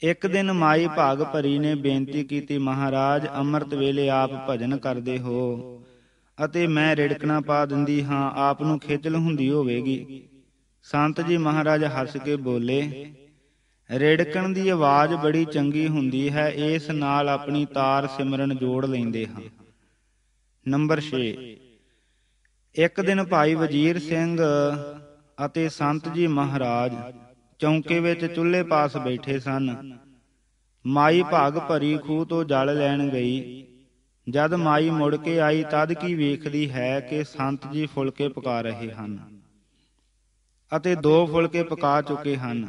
ਇੱਕ ਦਿਨ ਮਾਈ ਭਾਗ ਭਰੀ ਨੇ ਬੇਨਤੀ ਕੀਤੀ ਮਹਾਰਾਜ ਅੰਮ੍ਰਿਤ ਵੇਲੇ ਆਪ ਭਜਨ ਕਰਦੇ ਹੋ ਅਤੇ ਮੈਂ ਰਿੜਕਣਾ ਪਾ ਦਿੰਦੀ ਹਾਂ ਆਪ ਨੂੰ ਖੇਚਲ ਹੁੰਦੀ ਹੋਵੇਗੀ ਸੰਤ ਜੀ ਮਹਾਰਾਜ ਹੱਸ ਕੇ ਬੋਲੇ ਰਿੜਕਣ ਦੀ ਆਵਾਜ਼ ਬੜੀ ਚੰਗੀ ਹੁੰਦੀ ਹੈ ਇਸ ਨਾਲ ਆਪਣੀ ਤਾਰ ਸਿਮਰਨ ਜੋੜ ਲੈਂਦੇ ਹਾਂ ਨੰਬਰ 6 ਇੱਕ ਦਿਨ ਭਾਈ ਵਜੀਰ ਸਿੰਘ ਅਤੇ ਸੰਤ ਜੀ ਮਹਾਰਾਜ ਚੌਂਕੇ ਵਿੱਚ ਚੁੱਲ੍ਹੇ ਪਾਸ ਬੈਠੇ ਸਨ ਮਾਈ ਭਾਗ ਭਰੀ ਖੂਹ ਤੋਂ ਜਲ ਲੈਣ ਗਈ ਜਦ ਮਾਈ ਮੁੜ ਕੇ ਆਈ ਤਦ ਕੀ ਵੇਖਦੀ ਹੈ ਕਿ ਸੰਤ ਜੀ ਫੁਲਕੇ ਪਕਾ ਰਹੇ ਹਨ ਅਤੇ ਦੋ ਫੁਲਕੇ ਪਕਾ ਚੁੱਕੇ ਹਨ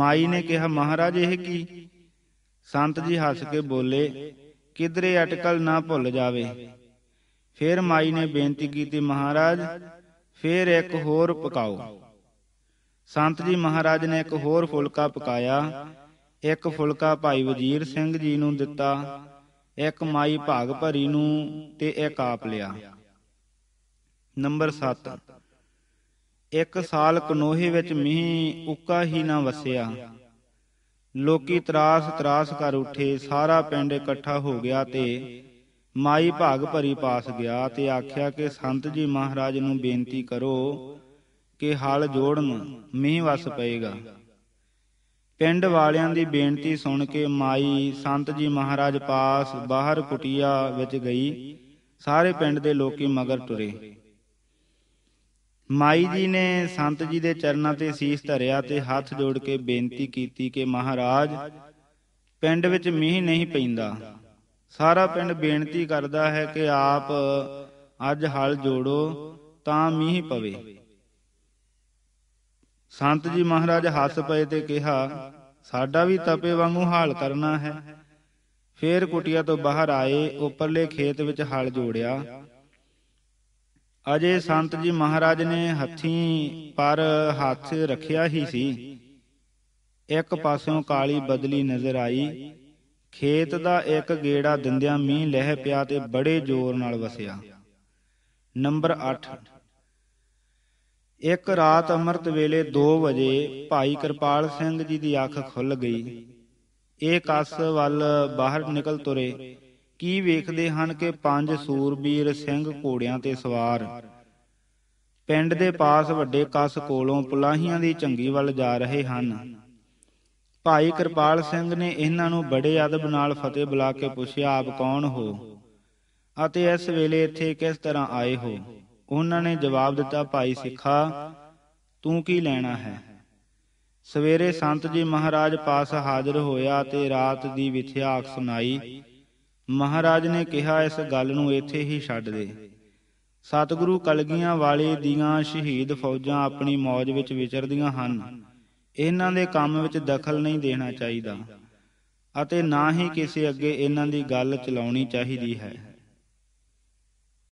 ਮਾਈ ਨੇ ਕਿਹਾ ਮਹਾਰਾਜ ਇਹ ਕੀ ਸੰਤ ਜੀ ਹੱਸ ਕੇ ਬੋਲੇ ਕਿਧਰੇ ਅਟਕਲ ਨਾ ਭੁੱਲ ਜਾਵੇ ਫਿਰ ਮਾਈ ਨੇ ਬੇਨਤੀ ਕੀਤੀ ਮਹਾਰਾਜ ਫਿਰ ਇੱਕ ਹੋਰ ਪਕਾਓ ਸੰਤ ਜੀ ਮਹਾਰਾਜ ਨੇ ਇੱਕ ਹੋਰ ਫੁਲਕਾ ਪਕਾਇਆ ਇੱਕ ਫੁਲਕਾ ਭਾਈ ਵਜੀਰ ਸਿੰਘ ਜੀ ਨੂੰ ਦਿੱਤਾ ਇੱਕ ਮਾਈ ਭਾਗ ਭਰੀ ਨੂੰ ਤੇ ਇੱਕ ਆਪ ਲਿਆ ਨੰਬਰ 7 ਇੱਕ ਸਾਲ ਕਨੋਹੇ ਵਿੱਚ ਮੀਂਹ ਉੱਕਾ ਹੀ ਨਾ ਵਸਿਆ ਲੋਕੀ ਤਰਾਸ ਤਰਾਸ ਕਰ ਉੱਠੇ ਸਾਰਾ ਪਿੰਡ ਇਕੱਠਾ ਹੋ ਗਿਆ ਤੇ ਮਾਈ ਭਾਗ ਭਰੀ ਪਾਸ ਗਿਆ ਤੇ ਆਖਿਆ ਕਿ ਸੰਤ ਜੀ ਮਹਾਰਾਜ ਨੂੰ ਬੇਨਤੀ ਕਰੋ ਕਿ ਹਲ ਜੋੜਨ ਮੀਂਹ ਵਸ ਪਏਗਾ ਪਿੰਡ ਵਾਲਿਆਂ ਦੀ ਬੇਨਤੀ ਸੁਣ ਕੇ ਮਾਈ ਸੰਤ ਜੀ ਮਹਾਰਾਜ ਪਾਸ ਬਾਹਰ ਕੁਟਿਆ ਵਿੱਚ ਗਈ ਸਾਰੇ ਪਿੰਡ ਦੇ ਲੋਕੀ ਮਗਰ ਤੁਰੇ ਮਾਈ ਜੀ ਨੇ ਸੰਤ ਜੀ ਦੇ ਚਰਨਾਂ ਤੇ ਸੀਸ ਧਰਿਆ ਤੇ ਹੱਥ ਜੋੜ ਕੇ ਬੇਨਤੀ ਕੀਤੀ ਕਿ ਮਹਾਰਾਜ ਪਿੰਡ ਵਿੱਚ ਮੀਂਹ ਨਹੀਂ ਪੈਂਦਾ ਸਾਰਾ ਪਿੰਡ ਬੇਨਤੀ ਕਰਦਾ ਹੈ ਕਿ ਆਪ ਅੱਜ ਹਲ ਜੋੜੋ ਤਾਂ ਮੀਂਹ ਪਵੇ ਸੰਤ ਜੀ ਮਹਾਰਾਜ ਹੱਸ ਪਏ ਤੇ ਕਿਹਾ ਸਾਡਾ ਵੀ ਤਪੇ ਵਾਂਗੂ ਹਾਲ ਕਰਨਾ ਹੈ ਫੇਰ ਕੁਟਿਆ ਤੋਂ ਬਾਹਰ ਆਏ ਉੱਪਰਲੇ ਖੇਤ ਵਿੱਚ ਹਲ ਜੋੜਿਆ ਅਜੇ ਸੰਤ ਜੀ ਮਹਾਰਾਜ ਨੇ ਹੱਥੀ ਪਰ ਹੱਥ ਰੱਖਿਆ ਹੀ ਸੀ ਇੱਕ ਪਾਸਿਓਂ ਕਾਲੀ ਬਦਲੀ ਨਜ਼ਰ ਆਈ ਖੇਤ ਦਾ ਇੱਕ ਗੇੜਾ ਦਿੰਦਿਆਂ ਮੀਂਹ ਲਹਿ ਪਿਆ ਤੇ ਬੜੇ ਜ਼ੋਰ ਨਾਲ ਵਸਿਆ ਨੰਬਰ 8 ਇੱਕ ਰਾਤ ਅੰਮ੍ਰਿਤ ਵੇਲੇ 2 ਵਜੇ ਭਾਈ ਕਿਰਪਾਲ ਸਿੰਘ ਜੀ ਦੀ ਅੱਖ ਖੁੱਲ ਗਈ ਇਹ ਕਸ ਵੱਲ ਬਾਹਰ ਨਿਕਲ ਤੁਰੇ ਕੀ ਵੇਖਦੇ ਹਨ ਕਿ ਪੰਜ ਸੂਰਬੀਰ ਸਿੰਘ ਘੋੜਿਆਂ ਤੇ ਸਵਾਰ ਪਿੰਡ ਦੇ ਪਾਸ ਵੱਡੇ ਕਸ ਕੋਲੋਂ ਪੁਲਾਹੀਆਂ ਦੀ ਚੰਗੀ ਵੱਲ ਜਾ ਰਹੇ ਹਨ ਭਾਈ ਕਿਰਪਾਲ ਸਿੰਘ ਨੇ ਇਹਨਾਂ ਨੂੰ ਬੜੇ ਅਦਬ ਨਾਲ ਫਤਿਹ ਬੁਲਾ ਕੇ ਪੁੱਛਿਆ ਆਪ ਕੌਣ ਹੋ ਅਤੇ ਇਸ ਵੇਲੇ ਇੱਥੇ ਕਿਸ ਤਰ੍ਹਾਂ ਆਏ ਹੋ ਉਹਨਾਂ ਨੇ ਜਵਾਬ ਦਿੱਤਾ ਭਾਈ ਸਿੱਖਾ ਤੂੰ ਕੀ ਲੈਣਾ ਹੈ ਸਵੇਰੇ ਸੰਤ ਜੀ ਮਹਾਰਾਜ ਪਾਸ ਹਾਜ਼ਰ ਹੋਇਆ ਤੇ ਰਾਤ ਦੀ ਵਿਥਿਆ ਆਖ ਸੁਣਾਈ ਮਹਾਰਾਜ ਨੇ ਕਿਹਾ ਇਸ ਗੱਲ ਨੂੰ ਇੱਥੇ ਹੀ ਛੱਡ ਦੇ ਸਤਿਗੁਰੂ ਕਲਗੀਆਂ ਵਾਲੇ ਦੀਆਂ ਸ਼ਹੀਦ ਫੌਜਾਂ ਆਪਣੀ ਮੌਜ ਵਿੱਚ ਵਿਚਰਦੀਆਂ ਹਨ ਇਹਨਾਂ ਦੇ ਕੰਮ ਵਿੱਚ ਦਖਲ ਨਹੀਂ ਦੇਣਾ ਚਾਹੀਦਾ ਅਤੇ ਨਾ ਹੀ ਕਿਸੇ ਅੱਗੇ ਇਹਨਾਂ ਦੀ ਗੱਲ ਚਲਾਉਣੀ ਚਾਹੀਦੀ ਹੈ